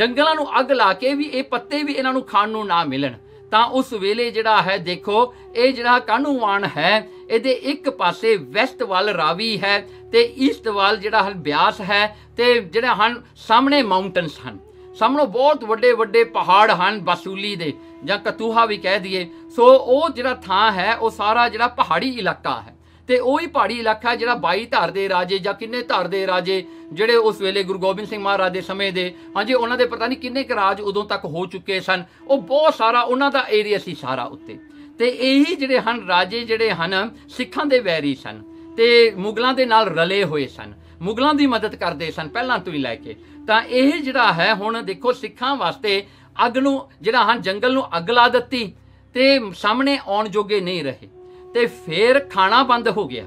ਜੰਗਲਾਂ ਨੂੰ ਅੱਗ ਲਾ ਕੇ ਵੀ ਇਹ ਪੱਤੇ ਵੀ ਇਹਨਾਂ ਨੂੰ ਖਾਣ ਨੂੰ ਨਾ ਮਿਲਣ ਤਾਂ ਉਸ ਵੇਲੇ ਜਿਹੜਾ ਹੈ ਦੇਖੋ ਇਹ ਜਿਹੜਾ ਕਾਨੂੰਵਾਨ ਹੈ ਇਹਦੇ ਇੱਕ ਪਾਸੇ ਵੈਸਟ ਵੱਲ ਰਾਵੀ ਹੈ ਤੇ ਈਸਟ ਵੱਲ ਜਿਹੜਾ ਹਨ ਬਿਆਸ ਹੈ ਤੇ ਜਿਹੜਾ ਹਨ ਸਾਹਮਣੇ ਮਾਊਂਟਨਸ ਹਨ ਸਾਹਮਣੇ ਬਹੁਤ ਵੱਡੇ ਵੱਡੇ ਪਹਾੜ ਹਨ ਬਸੂਲੀ ਦੇ ਜਾਂ ਕਤੂਹਾ ਵੀ ਕਹਿ ਦਈਏ ਸੋ ਉਹ ਜਿਹੜਾ ਥਾਂ ਹੈ ਉਹ ਸਾਰਾ ਜਿਹੜਾ ਪਹਾੜੀ ਇਲਾਕਾ ਹੈ ਤੇ ਉਹ ਹੀ ਪਹਾੜੀ ਇਲਾਕਾ ਜਿਹੜਾ 22 ਧਾਰ ਦੇ ਰਾਜੇ ਜਾਂ ਕਿੰਨੇ ਧਾਰ ਦੇ ਰਾਜੇ ਜਿਹੜੇ ਉਸ ਵੇਲੇ ਗੁਰੂ ਗੋਬਿੰਦ ਸਿੰਘ ਮਹਾਰਾਜ ਦੇ ਸਮੇਂ ਦੇ ਹਾਂਜੀ ਉਹਨਾਂ ਦੇ ਪਤਾ ਨਹੀਂ ਕਿੰਨੇ ਕ ਰਾਜ ਉਦੋਂ ਤੱਕ ਹੋ ਚੁੱਕੇ ਸਨ ਉਹ ਬਹੁਤ ਸਾਰਾ ਉਹਨਾਂ ਦਾ ਏਰੀਆ ਸੀ ਸਾਰਾ ਉੱਤੇ ਤੇ ਇਹੀ ਜਿਹੜੇ ਹਨ ਰਾਜੇ ਜਿਹੜੇ ਹਨ ਸਿੱਖਾਂ ਦੇ ਵੈਰੀ ਸਨ ਤੇ ਮੁਗਲਾਂ ਦੇ ਨਾਲ ਰਲੇ ਹੋਏ ਸਨ ਮੁਗਲਾਂ ਦੀ ਮਦਦ ਕਰਦੇ ਸਨ ਪਹਿਲਾਂ ਤੋਂ ਹੀ ਲੈ ਕੇ ਤਾਂ ਇਹ ਜਿਹੜਾ ਹੈ ਹੁਣ ਦੇਖੋ ਸਿੱਖਾਂ ਵਾਸਤੇ ਅੱਗ ਨੂੰ ਜਿਹੜਾ ਹਨ ਜੰਗਲ ਨੂੰ ਅੱਗ ਲਾ ਦਿੱਤੀ ਤੇ ਸਾਹਮਣੇ ਆਉਣ ਜੋਗੇ ਨਹੀਂ ਰਹੇ ਤੇ ਫੇਰ ਖਾਣਾ ਬੰਦ ਹੋ ਗਿਆ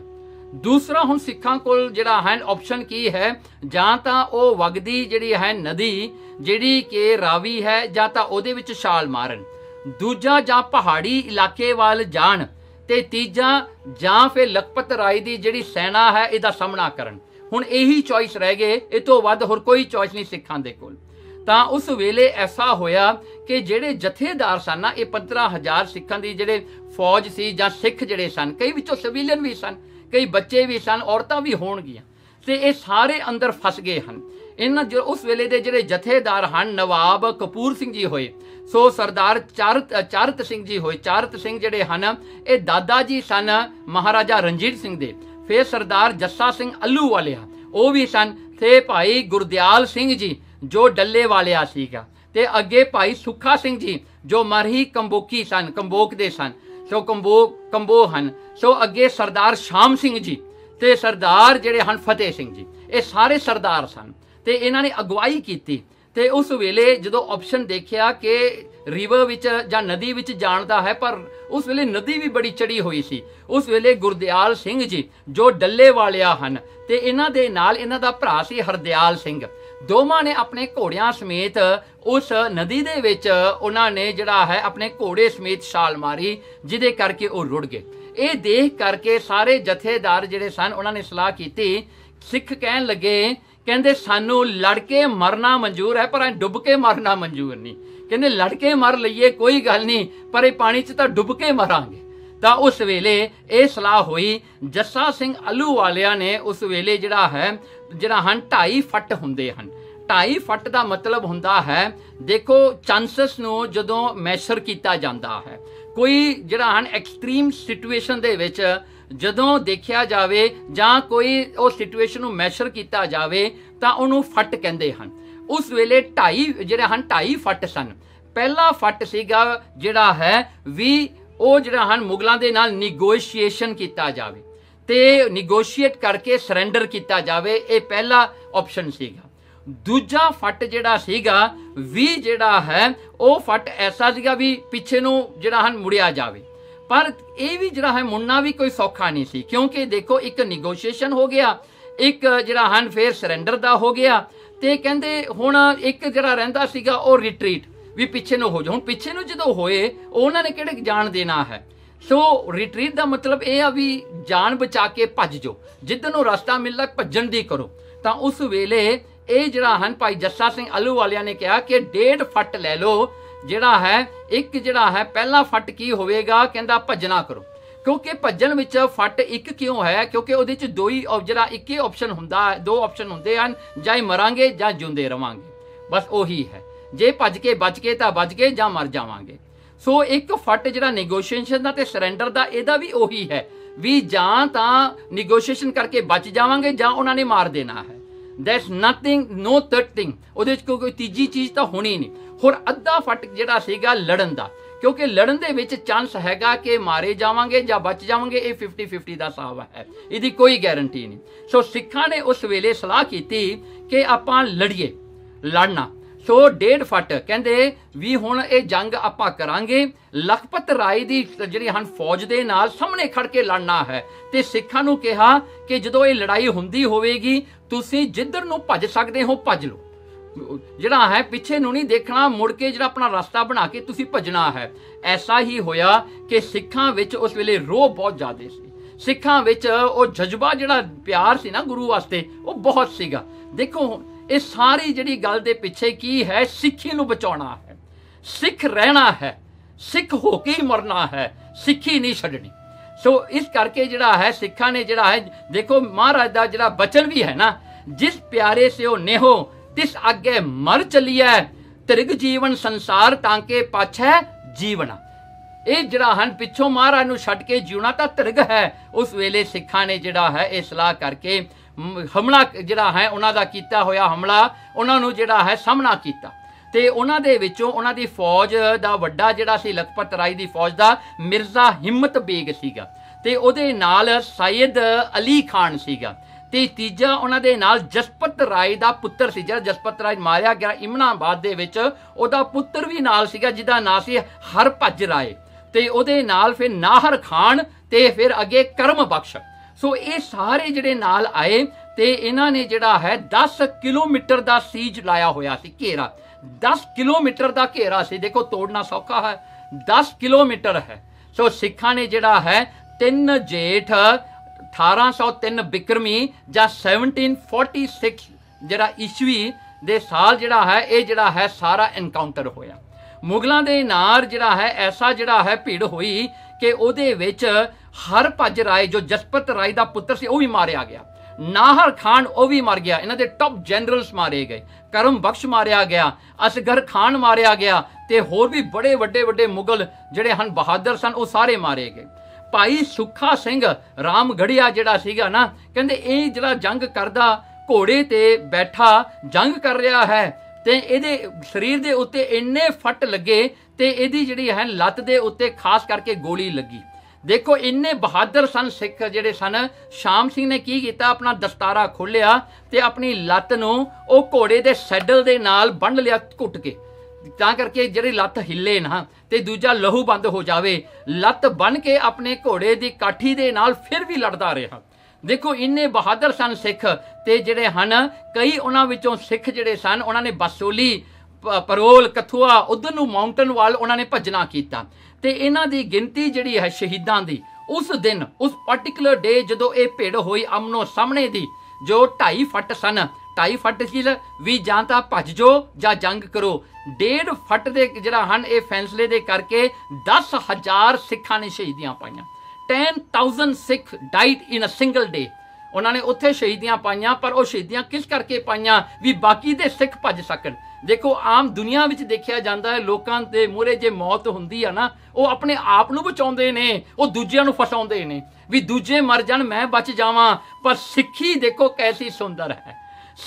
ਦੂਸਰਾ ਹੁਣ ਸਿੱਖਾਂ ਕੋਲ ਜਿਹੜਾ ਹੈ ਆਪਸ਼ਨ ਕੀ ਹੈ ਜਾਂ ਤਾਂ ਉਹ ਵਗਦੀ ਜਿਹੜੀ ਹੈ ਨਦੀ ਜਿਹੜੀ ਕਿ ਰਾਵੀ ਹੈ ਜਾਂ ਤਾਂ ਉਹਦੇ ਵਿੱਚ ਛਾਲ ਮਾਰਨ ਦੂਜਾ ਜਾਂ ਪਹਾੜੀ ਇਲਾਕੇ ਵੱਲ ਜਾਣ ਤੇ ਤੀਜਾ ਜਾਂ ਫਿਰ ਲਖਪਤ ਰਾਏ ਦੀ ਜਿਹੜੀ ਸੈਨਾ ਹੈ ਇਹਦਾ ਸਾਹਮਣਾ ਕਰਨ ਹੁਣ ਇਹੀ ਚੋਇਸ ਰਹਿ ਗਏ ਇਹ ਤੋਂ ਵੱਧ ਹੋਰ ਕੋਈ ਚੋਇਸ ਨਹੀਂ ਸਿੱਖਾਂ ਦੇ ਕੋਲ ਤਾਂ ਉਸ ਵੇਲੇ ਐਸਾ ਹੋਇਆ ਕਿ ਜਿਹੜੇ ਜਥੇਦਾਰ ਸਨ ਨਾ ਇਹ 15000 ਸਿੱਖਾਂ ਦੀ ਜਿਹੜੇ ਫੌਜ ਸੀ ਜਾਂ ਸਿੱਖ ਜਿਹੜੇ ਸਨ ਕਈ ਵਿੱਚੋਂ ਸਿਵਲੀਅਨ ਵੀ ਸਨ ਕਈ ਬੱਚੇ ਵੀ ਸਨ ਔਰਤਾਂ ਵੀ ਹੋਣਗੀਆਂ ਤੇ ਇਹ ਸਾਰੇ ਅੰਦਰ ਫਸ ਗਏ ਹਨ ਇਹਨਾਂ ਜੋ ਉਸ ਵੇਲੇ ਦੇ ਜਿਹੜੇ ਜਥੇਦਾਰ ਹਨ ਨਵਾਬ ਕਪੂਰ ਸਿੰਘ ਜੀ ਹੋਏ ਸੋ ਸਰਦਾਰ ਚਾਰਤ ਚਾਰਤ ਸਿੰਘ ਜੀ ਹੋਏ ਚਾਰਤ ਸਿੰਘ ਜਿਹੜੇ ਹਨ ਇਹ ਦਾਦਾ ਜੀ ਸਨ ਮਹਾਰਾਜਾ ਰਣਜੀਤ ਸਿੰਘ ਦੇ ਫੇਰ ਸਰਦਾਰ ਜੱਸਾ ਸਿੰਘ ਅੱਲੂ ਵਾਲਿਆ ਉਹ ਵੀ ਸਨ ਤੇ ਭਾਈ ਗੁਰਦਿਆਲ ਸਿੰਘ ਜੀ ਜੋ ਡੱਲੇ ਵਾਲਿਆ ਸੀਗਾ ਤੇ ਅੱਗੇ ਭਾਈ ਸੁੱਖਾ ਸਿੰਘ ਜੀ ਜੋ ਮਰਹੀ ਕੰਬੋਕੀ ਸਨ ਕੰਬੋਕ ਦੇ ਸਨ ਸੋ ਕੰਬੋ ਕੰਬੋ ਹਨ ਸੋ ਅੱਗੇ ਸਰਦਾਰ ਸ਼ਾਮ ਸਿੰਘ ਜੀ ਤੇ ਸਰਦਾਰ ਜਿਹੜੇ ਹਨ ਫਤਿਹ ਸਿੰਘ ਜੀ ਇਹ ਸਾਰੇ ਸਰਦਾਰ ਸਨ ਤੇ ਇਹਨਾਂ ਨੇ ਅਗਵਾਈ ਕੀਤੀ ਤੇ ਉਸ ਵੇਲੇ ਜਦੋਂ ਆਪਸ਼ਨ ਦੇਖਿਆ ਕਿ ਰਿਵਰ ਵਿੱਚ ਜਾਂ ਨਦੀ ਵਿੱਚ ਜਾਣ ਦਾ ਹੈ ਪਰ ਉਸ ਵੇਲੇ ਨਦੀ ਵੀ ਬੜੀ ਚੜੀ ਹੋਈ ਸੀ ਉਸ ਵੇਲੇ ਗੁਰਦਿਆਲ ਸਿੰਘ ਜੀ ਜੋ ਡੱਲੇ ਵਾਲਿਆ ਹਨ ਤੇ ਇਹਨਾਂ ਦੇ ਨਾਲ ਇਹਨਾਂ ਦਾ ਭਰਾ ਸੀ ਹਰਦਿਆਲ ਸਿੰਘ ਦੋਵਾਂ ਨੇ ਆਪਣੇ ਘੋੜਿਆਂ ਸਮੇਤ ਉਸ ਨਦੀ ਦੇ ਵਿੱਚ ਉਹਨਾਂ ਨੇ ਜਿਹੜਾ ਹੈ ਆਪਣੇ ਘੋੜੇ ਸਮੇਤ ਛਾਲ ਮਾਰੀ ਜਿਹਦੇ ਕਰਕੇ ਉਹ ਰੁੜ ਗਏ ਇਹ ਦੇਖ ਕਰਕੇ ਸਾਰੇ ਜਥੇਦਾਰ ਜਿਹੜੇ ਸਨ ਉਹਨਾਂ ਨੇ ਸਲਾਹ ਕੀਤੀ ਸਿੱਖ ਕਹਿਣ ਲੱਗੇ ਕਹਿੰਦੇ ਸਾਨੂੰ ਲੜ ਕੇ ਮਰਨਾ ਮਨਜ਼ੂਰ ਹੈ ਪਰ ਡੁੱਬ ਕੇ ਮਰਨਾ ਮਨਜ਼ੂਰ ਨਹੀਂ ਕਹਿੰਦੇ ਲੜ ਕੇ ਮਰ ਲਈਏ ਕੋਈ ਗੱਲ ਨਹੀਂ ਪਰ ਇਹ ਪਾਣੀ 'ਚ ਤਾਂ ਡੁੱਬ ਕੇ ਮਰਾਂਗੇ ਤਾਂ ਉਸ ਵੇਲੇ ਇਹ ਸਲਾਹ ਹੋਈ ਜੱਸਾ ਸਿੰਘ ਅਲੂ ਵਾਲਿਆਂ ਨੇ ਉਸ ਵੇਲੇ ਜਿਹੜਾ ਹੈ ਜਿਹੜਾ ਹਨ 2.5 ਫੱਟ ਹੁੰਦੇ ਹਨ ਢਾਈ ਫੱਟ ਦਾ ਮਤਲਬ ਹੁੰਦਾ ਹੈ ਦੇਖੋ ਚਾਂਸਸ ਨੂੰ ਜਦੋਂ ਮੈਸ਼ਰ ਕੀਤਾ ਜਾਂਦਾ ਹੈ ਕੋਈ ਜਿਹੜਾ ਹਨ ਐਕਸਟ੍ਰੀਮ ਸਿਚੁਏਸ਼ਨ ਦੇ ਵਿੱਚ ਜਦੋਂ ਦੇਖਿਆ ਜਾਵੇ ਜਾਂ ਕੋਈ ਉਹ ਸਿਚੁਏਸ਼ਨ ਨੂੰ ਮੈਸ਼ਰ ਕੀਤਾ ਜਾਵੇ ਤਾਂ ਉਹਨੂੰ ਫੱਟ ਕਹਿੰਦੇ ਹਨ ਉਸ ਵੇਲੇ ਢਾਈ ਜਿਹੜੇ ਹਨ ਢਾਈ ਫੱਟ ਸਨ ਪਹਿਲਾ ਫੱਟ ਸੀਗਾ ਜਿਹੜਾ ਹੈ ਵੀ ਉਹ ਜਿਹੜਾ ਹਨ ਮੁਗਲਾਂ ਦੇ ਨਾਲ ਨੀਗੋਸ਼ੀਏਸ਼ਨ ਕੀਤਾ ਜਾਵੇ ਤੇ ਨੀਗੋਸ਼ੀਏਟ ਕਰਕੇ ਸਰੈਂਡਰ ਕੀਤਾ ਜਾਵੇ ਇਹ ਪਹਿਲਾ ਆਪਸ਼ਨ ਸੀਗਾ ਦੂਜਾ ਫੱਟ ਜਿਹੜਾ ਸੀਗਾ ਵੀ ਜਿਹੜਾ ਹੈ ਉਹ ਫੱਟ ਐਸਾ ਸੀਗਾ ਵੀ ਪਿੱਛੇ ਨੂੰ ਜਿਹੜਾ ਹਨ ਮੁੜਿਆ ਜਾਵੇ ਪਰ ਇਹ ਵੀ ਜਿਹੜਾ ਹੈ ਮੁੰਨਾ ਵੀ ਕੋਈ ਸੌਖਾ ਨਹੀਂ ਸੀ ਕਿਉਂਕਿ ਦੇਖੋ ਇੱਕ ਨੈਗੋਸ਼ੀਏਸ਼ਨ ਹੋ ਗਿਆ ਇੱਕ ਜਿਹੜਾ ਹਨ ਫੇਰ ਸਰੈਂਡਰ ਦਾ ਹੋ ਗਿਆ ਤੇ ਕਹਿੰਦੇ ਹੁਣ ਇੱਕ ਜਿਹੜਾ ਰਹਿੰਦਾ ਸੀਗਾ ਉਹ ਰਿਟਰੀਟ ਵੀ ਪਿੱਛੇ ਨੂੰ ਹੋ ਜਾ ਹੁਣ ਪਿੱਛੇ ਨੂੰ ਜਦੋਂ ਹੋਏ ਉਹਨਾਂ ਨੇ ਕਿਹੜੇ ਜਾਣ ਦੇਣਾ ਹੈ ਸੋ ਰਿਟਰੀਟ ਦਾ ਮਤਲਬ ਇਹ ਆ ਵੀ ਜਾਨ ਬਚਾ ਕੇ ਭੱਜ ਜੋ ਜਿੱਦਨ ਨੂੰ ਰਸਤਾ ਮਿਲਦਾ ਭੱਜਣ ਦੀ ਕਰੋ ਤਾਂ ਉਸ ਵੇਲੇ ਇਹ ਜਿਹੜਾ ਹਨ ਭਾਈ ਜੱਸਾ ਸਿੰਘ ਅਲੂ ਵਾਲਿਆਂ ਨੇ ਕਿਹਾ ਕਿ ਡੇਢ ਫੱਟ ਲੈ ਲਓ ਜਿਹੜਾ ਹੈ ਇੱਕ ਜਿਹੜਾ ਹੈ ਪਹਿਲਾ ਫੱਟ ਕੀ ਹੋਵੇਗਾ ਕਹਿੰਦਾ ਭੱਜਣਾ ਕਰੋ ਕਿਉਂਕਿ ਭੱਜਣ ਵਿੱਚ ਫੱਟ ਇੱਕ ਕਿਉਂ ਹੈ ਕਿਉਂਕਿ ਉਹਦੇ ਵਿੱਚ ਦੋ ਹੀ ਜਿਹੜਾ ਇੱਕ ਹੀ ਆਪਸ਼ਨ ਹੁੰਦਾ ਹੈ ਦੋ ਆਪਸ਼ਨ ਹੁੰਦੇ ਹਨ ਜਾਂ ਹੀ ਮਰਾਂਗੇ ਜਾਂ ਜਿਉਂਦੇ ਰਵਾਂਗੇ ਬਸ ਉਹੀ ਹੈ ਜੇ ਭੱਜ ਕੇ ਬਚ ਕੇ ਤਾਂ ਬਚ ਕੇ ਜਾਂ ਮਰ ਜਾਵਾਂਗੇ ਸੋ ਇੱਕ ਫੱਟ ਜਿਹੜਾ ਨੇਗੋਸ਼ੀਏਸ਼ਨ ਦਾ ਤੇ ਸਰੈਂਡਰ ਦਾ ਇਹਦਾ ਵੀ ਉਹੀ ਹੈ ਵੀ ਜਾਂ ਤਾਂ ਨੇਗੋਸ਼ੀਏਸ਼ਨ ਕਰਕੇ ਬਚ ਜਾਵਾਂਗੇ ਜਾਂ ਉਹਨਾਂ ਨੇ ਮਾਰ ਦੇਣਾ ਹੈ that's nothing no third thing ਉਹਦੇ ਵਿੱਚ ਕੋਈ ਤੀਜੀ ਚੀਜ਼ ਤਾਂ ਹੋਣੀ ਨਹੀਂ ਹੋਰ ਅੱਧਾ ਫਟ ਜਿਹੜਾ ਸੀਗਾ ਲੜਨ ਦਾ ਕਿਉਂਕਿ ਲੜਨ ਦੇ ਵਿੱਚ ਚਾਂਸ ਹੈਗਾ ਕਿ ਮਾਰੇ ਜਾਵਾਂਗੇ ਜਾਂ ਬਚ ਜਾਵਾਂਗੇ ਇਹ 50-50 ਦਾ ਹਿਸਾਬ ਹੈ ਇਹਦੀ ਕੋਈ ਗਾਰੰਟੀ ਨਹੀਂ ਸੋ ਸਿੱਖਾਂ ਨੇ ਉਸ ਵੇਲੇ ਸਲਾਹ ਕੀਤੀ ਕਿ ਆਪਾਂ ਲੜੀਏ ਲੜਨਾ ਸੋ ਡੇਢ ਫਟ ਕਹਿੰਦੇ ਵੀ ਹੁਣ ਇਹ ਜੰਗ ਆਪਾਂ ਕਰਾਂਗੇ ਲਖਪਤ ਰਾਏ ਦੀ ਜਿਹੜੀ ਹਨ ਫੌਜ ਦੇ ਨਾਲ ਸਾਹਮਣੇ ਖੜ ਕੇ ਲੜਨਾ ਹੈ ਤੇ ਸਿੱਖਾਂ ਨੂੰ ਕਿਹਾ ਕਿ ਜਦੋਂ ਇਹ ਲੜਾਈ ਹੁੰਦੀ ਹੋਵੇਗੀ ਤੁਸੀਂ ਜਿੱਧਰ ਨੂੰ ਭੱਜ ਸਕਦੇ ਹੋ ਭੱਜ ਲਓ ਜਿਹੜਾ ਹੈ ਪਿੱਛੇ ਨੂੰ ਨਹੀਂ ਦੇਖਣਾ ਮੁੜ ਕੇ ਜਿਹੜਾ ਆਪਣਾ ਰਸਤਾ ਬਣਾ ਕੇ ਤੁਸੀਂ ਭੱਜਣਾ ਹੈ ਐਸਾ ਹੀ ਹੋਇਆ ਕਿ ਸਿੱਖਾਂ ਵਿੱਚ ਉਸ ਵੇਲੇ ਰੋਹ ਬਹੁਤ ਜ਼ਿਆਦਾ ਸੀ ਸਿੱਖਾਂ ਵਿੱਚ ਉਹ ਜਜ਼ਬਾ ਜਿਹੜਾ ਪਿਆਰ ਸੀ ਨਾ ਗੁਰੂ ਵਾਸਤੇ ਉਹ ਬਹੁਤ ਸੀਗਾ ਦੇਖੋ ਇਹ ਸਾਰੀ ਜਿਹੜੀ ਗੱਲ ਦੇ ਪਿੱਛੇ ਕੀ ਹੈ ਸਿੱਖੀ ਨੂੰ ਬਚਾਉਣਾ ਹੈ ਸਿੱਖ ਰਹਿਣਾ ਹੈ ਸਿੱਖ ਹੋ ਕੇ ਹੀ ਮਰਨਾ ਹੈ ਸਿੱਖੀ ਨਹੀਂ ਛੱਡਣੀ ਸੋ ਇਸ ਕਰਕੇ ਜਿਹੜਾ ਹੈ ਸਿੱਖਾਂ ਨੇ ਜਿਹੜਾ ਹੈ ਦੇਖੋ ਮਹਾਰਾਜ ਦਾ ਜਿਹੜਾ ਬਚਨ ਵੀ ਹੈ ਨਾ ਜਿਸ ਪਿਆਰੇ ਸੇ ਉਹ ਨੇਹੋ ਤਿਸ ਅੱਗੇ ਮਰ ਚਲੀਐ ਤ੍ਰਿਗ ਜੀਵਨ ਸੰਸਾਰ ਟਾਂਕੇ ਪਾਛੈ ਜੀਵਨਾ ਇਹ ਜਿਹੜਾ ਹਨ ਪਿੱਛੋਂ ਮਹਾਰਾਜ ਨੂੰ ਛੱਡ ਕੇ ਜਿਉਣਾ ਤਾਂ ਤ੍ਰਿਗ ਹੈ ਉਸ ਵੇਲੇ ਸਿੱਖਾਂ ਨੇ ਜਿਹੜਾ ਹੈ ਇਹ ਸਲਾਹ ਕਰਕੇ ਹਮਲਾ ਜਿਹੜਾ ਹੈ ਉਹਨਾਂ ਦਾ ਕੀਤਾ ਹੋਇਆ ਹਮਲਾ ਉਹਨਾਂ ਨੂੰ ਜਿਹੜਾ ਹੈ ਸਾਹਮਣਾ ਕੀਤਾ ਤੇ ਉਹਨਾਂ ਦੇ ਵਿੱਚੋਂ ਉਹਨਾਂ ਦੀ ਫੌਜ ਦਾ ਵੱਡਾ ਜਿਹੜਾ ਸੀ ਲਖਪਤ ਰਾਏ ਦੀ ਫੌਜ ਦਾ ਮਿਰਜ਼ਾ ਹਿੰਮਤ ਬੇਗ ਸੀਗਾ ਤੇ ਉਹਦੇ ਨਾਲ ਸੈਦ ਅਲੀ ਖਾਨ ਸੀਗਾ ਤੇ ਤੀਜਾ ਉਹਨਾਂ ਦੇ ਨਾਲ ਜਸਪਤ ਰਾਏ ਦਾ ਪੁੱਤਰ ਸੀ ਜਿਹੜਾ ਜਸਪਤ ਰਾਏ ਮਾਰਿਆ ਗਿਆ ਇਮਨਾਬਾਦ ਦੇ ਵਿੱਚ ਉਹਦਾ ਪੁੱਤਰ ਵੀ ਨਾਲ ਸੀਗਾ ਜਿਹਦਾ ਨਾਂ ਸੀ ਹਰਪੱਜ ਰਾਏ ਤੇ ਉਹਦੇ ਨਾਲ ਫਿਰ ਨਾਹਰ ਖਾਨ ਤੇ ਫਿਰ ਅੱਗੇ ਕਰਮ ਬਖਸ਼ ਸੋ ਇਹ ਸਾਰੇ ਜਿਹੜੇ ਨਾਲ ਆਏ ਤੇ ਇਹਨਾਂ ਨੇ ਜਿਹੜਾ ਹੈ 10 ਕਿਲੋਮੀਟਰ ਦਾ ਸੀਜ ਲਾਇਆ ਹੋਇਆ ਸੀ ਘੇਰਾ 10 ਕਿਲੋਮੀਟਰ ਦਾ ਘੇਰਾ ਸੀ ਦੇਖੋ ਤੋੜਨਾ ਸੌਖਾ ਹੈ 10 ਕਿਲੋਮੀਟਰ ਹੈ ਸੋ ਸਿੱਖਾਂ ਨੇ ਜਿਹੜਾ ਹੈ 3 ਜੇਠ 1803 ਬਿਕਰਮੀ ਜਾਂ 1746 ਜਿਹੜਾ ਈਸਵੀ ਦੇ ਸਾਲ ਜਿਹੜਾ ਹੈ ਇਹ ਜਿਹੜਾ ਹੈ ਸਾਰਾ ਐਨਕਾਊਂਟਰ ਹੋਇਆ ਮੁਗਲਾਂ ਦੇ ਨਾਲ ਜਿਹੜਾ ਹੈ ਐਸਾ ਜਿਹੜਾ ਹੈ ਭੀੜ ਹੋਈ ਕਿ ਉਹਦੇ ਵਿੱਚ ਹਰ ਭੱਜ ਰਾਏ ਜੋ ਜਸਪਤ ਰਾਏ ਦਾ ਪੁੱਤਰ ਸੀ ਉਹ ਵੀ ਮਾਰਿਆ ਗਿਆ ਨਾਹਰ ਖਾਨ ਉਹ ਵੀ ਮਰ ਗਿਆ ਇਹਨਾਂ ਦੇ ਟੌਪ ਜਨਰਲਸ ਮਾਰੇ ਗਏ ਕਰਮ ਬਖਸ਼ ਮਾਰਿਆ ਗਿਆ ਅਸਗਰ ਖਾਨ ਮਾਰਿਆ ਗਿਆ ਤੇ ਹੋਰ ਵੀ ਬੜੇ ਵੱਡੇ ਵੱਡੇ ਮੁਗਲ ਜਿਹੜੇ ਹਨ ਬਹਾਦਰ ਸਨ ਉਹ ਸਾਰੇ ਮਾਰੇ ਗਏ ਭਾਈ ਸੁੱਖਾ ਸਿੰਘ ਘੜਿਆ ਜਿਹੜਾ ਸੀਗਾ ਨਾ ਕਹਿੰਦੇ ਇਹ ਜਿਹੜਾ ਜੰਗ ਕਰਦਾ ਘੋੜੇ ਤੇ ਬੈਠਾ ਜੰਗ ਕਰ ਰਿਹਾ ਹੈ ਤੇ ਇਹਦੇ ਸਰੀਰ ਦੇ ਉੱਤੇ ਇੰਨੇ ਫੱਟ ਲੱਗੇ ਤੇ ਇਹਦੀ ਜਿਹੜੀ ਹੈ ਲੱਤ ਦੇ ਉੱਤੇ ਖਾਸ ਕਰਕੇ ਗੋਲੀ ਲੱਗੀ ਦੇਖੋ ਇੰਨੇ ਬਹਾਦਰ ਸਨ ਸਿੱਖ ਜਿਹੜੇ ਸਨ ਸ਼ਾਮ ਸਿੰਘ ਨੇ ਕੀ ਕੀਤਾ ਆਪਣਾ ਦਸਤਾਰਾ ਖੋਲਿਆ ਤੇ ਆਪਣੀ ਲੱਤ ਨੂੰ ਉਹ ਘੋੜੇ ਦੇ ਸੈਡਲ ਦੇ ਨਾਲ ਬੰਨ ਲਿਆ ਘੁੱਟ ਕੇ ਤਾਂ ਕਰਕੇ ਜਿਹੜੀ ਲੱਤ ਹਿੱਲੇ ਨਾ ਤੇ ਦੂਜਾ ਲਹੂ ਬੰਦ ਹੋ ਜਾਵੇ ਲੱਤ ਬਣ ਕੇ ਆਪਣੇ ਘੋੜੇ ਦੀ ਕਾਠੀ ਦੇ ਨਾਲ ਫਿਰ ਵੀ ਲੜਦਾ ਰਿਹਾ ਦੇਖੋ ਇੰਨੇ ਬਹਾਦਰ ਸਨ ਸਿੱਖ ਤੇ ਜਿਹੜੇ ਹਨ ਕਈ ਉਹਨਾਂ ਵਿੱਚੋਂ ਸਿੱਖ ਜਿਹੜੇ ਸਨ ਉਹਨਾਂ ਨੇ ਬਸੋਲੀ ਪਰੋਲ ਕਥੂਆ ਉਧਰ ਨੂੰ ਮਾਊਂਟਨ ਵਾਲ ਉਹਨਾਂ ਨੇ ਭੱਜਣਾ ਕੀਤਾ ਤੇ ਇਹਨਾਂ ਦੀ ਗਿਣਤੀ ਜਿਹੜੀ ਹੈ ਸ਼ਹੀਦਾਂ ਦੀ ਉਸ ਦਿਨ ਉਸ ਪਾਰਟਿਕੂਲਰ ਡੇ ਜਦੋਂ ਇਹ ਭੇੜ ਹੋਈ ਅਮਨੋ ਸਾਹਮਣੇ ਦੀ ਜੋ ਢਾਈ ਫੱਟ ਸਨ ਢਾਈ ਫੱਟ ਸੀ ਵੀ ਜਾਂ ਤਾਂ ਭੱਜ ਜੋ ਜਾਂ ਜੰਗ ਕਰੋ ਡੇਢ ਫੱਟ ਦੇ ਜਿਹੜਾ ਹਨ ਇਹ ਫੈਸਲੇ ਦੇ ਕਰਕੇ 10000 ਸਿੱਖਾਂ ਨੇ ਸ਼ਹੀਦੀਆਂ ਪਾਈਆਂ 10000 ਸਿੱਖ ਡਾਈਡ ਇਨ ਅ ਸਿੰਗਲ ਡੇ ਉਹਨਾਂ ਨੇ ਉੱਥੇ ਸ਼ਹੀਦੀਆਂ ਪਾਈਆਂ ਪਰ ਉਹ ਸ਼ਹੀਦੀਆਂ ਕਿਸ ਕਰਕੇ ਪਾਈਆਂ ਵੀ ਬਾਕੀ ਦੇ ਸਿੱਖ ਭੱਜ ਸਕਣ ਦੇਖੋ ਆਮ ਦੁਨੀਆ ਵਿੱਚ ਦੇਖਿਆ ਜਾਂਦਾ ਹੈ ਲੋਕਾਂ ਦੇ ਮੂਰੇ ਜੇ ਮੌਤ ਹੁੰਦੀ ਆ ਨਾ ਉਹ ਆਪਣੇ ਆਪ ਨੂੰ ਬਚਾਉਂਦੇ ਨੇ ਉਹ ਦੂਜਿਆਂ ਨੂੰ ਫਸਾਉਂਦੇ ਨੇ ਵੀ ਦੂਜੇ ਮਰ ਜਾਣ ਮੈਂ ਬਚ ਜਾਵਾਂ ਪਰ ਸਿੱਖੀ ਦੇਖੋ ਕੈਸੀ ਸੁੰਦਰ ਹੈ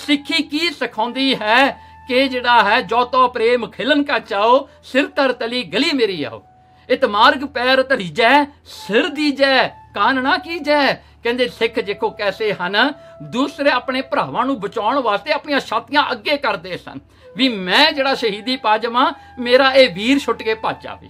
ਸਿੱਖੀ ਕੀ ਸਿਖਾਉਂਦੀ ਹੈ ਕਿ ਜਿਹੜਾ ਹੈ ਜੋ ਤੋ ਪ੍ਰੇਮ ਖਿਲਨ ਕਾ ਚਾਓ ਸਿਰ ਤਰ ਤਲੀ ਗਲੀ ਮੇਰੀ ਆਓ ਇਤ ਮਾਰਗ ਪੈਰ ਧਰੀਜੈ ਸਿਰ ਦੀਜੈ ਕਾਨ ਨਾ ਕੀਜੈ ਕਹਿੰਦੇ ਸਿੱਖ ਦੇਖੋ ਕੈਸੇ ਹਨ ਦੂਸਰੇ ਆਪਣੇ ਭਰਾਵਾਂ ਨੂੰ ਬਚਾਉਣ ਵਾਸਤੇ ਆਪਣੀਆਂ ਛਾਤੀਆਂ ਅੱਗੇ ਕਰਦੇ ਸਨ ਵੀ ਮੈਂ ਜਿਹੜਾ ਸ਼ਹੀਦੀ ਪਾ ਜਾਵਾਂ ਮੇਰਾ ਇਹ ਵੀਰ ਛੁੱਟ ਕੇ ਭੱਜ ਜਾਵੇ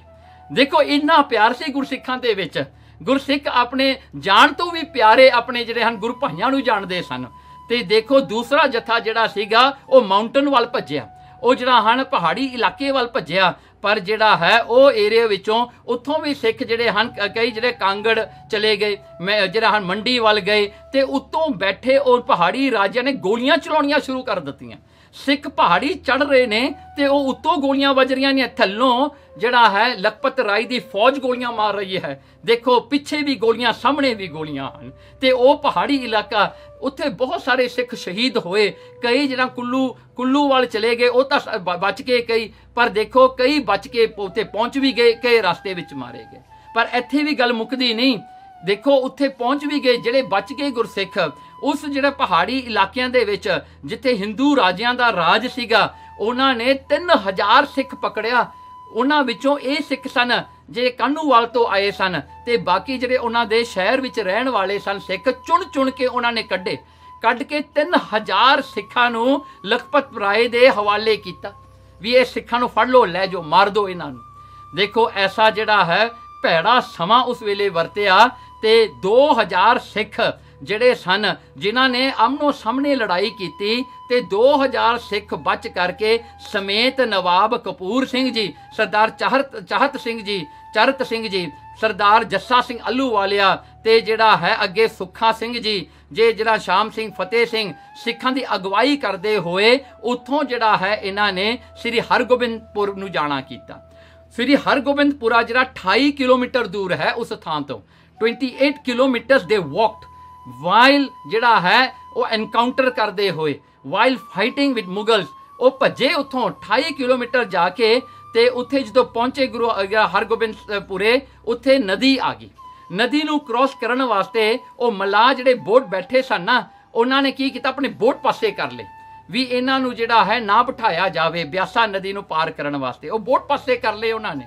ਦੇਖੋ ਇੰਨਾ ਪਿਆਰ ਸੀ ਗੁਰਸਿੱਖਾਂ ਦੇ ਵਿੱਚ ਗੁਰਸਿੱਖ ਆਪਣੇ ਜਾਣ ਤੋਂ ਵੀ ਪਿਆਰੇ ਆਪਣੇ ਜਿਹੜੇ ਹਨ ਗੁਰ ਭਾਈਆਂ ਨੂੰ ਜਾਣਦੇ ਸਨ ਤੇ ਦੇਖੋ ਦੂਸਰਾ ਜਥਾ ਜਿਹੜਾ ਸੀਗਾ ਉਹ ਮਾਊਂਟਨ ਵੱਲ ਭੱਜਿਆ ਉਹ ਜਿਹੜਾ ਹਨ ਪਹਾੜੀ ਇਲਾਕੇ ਵੱਲ ਭੱਜਿਆ ਪਰ ਜਿਹੜਾ ਹੈ ਉਹ ਏਰੀਆ ਵਿੱਚੋਂ ਉੱਥੋਂ ਵੀ ਸਿੱਖ ਜਿਹੜੇ ਹਨ ਕਈ ਜਿਹੜੇ ਕਾਂਗੜ ਚਲੇ ਗਏ ਮੈਂ ਜਿਹੜਾ ਹਨ ਮੰਡੀ ਵੱਲ ਗਏ ਤੇ ਉੱਤੋਂ ਬੈਠੇ ਉਹ ਪਹਾੜੀ ਰਾਜਿਆਂ ਨੇ ਗੋਲੀਆਂ ਚਲਾਉਣੀਆਂ ਸ਼ੁਰੂ ਕਰ ਦਿੱਤੀਆਂ ਸਿੱਖ ਪਹਾੜੀ ਚੜ ਰਹੇ ਨੇ ਤੇ ਉਹ ਉੱਤੋਂ ਗੋਲੀਆਂ ਵੱਜ ਰਹੀਆਂ ਨੇ ਥੱਲੋਂ ਜਿਹੜਾ ਹੈ ਲਖਪਤ ਰਾਈ ਦੀ ਫੌਜ ਗੋਲੀਆਂ ਮਾਰ ਰਹੀ ਹੈ ਦੇਖੋ ਪਿੱਛੇ ਵੀ ਗੋਲੀਆਂ ਸਾਹਮਣੇ ਵੀ ਗੋਲੀਆਂ ਹਨ ਤੇ ਉਹ ਪਹਾੜੀ ਇਲਾਕਾ ਉੱਥੇ ਬਹੁਤ ਸਾਰੇ ਸਿੱਖ ਸ਼ਹੀਦ ਹੋਏ ਕਈ ਜਿਹੜਾ ਕੁੱਲੂ ਕੁੱਲੂ ਵੱਲ ਚਲੇ ਗਏ ਉਹ ਤਾਂ ਬਚ ਕੇ ਕਈ ਪਰ ਦੇਖੋ ਕਈ ਬਚ ਕੇ ਉੱਥੇ ਪਹੁੰਚ ਵੀ ਗਏ ਕਈ ਰਸਤੇ ਵਿੱਚ ਮਾਰੇ ਗਏ ਪਰ ਇੱਥੇ ਵੀ ਗੱਲ ਮੁੱਕਦੀ ਨਹੀਂ ਦੇਖੋ ਉੱਥੇ ਪਹੁੰਚ ਵੀ ਗਏ ਜਿਹੜੇ ਬਚ ਗਏ ਗੁਰਸਿੱਖ ਉਸ ਜਿਹੜੇ ਪਹਾੜੀ ਇਲਾਕਿਆਂ ਦੇ ਵਿੱਚ ਜਿੱਥੇ ਹਿੰਦੂ ਰਾਜਿਆਂ ਦਾ ਰਾਜ ਸੀਗਾ ਉਹਨਾਂ ਨੇ 3000 ਸਿੱਖ ਪਕੜਿਆ ਉਹਨਾਂ ਵਿੱਚੋਂ ਇਹ ਸਿੱਖ ਸਨ ਜੇ ਕਨੂਵਾਲ ਤੋਂ ਆਏ ਸਨ ਤੇ ਬਾਕੀ ਜਿਹੜੇ ਉਹਨਾਂ ਦੇ ਸ਼ਹਿਰ ਵਿੱਚ ਰਹਿਣ ਵਾਲੇ ਸਨ ਸਿੱਖ ਚੁਣ ਚੁਣ ਕੇ ਉਹਨਾਂ ਨੇ ਕੱਢੇ ਕੱਢ ਕੇ 3000 ਸਿੱਖਾਂ ਨੂੰ ਲਖਪਤ ਪ੍ਰਾਏ ਦੇ ਹਵਾਲੇ ਕੀਤਾ ਵੀ ਇਹ ਸਿੱਖਾਂ ਨੂੰ ਫੜ ਲਓ ਲੈ ਜੋ ਮਾਰ ਦਿਓ ਇਹਨਾਂ ਨੂੰ ਦੇਖੋ ਐਸਾ ਜਿਹੜਾ ਹੈ ਭੈੜਾ ਸਮਾਂ ਉਸ ਵੇਲੇ ਵਰਤਿਆ ਤੇ 2000 ਸਿੱਖ ਜਿਹੜੇ ਸਨ ਜਿਨ੍ਹਾਂ ਨੇ ਅਮਨੋ ਸਾਹਮਣੇ ਲੜਾਈ ਕੀਤੀ ਤੇ 2000 ਸਿੱਖ ਬਚ ਕਰਕੇ ਸਮੇਤ ਨਵਾਬ ਕਪੂਰ ਸਿੰਘ ਜੀ ਸਰਦਾਰ ਚਾਹਤ ਚਾਹਤ ਸਿੰਘ ਜੀ ਚਰਤ ਸਿੰਘ ਜੀ ਸਰਦਾਰ ਜੱਸਾ ਸਿੰਘ ਅੱਲੂ ਵਾਲਿਆ ਤੇ ਜਿਹੜਾ ਹੈ ਅੱਗੇ ਸੁੱਖਾ ਸਿੰਘ ਜੀ ਜੇ ਜਿਹੜਾ ਸ਼ਾਮ ਸਿੰਘ ਫਤਿਹ ਸਿੰਘ ਸਿੱਖਾਂ ਦੀ ਅਗਵਾਈ ਕਰਦੇ ਹੋਏ ਉੱਥੋਂ ਜਿਹੜਾ ਹੈ ਇਹਨਾਂ ਨੇ ਸ੍ਰੀ ਹਰਗੋਬਿੰਦਪੁਰ ਨੂੰ ਜਾਣਾ ਕੀਤਾ ਸ੍ਰੀ ਹਰਗੋਬਿੰਦਪੁਰਾ ਜਿਹੜਾ 28 ਕਿਲੋਮੀਟਰ ਦੂਰ ਹੈ ਉਸ ਥਾਂ ਤੋਂ 28 ਕਿਲੋਮੀਟਰਸ ਦੇ ਵਾਕਡ ਵਾਈਲ ਜਿਹੜਾ ਹੈ ਉਹ ਐਨਕਾਊਂਟਰ ਕਰਦੇ ਹੋਏ ਵਾਈਲ ਫਾਈਟਿੰਗ ਵਿਦ ਮੁਗਲਸ ਉਹ ਭੱਜੇ ਉੱਥੋਂ 28 ਕਿਲੋਮੀਟਰ ਜਾ ਕੇ ਤੇ ਉੱਥੇ ਜਦੋਂ ਪਹੁੰਚੇ ਗੁਰੂ ਹਰਗੋਬਿੰਦਪੁਰੇ ਉੱਥੇ ਨਦੀ ਆ ਗਈ ਨਦੀ ਨੂੰ ਕ੍ਰੋਸ ਕਰਨ ਵਾਸਤੇ ਉਹ ਮਲਾ ਜਿਹੜੇ ਬੋਟ ਬੈਠੇ ਸਨ ਨਾ ਉਹਨਾਂ ਨੇ ਕੀ ਕੀਤਾ ਆਪਣੇ ਬੋਟ ਪਾਸੇ ਕਰ ਲਏ ਵੀ ਇਹਨਾਂ ਨੂੰ ਜਿਹੜਾ ਹੈ ਨਾ ਬਿਠਾਇਆ ਜਾਵੇ ਬਿਆਸਾ ਨਦੀ ਨੂੰ ਪਾਰ ਕਰਨ ਵਾਸਤੇ ਉਹ ਬੋਟ ਪਾਸੇ ਕਰ ਲਏ ਉਹਨਾਂ ਨੇ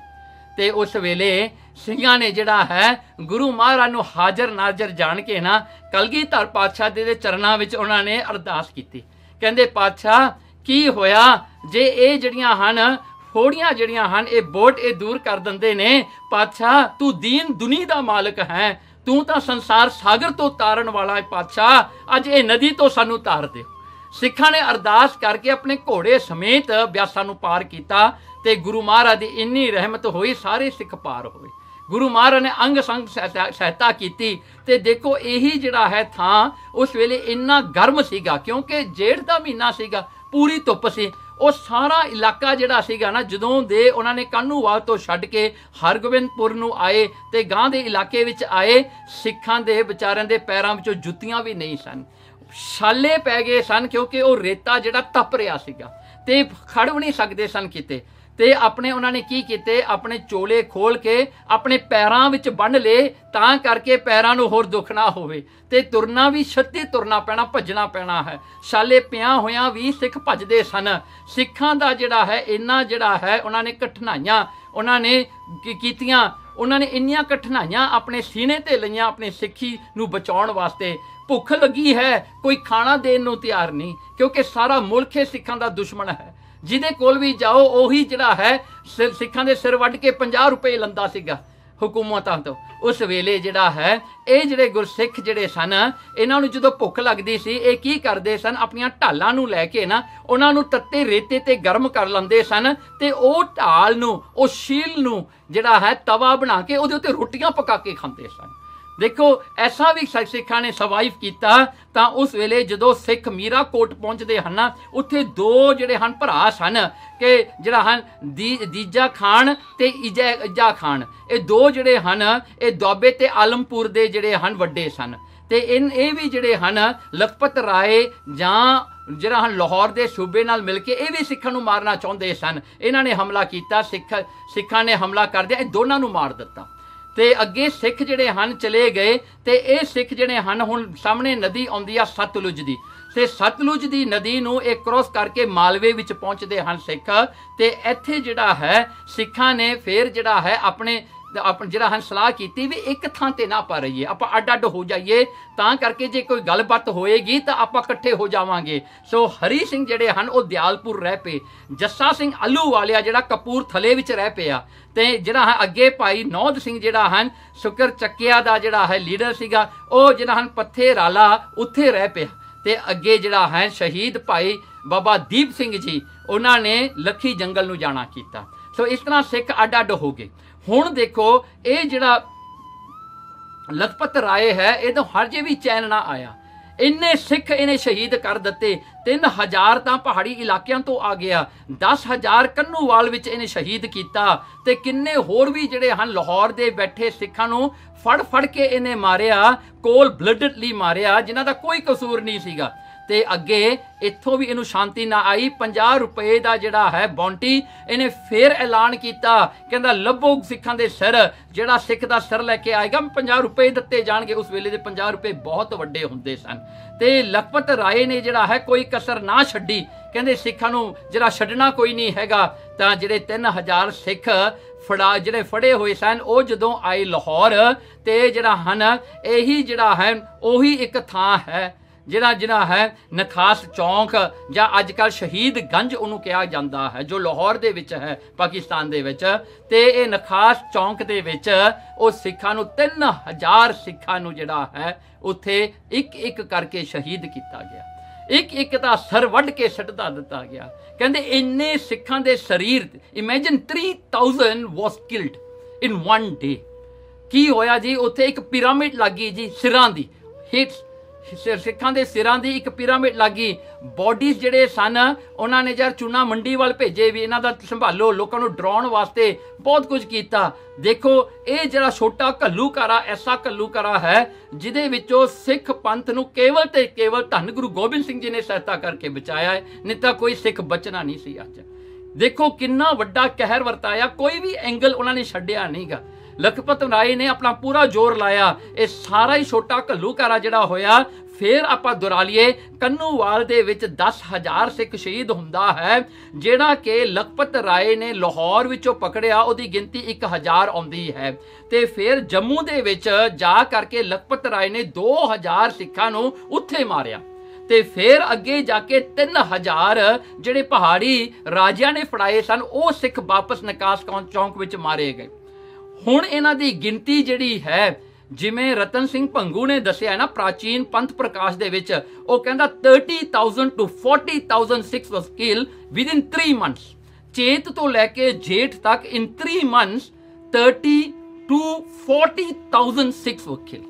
ਤੇ ਉਸ ਵੇਲੇ ਸਿੰਘਾਂ ਨੇ ਜਿਹੜਾ ਹੈ ਗੁਰੂ ਮਹਾਰਾਜ ਨੂੰ ਹਾਜ਼ਰ ਨਾਜ਼ਰ ਜਾਣ ਕੇ ਨਾ ਕਲਗੀਧਰ ਪਾਤਸ਼ਾਹ ਦੇ ਚਰਨਾਂ ਵਿੱਚ ਉਹਨਾਂ ਨੇ ਅਰਦਾਸ ਕੀਤੀ ਕਹਿੰਦੇ ਪਾਤਸ਼ਾਹ ਕੀ ਹੋਇਆ ਜੇ ਇਹ ਜਿਹੜੀਆਂ ਹਨ ਫੋੜੀਆਂ ਜਿਹੜੀਆਂ ਹਨ ਇਹ ਬੋਟ ਇਹ ਦੂਰ ਕਰ ਦਿੰਦੇ ਨੇ ਪਾਤਸ਼ਾਹ ਤੂੰ ਦੀਨ ਦੁਨੀ ਦਾ ਮਾਲਕ ਹੈ ਤੂੰ ਤਾਂ ਸੰਸਾਰ ਸਾਗਰ ਤੋਂ ਤਾਰਨ ਵਾਲਾ ਹੈ ਪਾਤਸ਼ਾਹ ਅੱਜ ਇਹ ਨਦੀ ਤੋਂ ਸਾਨੂੰ ਤਾਰ ਦੇ ਸਿੱਖਾਂ ਨੇ ਅਰਦਾਸ ਕਰਕੇ ਆਪਣੇ ਘੋੜੇ ਸਮੇਤ ਬਿਆਸਾ ਨੂੰ ਪਾਰ ਕੀਤਾ ਤੇ ਗੁਰੂ ਮਹਾਰਾਜ ਦੀ ਇੰਨੀ ਰਹਿਮਤ ਹੋਈ ਸਾਰੇ ਸਿੱਖ ਪਾਰ ਹੋਏ ਗੁਰੂ ਮਹਾਰਾਜ ਨੇ ਅੰਗ ਸੰਗ ਸਹਾਇਤਾ ਕੀਤੀ ਤੇ ਦੇਖੋ ਇਹੀ ਜਿਹੜਾ ਹੈ ਥਾਂ ਉਸ ਵੇਲੇ ਇੰਨਾ ਗਰਮ ਸੀਗਾ ਕਿਉਂਕਿ ਜੇਠ ਦਾ ਮਹੀਨਾ ਸੀਗਾ ਪੂਰੀ ਧੁੱਪ ਸੀ ਉਹ ਸਾਰਾ ਇਲਾਕਾ ਜਿਹੜਾ ਸੀਗਾ ਨਾ ਜਦੋਂ ਦੇ ਉਹਨਾਂ ਨੇ ਕਾਨੂੰਵਾਲ ਤੋਂ ਛੱਡ ਕੇ ਹਰਗੋਬਿੰਦਪੁਰ ਨੂੰ ਆਏ ਤੇ ਗਾਂ ਦੇ ਇਲਾਕੇ ਵਿੱਚ ਆਏ ਸਿੱਖਾਂ ਦੇ ਵਿਚਾਰਿਆਂ ਦੇ ਪੈਰਾਂ ਵਿੱਚੋਂ ਜੁੱਤੀਆਂ ਵੀ ਨਹੀਂ ਸਨ ਛਾਲੇ ਪੈ ਗਏ ਸਨ ਕਿਉਂਕਿ ਉਹ ਰੇਤਾ ਜਿਹੜਾ ਤਪ ਰਿਹਾ ਸੀਗਾ ਤੇ ਖੜ ਵੀ ਨਹੀਂ ਸਕਦੇ ਸਨ ਕਿਤੇ ਤੇ ਆਪਣੇ ਉਹਨਾਂ ਨੇ ਕੀ ਕੀਤੇ ਆਪਣੇ ਚੋਲੇ ਖੋਲ ਕੇ ਆਪਣੇ ਪੈਰਾਂ ਵਿੱਚ ਬੰਨ ਲਏ ਤਾਂ ਕਰਕੇ ਪੈਰਾਂ ਨੂੰ ਹੋਰ ਦੁੱਖ ਨਾ ਹੋਵੇ ਤੇ ਤੁਰਨਾ ਵੀ ਛੱਤੇ ਤੁਰਨਾ ਪੈਣਾ ਭੱਜਣਾ ਪੈਣਾ ਹੈ ਸਾਲੇ ਪਿਆ ਹੋਇਆ ਵੀ ਸਿੱਖ ਭੱਜਦੇ ਸਨ ਸਿੱਖਾਂ ਦਾ ਜਿਹੜਾ ਹੈ ਇੰਨਾ ਜਿਹੜਾ ਹੈ ਉਹਨਾਂ ਨੇ ਕਠਿਨਾਈਆਂ ਉਹਨਾਂ ਨੇ ਕੀਤੀਆਂ ਉਹਨਾਂ ਨੇ ਇੰਨੀਆਂ ਕਠਿਨਾਈਆਂ ਆਪਣੇ ਸੀਨੇ ਤੇ ਲਈਆਂ ਆਪਣੇ ਸਿੱਖੀ ਨੂੰ ਬਚਾਉਣ ਵਾਸਤੇ ਭੁੱਖ ਲੱਗੀ ਹੈ ਕੋਈ ਖਾਣਾ ਦੇਣ ਨੂੰ ਤਿਆਰ ਨਹੀਂ ਕਿਉਂਕਿ ਸਾਰਾ ਮੁਲਕ ਹੀ ਸਿੱਖਾਂ ਦਾ ਦੁਸ਼ਮਣ ਹੈ ਜਿਹਦੇ ਕੋਲ ਵੀ ਜਾਓ ਉਹੀ ਜਿਹੜਾ ਹੈ ਸਿੱਖਾਂ ਦੇ ਸਿਰ ਵੱਢ ਕੇ 50 ਰੁਪਏ ਲੰਦਾ ਸੀਗਾ ਹਕੂਮਤਾਂ ਤੋਂ ਉਸ ਵੇਲੇ ਜਿਹੜਾ ਹੈ ਇਹ ਜਿਹੜੇ ਗੁਰਸਿੱਖ ਜਿਹੜੇ ਸਨ ਇਹਨਾਂ ਨੂੰ ਜਦੋਂ ਭੁੱਖ ਲੱਗਦੀ ਸੀ ਇਹ ਕੀ ਕਰਦੇ ਸਨ ਆਪਣੀਆਂ ਢਾਲਾਂ ਨੂੰ ਲੈ ਕੇ ਨਾ ਉਹਨਾਂ ਨੂੰ ਤੱਤੇ ਰੇਤੇ ਤੇ ਗਰਮ ਕਰ ਲੈਂਦੇ ਸਨ ਤੇ ਉਹ ਢਾਲ ਨੂੰ ਉਹ ਸ਼ੀਲ ਨੂੰ ਜਿਹੜਾ ਹੈ ਤਵਾ ਬਣਾ ਕੇ ਉਹਦੇ ਉੱਤੇ ਰੋਟੀਆਂ ਪਕਾ ਕੇ ਖਾਂਦੇ ਸਨ ਦੇਖੋ ਐਸਾ ਵੀ ਸਿੱਖਾਂ ਨੇ ਸਰਵਾਈਵ ਕੀਤਾ ਤਾਂ ਉਸ ਵੇਲੇ ਜਦੋਂ ਸਿੱਖ ਮੀਰਾ ਕੋਟ ਪਹੁੰਚਦੇ ਹਨ ਉੱਥੇ ਦੋ ਜਿਹੜੇ ਹਨ ਭਰਾ ਸਨ ਕਿ ਜਿਹੜਾ ਹਨ ਦੀਜਾ ਖਾਨ ਤੇ ਇਜਾ ਖਾਨ ਇਹ ਦੋ ਜਿਹੜੇ ਹਨ ਇਹ ਦੋਬੇ ਤੇ ਆਲਮਪੁਰ ਦੇ ਜਿਹੜੇ ਹਨ ਵੱਡੇ ਸਨ ਤੇ ਇਨ ਇਹ ਵੀ ਜਿਹੜੇ ਹਨ ਲਖਪਤ ਰਾਏ ਜਾਂ ਜਿਹੜਾ ਹਨ ਲਾਹੌਰ ਦੇ ਸੂਬੇ ਨਾਲ ਮਿਲ ਕੇ ਇਹ ਵੀ ਸਿੱਖਾਂ ਨੂੰ ਮਾਰਨਾ ਚਾਹੁੰਦੇ ਸਨ ਇਹਨਾਂ ਨੇ ਹਮਲਾ ਕੀਤਾ ਸਿੱਖ ਸਿੱਖਾਂ ਨੇ ਹਮਲਾ ਕਰ ਦਿਆ ਇਹ ਦੋਨਾਂ ਨੂੰ ਮਾਰ ਦਿੱਤਾ ਤੇ ਅੱਗੇ ਸਿੱਖ ਜਿਹੜੇ ਹਨ ਚਲੇ ਗਏ ਤੇ ਇਹ ਸਿੱਖ ਜਿਹੜੇ ਹਨ ਹੁਣ ਸਾਹਮਣੇ ਨਦੀ ਆਉਂਦੀ ਆ ਸਤਲੁਜ ਦੀ ਤੇ ਸਤਲੁਜ ਦੀ ਨਦੀ ਨੂੰ ਇਹ ਕ੍ਰੋਸ ਕਰਕੇ ਮਾਲਵੇ ਵਿੱਚ ਪਹੁੰਚਦੇ ਹਨ ਸਿੱਖ ਤੇ ਇੱਥੇ ਜਿਹੜਾ ਹੈ ਸਿੱਖਾਂ ਨੇ ਫੇਰ ਜਿਹੜਾ ਹੈ ਆਪਣੇ ਆਪਾਂ ਜਿਹੜਾ ਹਨ ਸਲਾਹ ਕੀਤੀ ਵੀ ਇੱਕ ਥਾਂ ਤੇ ਨਾ ਪਾ ਰਹੀਏ ਆਪਾਂ ਅੱਡ ਅੱਡ ਹੋ ਜਾਈਏ ਤਾਂ ਕਰਕੇ ਜੇ ਕੋਈ ਗੱਲਬਾਤ ਹੋਏਗੀ ਤਾਂ ਆਪਾਂ ਇਕੱਠੇ ਹੋ ਜਾਵਾਂਗੇ ਸੋ ਹਰੀ ਸਿੰਘ ਜਿਹੜੇ ਹਨ ਉਹ ਦਿਆਲਪੁਰ ਰਹਿ ਪਏ ਜੱਸਾ ਸਿੰਘ ਅਲੂ ਵਾਲਿਆ ਜਿਹੜਾ ਕਪੂਰ ਥਲੇ ਵਿੱਚ ਰਹਿ ਪਿਆ ਤੇ ਜਿਹੜਾ ਹੈ ਅੱਗੇ ਭਾਈ ਨੌਦ ਸਿੰਘ ਜਿਹੜਾ ਹਨ ਸ਼ੁਕਰ ਚੱਕਿਆ ਦਾ ਜਿਹੜਾ ਹੈ ਲੀਡਰ ਸੀਗਾ ਉਹ ਜਿਹੜਾ ਹਨ ਪੱਥੇ ਰਾਲਾ ਉੱਥੇ ਰਹਿ ਪਿਆ ਤੇ ਅੱਗੇ ਜਿਹੜਾ ਹੈ ਸ਼ਹੀਦ ਭਾਈ ਬਾਬਾ ਦੀਪ ਸਿੰਘ ਜੀ ਉਹਨਾਂ ਨੇ ਲੱਖੀ ਜੰਗਲ ਨੂੰ ਜਾਣਾ ਕੀਤਾ ਸੋ ਇਸ ਤਰ੍ਹਾਂ ਸਿੱਖ ਅੱਡ ਅੱਡ ਹੋ ਗਏ ਹੁਣ ਦੇਖੋ ਇਹ ਜਿਹੜਾ ਲਖਪਤ ਰਾਏ ਹੈ ਇਹ ਤਾਂ ਹਰਜੇ ਵੀ ਚੈਨ ਨਾ ਆਇਆ ਇੰਨੇ ਸਿੱਖ ਇਹਨੇ ਸ਼ਹੀਦ ਕਰ ਦਿੱਤੇ 3000 ਤਾਂ ਪਹਾੜੀ ਇਲਾਕਿਆਂ ਤੋਂ ਆ ਗਿਆ 10000 ਕੰਨੂਵਾਲ ਵਿੱਚ ਇਹਨੇ ਸ਼ਹੀਦ ਕੀਤਾ ਤੇ ਕਿੰਨੇ ਹੋਰ ਵੀ ਜਿਹੜੇ ਹਨ ਲਾਹੌਰ ਦੇ ਬੈਠੇ ਸਿੱਖਾਂ ਨੂੰ ਫੜ ਫੜ ਕੇ ਇਹਨੇ ਮਾਰਿਆ ਕੋਲ ਬਲੱਡਡਲੀ ਮਾਰਿਆ ਜਿਨ੍ਹਾਂ ਦਾ ਕੋਈ ਕਸੂਰ ਨਹੀਂ ਸੀਗਾ ਤੇ ਅੱਗੇ ਇੱਥੋਂ ਵੀ ਇਹਨੂੰ ਸ਼ਾਂਤੀ ਨਾ ਆਈ 50 ਰੁਪਏ ਦਾ ਜਿਹੜਾ ਹੈ ਬੌਂਟੀ ਇਹਨੇ ਫੇਰ ਐਲਾਨ ਕੀਤਾ ਕਹਿੰਦਾ ਲੱਭੋ ਸਿੱਖਾਂ ਦੇ ਸਿਰ ਜਿਹੜਾ ਸਿੱਖ ਦਾ ਸਿਰ ਲੈ ਕੇ ਆਏਗਾ 50 ਰੁਪਏ ਦਿੱਤੇ ਜਾਣਗੇ ਉਸ ਵੇਲੇ ਦੇ 50 ਰੁਪਏ ਬਹੁਤ ਵੱਡੇ ਹੁੰਦੇ ਸਨ ਤੇ ਲਖਪਤ ਰਾਏ ਨੇ ਜਿਹੜਾ ਹੈ ਕੋਈ ਕਸਰ ਨਾ ਛੱਡੀ ਕਹਿੰਦੇ ਸਿੱਖਾਂ ਨੂੰ ਜਿਹੜਾ ਛੱਡਣਾ ਕੋਈ ਨਹੀਂ ਹੈਗਾ ਤਾਂ ਜਿਹੜੇ 3000 ਸਿੱਖ ਫੜਾ ਜਿਹੜੇ ਫੜੇ ਹੋਏ ਸਨ ਉਹ ਜਦੋਂ ਆਏ ਲਾਹੌਰ ਤੇ ਜਿਹੜਾ ਹਨ ਇਹੀ ਜਿਹੜਾ ਹੈ ਉਹੀ ਇੱਕ ਥਾਂ ਹੈ ਜਿਹੜਾ ਜਿਨਾ ਹੈ ਨਖਾਸ ਚੌਂਕ ਜਾਂ ਅੱਜ ਕੱਲ ਸ਼ਹੀਦ ਗੰਜ ਉਹਨੂੰ ਕਿਹਾ ਜਾਂਦਾ ਹੈ ਜੋ ਲਾਹੌਰ ਦੇ ਵਿੱਚ ਹੈ ਪਾਕਿਸਤਾਨ ਦੇ ਵਿੱਚ ਤੇ ਇਹ ਨਖਾਸ ਚੌਂਕ ਦੇ ਵਿੱਚ ਉਹ ਸਿੱਖਾਂ ਨੂੰ 3000 ਸਿੱਖਾਂ ਨੂੰ ਜਿਹੜਾ ਹੈ ਉੱਥੇ ਇੱਕ ਇੱਕ ਕਰਕੇ ਸ਼ਹੀਦ ਕੀਤਾ ਗਿਆ ਇੱਕ ਇੱਕ ਦਾ ਸਰ ਵੱਢ ਕੇ ਸੱਟਦਾ ਦਿੱਤਾ ਗਿਆ ਕਹਿੰਦੇ ਇੰਨੇ ਸਿੱਖਾਂ ਦੇ ਸਰੀਰ imagine 3000 was killed in one day ਕੀ ਹੋਇਆ ਜੀ ਉੱਥੇ ਇੱਕ ਪਿਰਾਮਿਡ ਲੱਗੀ ਜੀ ਸਿਰਾਂ ਦੀ ਹਿਟਸ ਸਿੱਖਾਂ ਦੇ ਸਿਰਾਂ ਦੀ ਇੱਕ ਪਿਰਾਮਿਡ ਲੱਗੀ ਬਾਡੀਜ਼ ਜਿਹੜੇ ਸਨ ਉਹਨਾਂ ਨੇ ਜਰ ਚੂਨਾ ਮੰਡੀ ਵੱਲ ਭੇਜੇ ਵੀ ਇਹਨਾਂ ਦਾ ਸੰਭਾਲੋ ਲੋਕਾਂ ਨੂੰ ਡਰਾਉਣ ਵਾਸਤੇ ਬਹੁਤ ਕੁਝ ਕੀਤਾ ਦੇਖੋ ਇਹ ਜਿਹੜਾ ਛੋਟਾ ਘੱਲੂਕਾਰਾ ਐਸਾ ਘੱਲੂਕਾਰਾ ਹੈ ਜਿਹਦੇ ਵਿੱਚੋਂ ਸਿੱਖ ਪੰਥ ਨੂੰ ਕੇਵਲ ਤੇ ਕੇਵਲ ਧੰਨ ਗੁਰੂ ਗੋਬਿੰਦ ਸਿੰਘ ਜੀ ਨੇ ਸਹਾਇਤਾ ਕਰਕੇ ਬਚਾਇਆ ਹੈ ਨਹੀਂ ਤਾਂ ਕੋਈ ਸਿੱਖ ਬਚਣਾ ਨਹੀਂ ਸੀ ਅੱਜ ਦੇਖੋ ਕਿੰਨਾ ਵੱਡਾ ਕਹਿਰ ਵਰਤਾਇਆ ਕੋਈ ਵੀ ਐਂਗਲ ਉਹਨਾਂ ਨੇ ਛੱਡਿਆ ਨਹੀਂਗਾ ਲਖਪਤ ਰਾਏ ਨੇ ਆਪਣਾ ਪੂਰਾ ਜ਼ੋਰ ਲਾਇਆ ਇਹ ਸਾਰਾ ਹੀ ਛੋਟਾ ਘੱਲੂਕਾਰਾ ਜਿਹੜਾ ਹੋਇਆ ਫੇਰ ਆਪਾਂ ਦੁਰਾਲੀਏ ਲਈਏ ਕੰਨੂਵਾਲ ਦੇ ਵਿੱਚ 10000 ਸਿੱਖ ਸ਼ਹੀਦ ਹੁੰਦਾ ਹੈ ਜਿਹੜਾ ਕਿ ਲਖਪਤ ਰਾਏ ਨੇ ਲਾਹੌਰ ਵਿੱਚੋਂ ਪਕੜਿਆ ਉਹਦੀ ਗਿਣਤੀ 1000 ਆਉਂਦੀ ਹੈ ਤੇ ਫੇਰ ਜੰਮੂ ਦੇ ਵਿੱਚ ਜਾ ਕਰਕੇ ਲਖਪਤ ਰਾਏ ਨੇ 2000 ਸਿੱਖਾਂ ਨੂੰ ਉੱਥੇ ਮਾਰਿਆ ਤੇ ਫੇਰ ਅੱਗੇ ਜਾ ਕੇ 3000 ਜਿਹੜੇ ਪਹਾੜੀ ਰਾਜਿਆਂ ਨੇ ਫੜਾਏ ਸਨ ਉਹ ਸਿੱਖ ਵਾਪਸ ਨਕਾਸ ਚੌਂਕ ਵਿੱਚ ਮਾਰੇ ਗਏ ਹੁਣ ਇਹਨਾਂ ਦੀ ਗਿਣਤੀ ਜਿਹੜੀ ਹੈ ਜਿਵੇਂ ਰਤਨ ਸਿੰਘ ਭੰਗੂ ਨੇ ਦੱਸਿਆ ਨਾ ਪ੍ਰਾਚੀਨ ਪੰਥ ਪ੍ਰਕਾਸ਼ ਦੇ ਵਿੱਚ ਉਹ ਕਹਿੰਦਾ 30000 to 40000 Sikhs was kill within 3 months ਚੇਤ ਤੋਂ ਲੈ ਕੇ ਜੇਠ ਤੱਕ in 3 months 30 to 40000 Sikhs was kill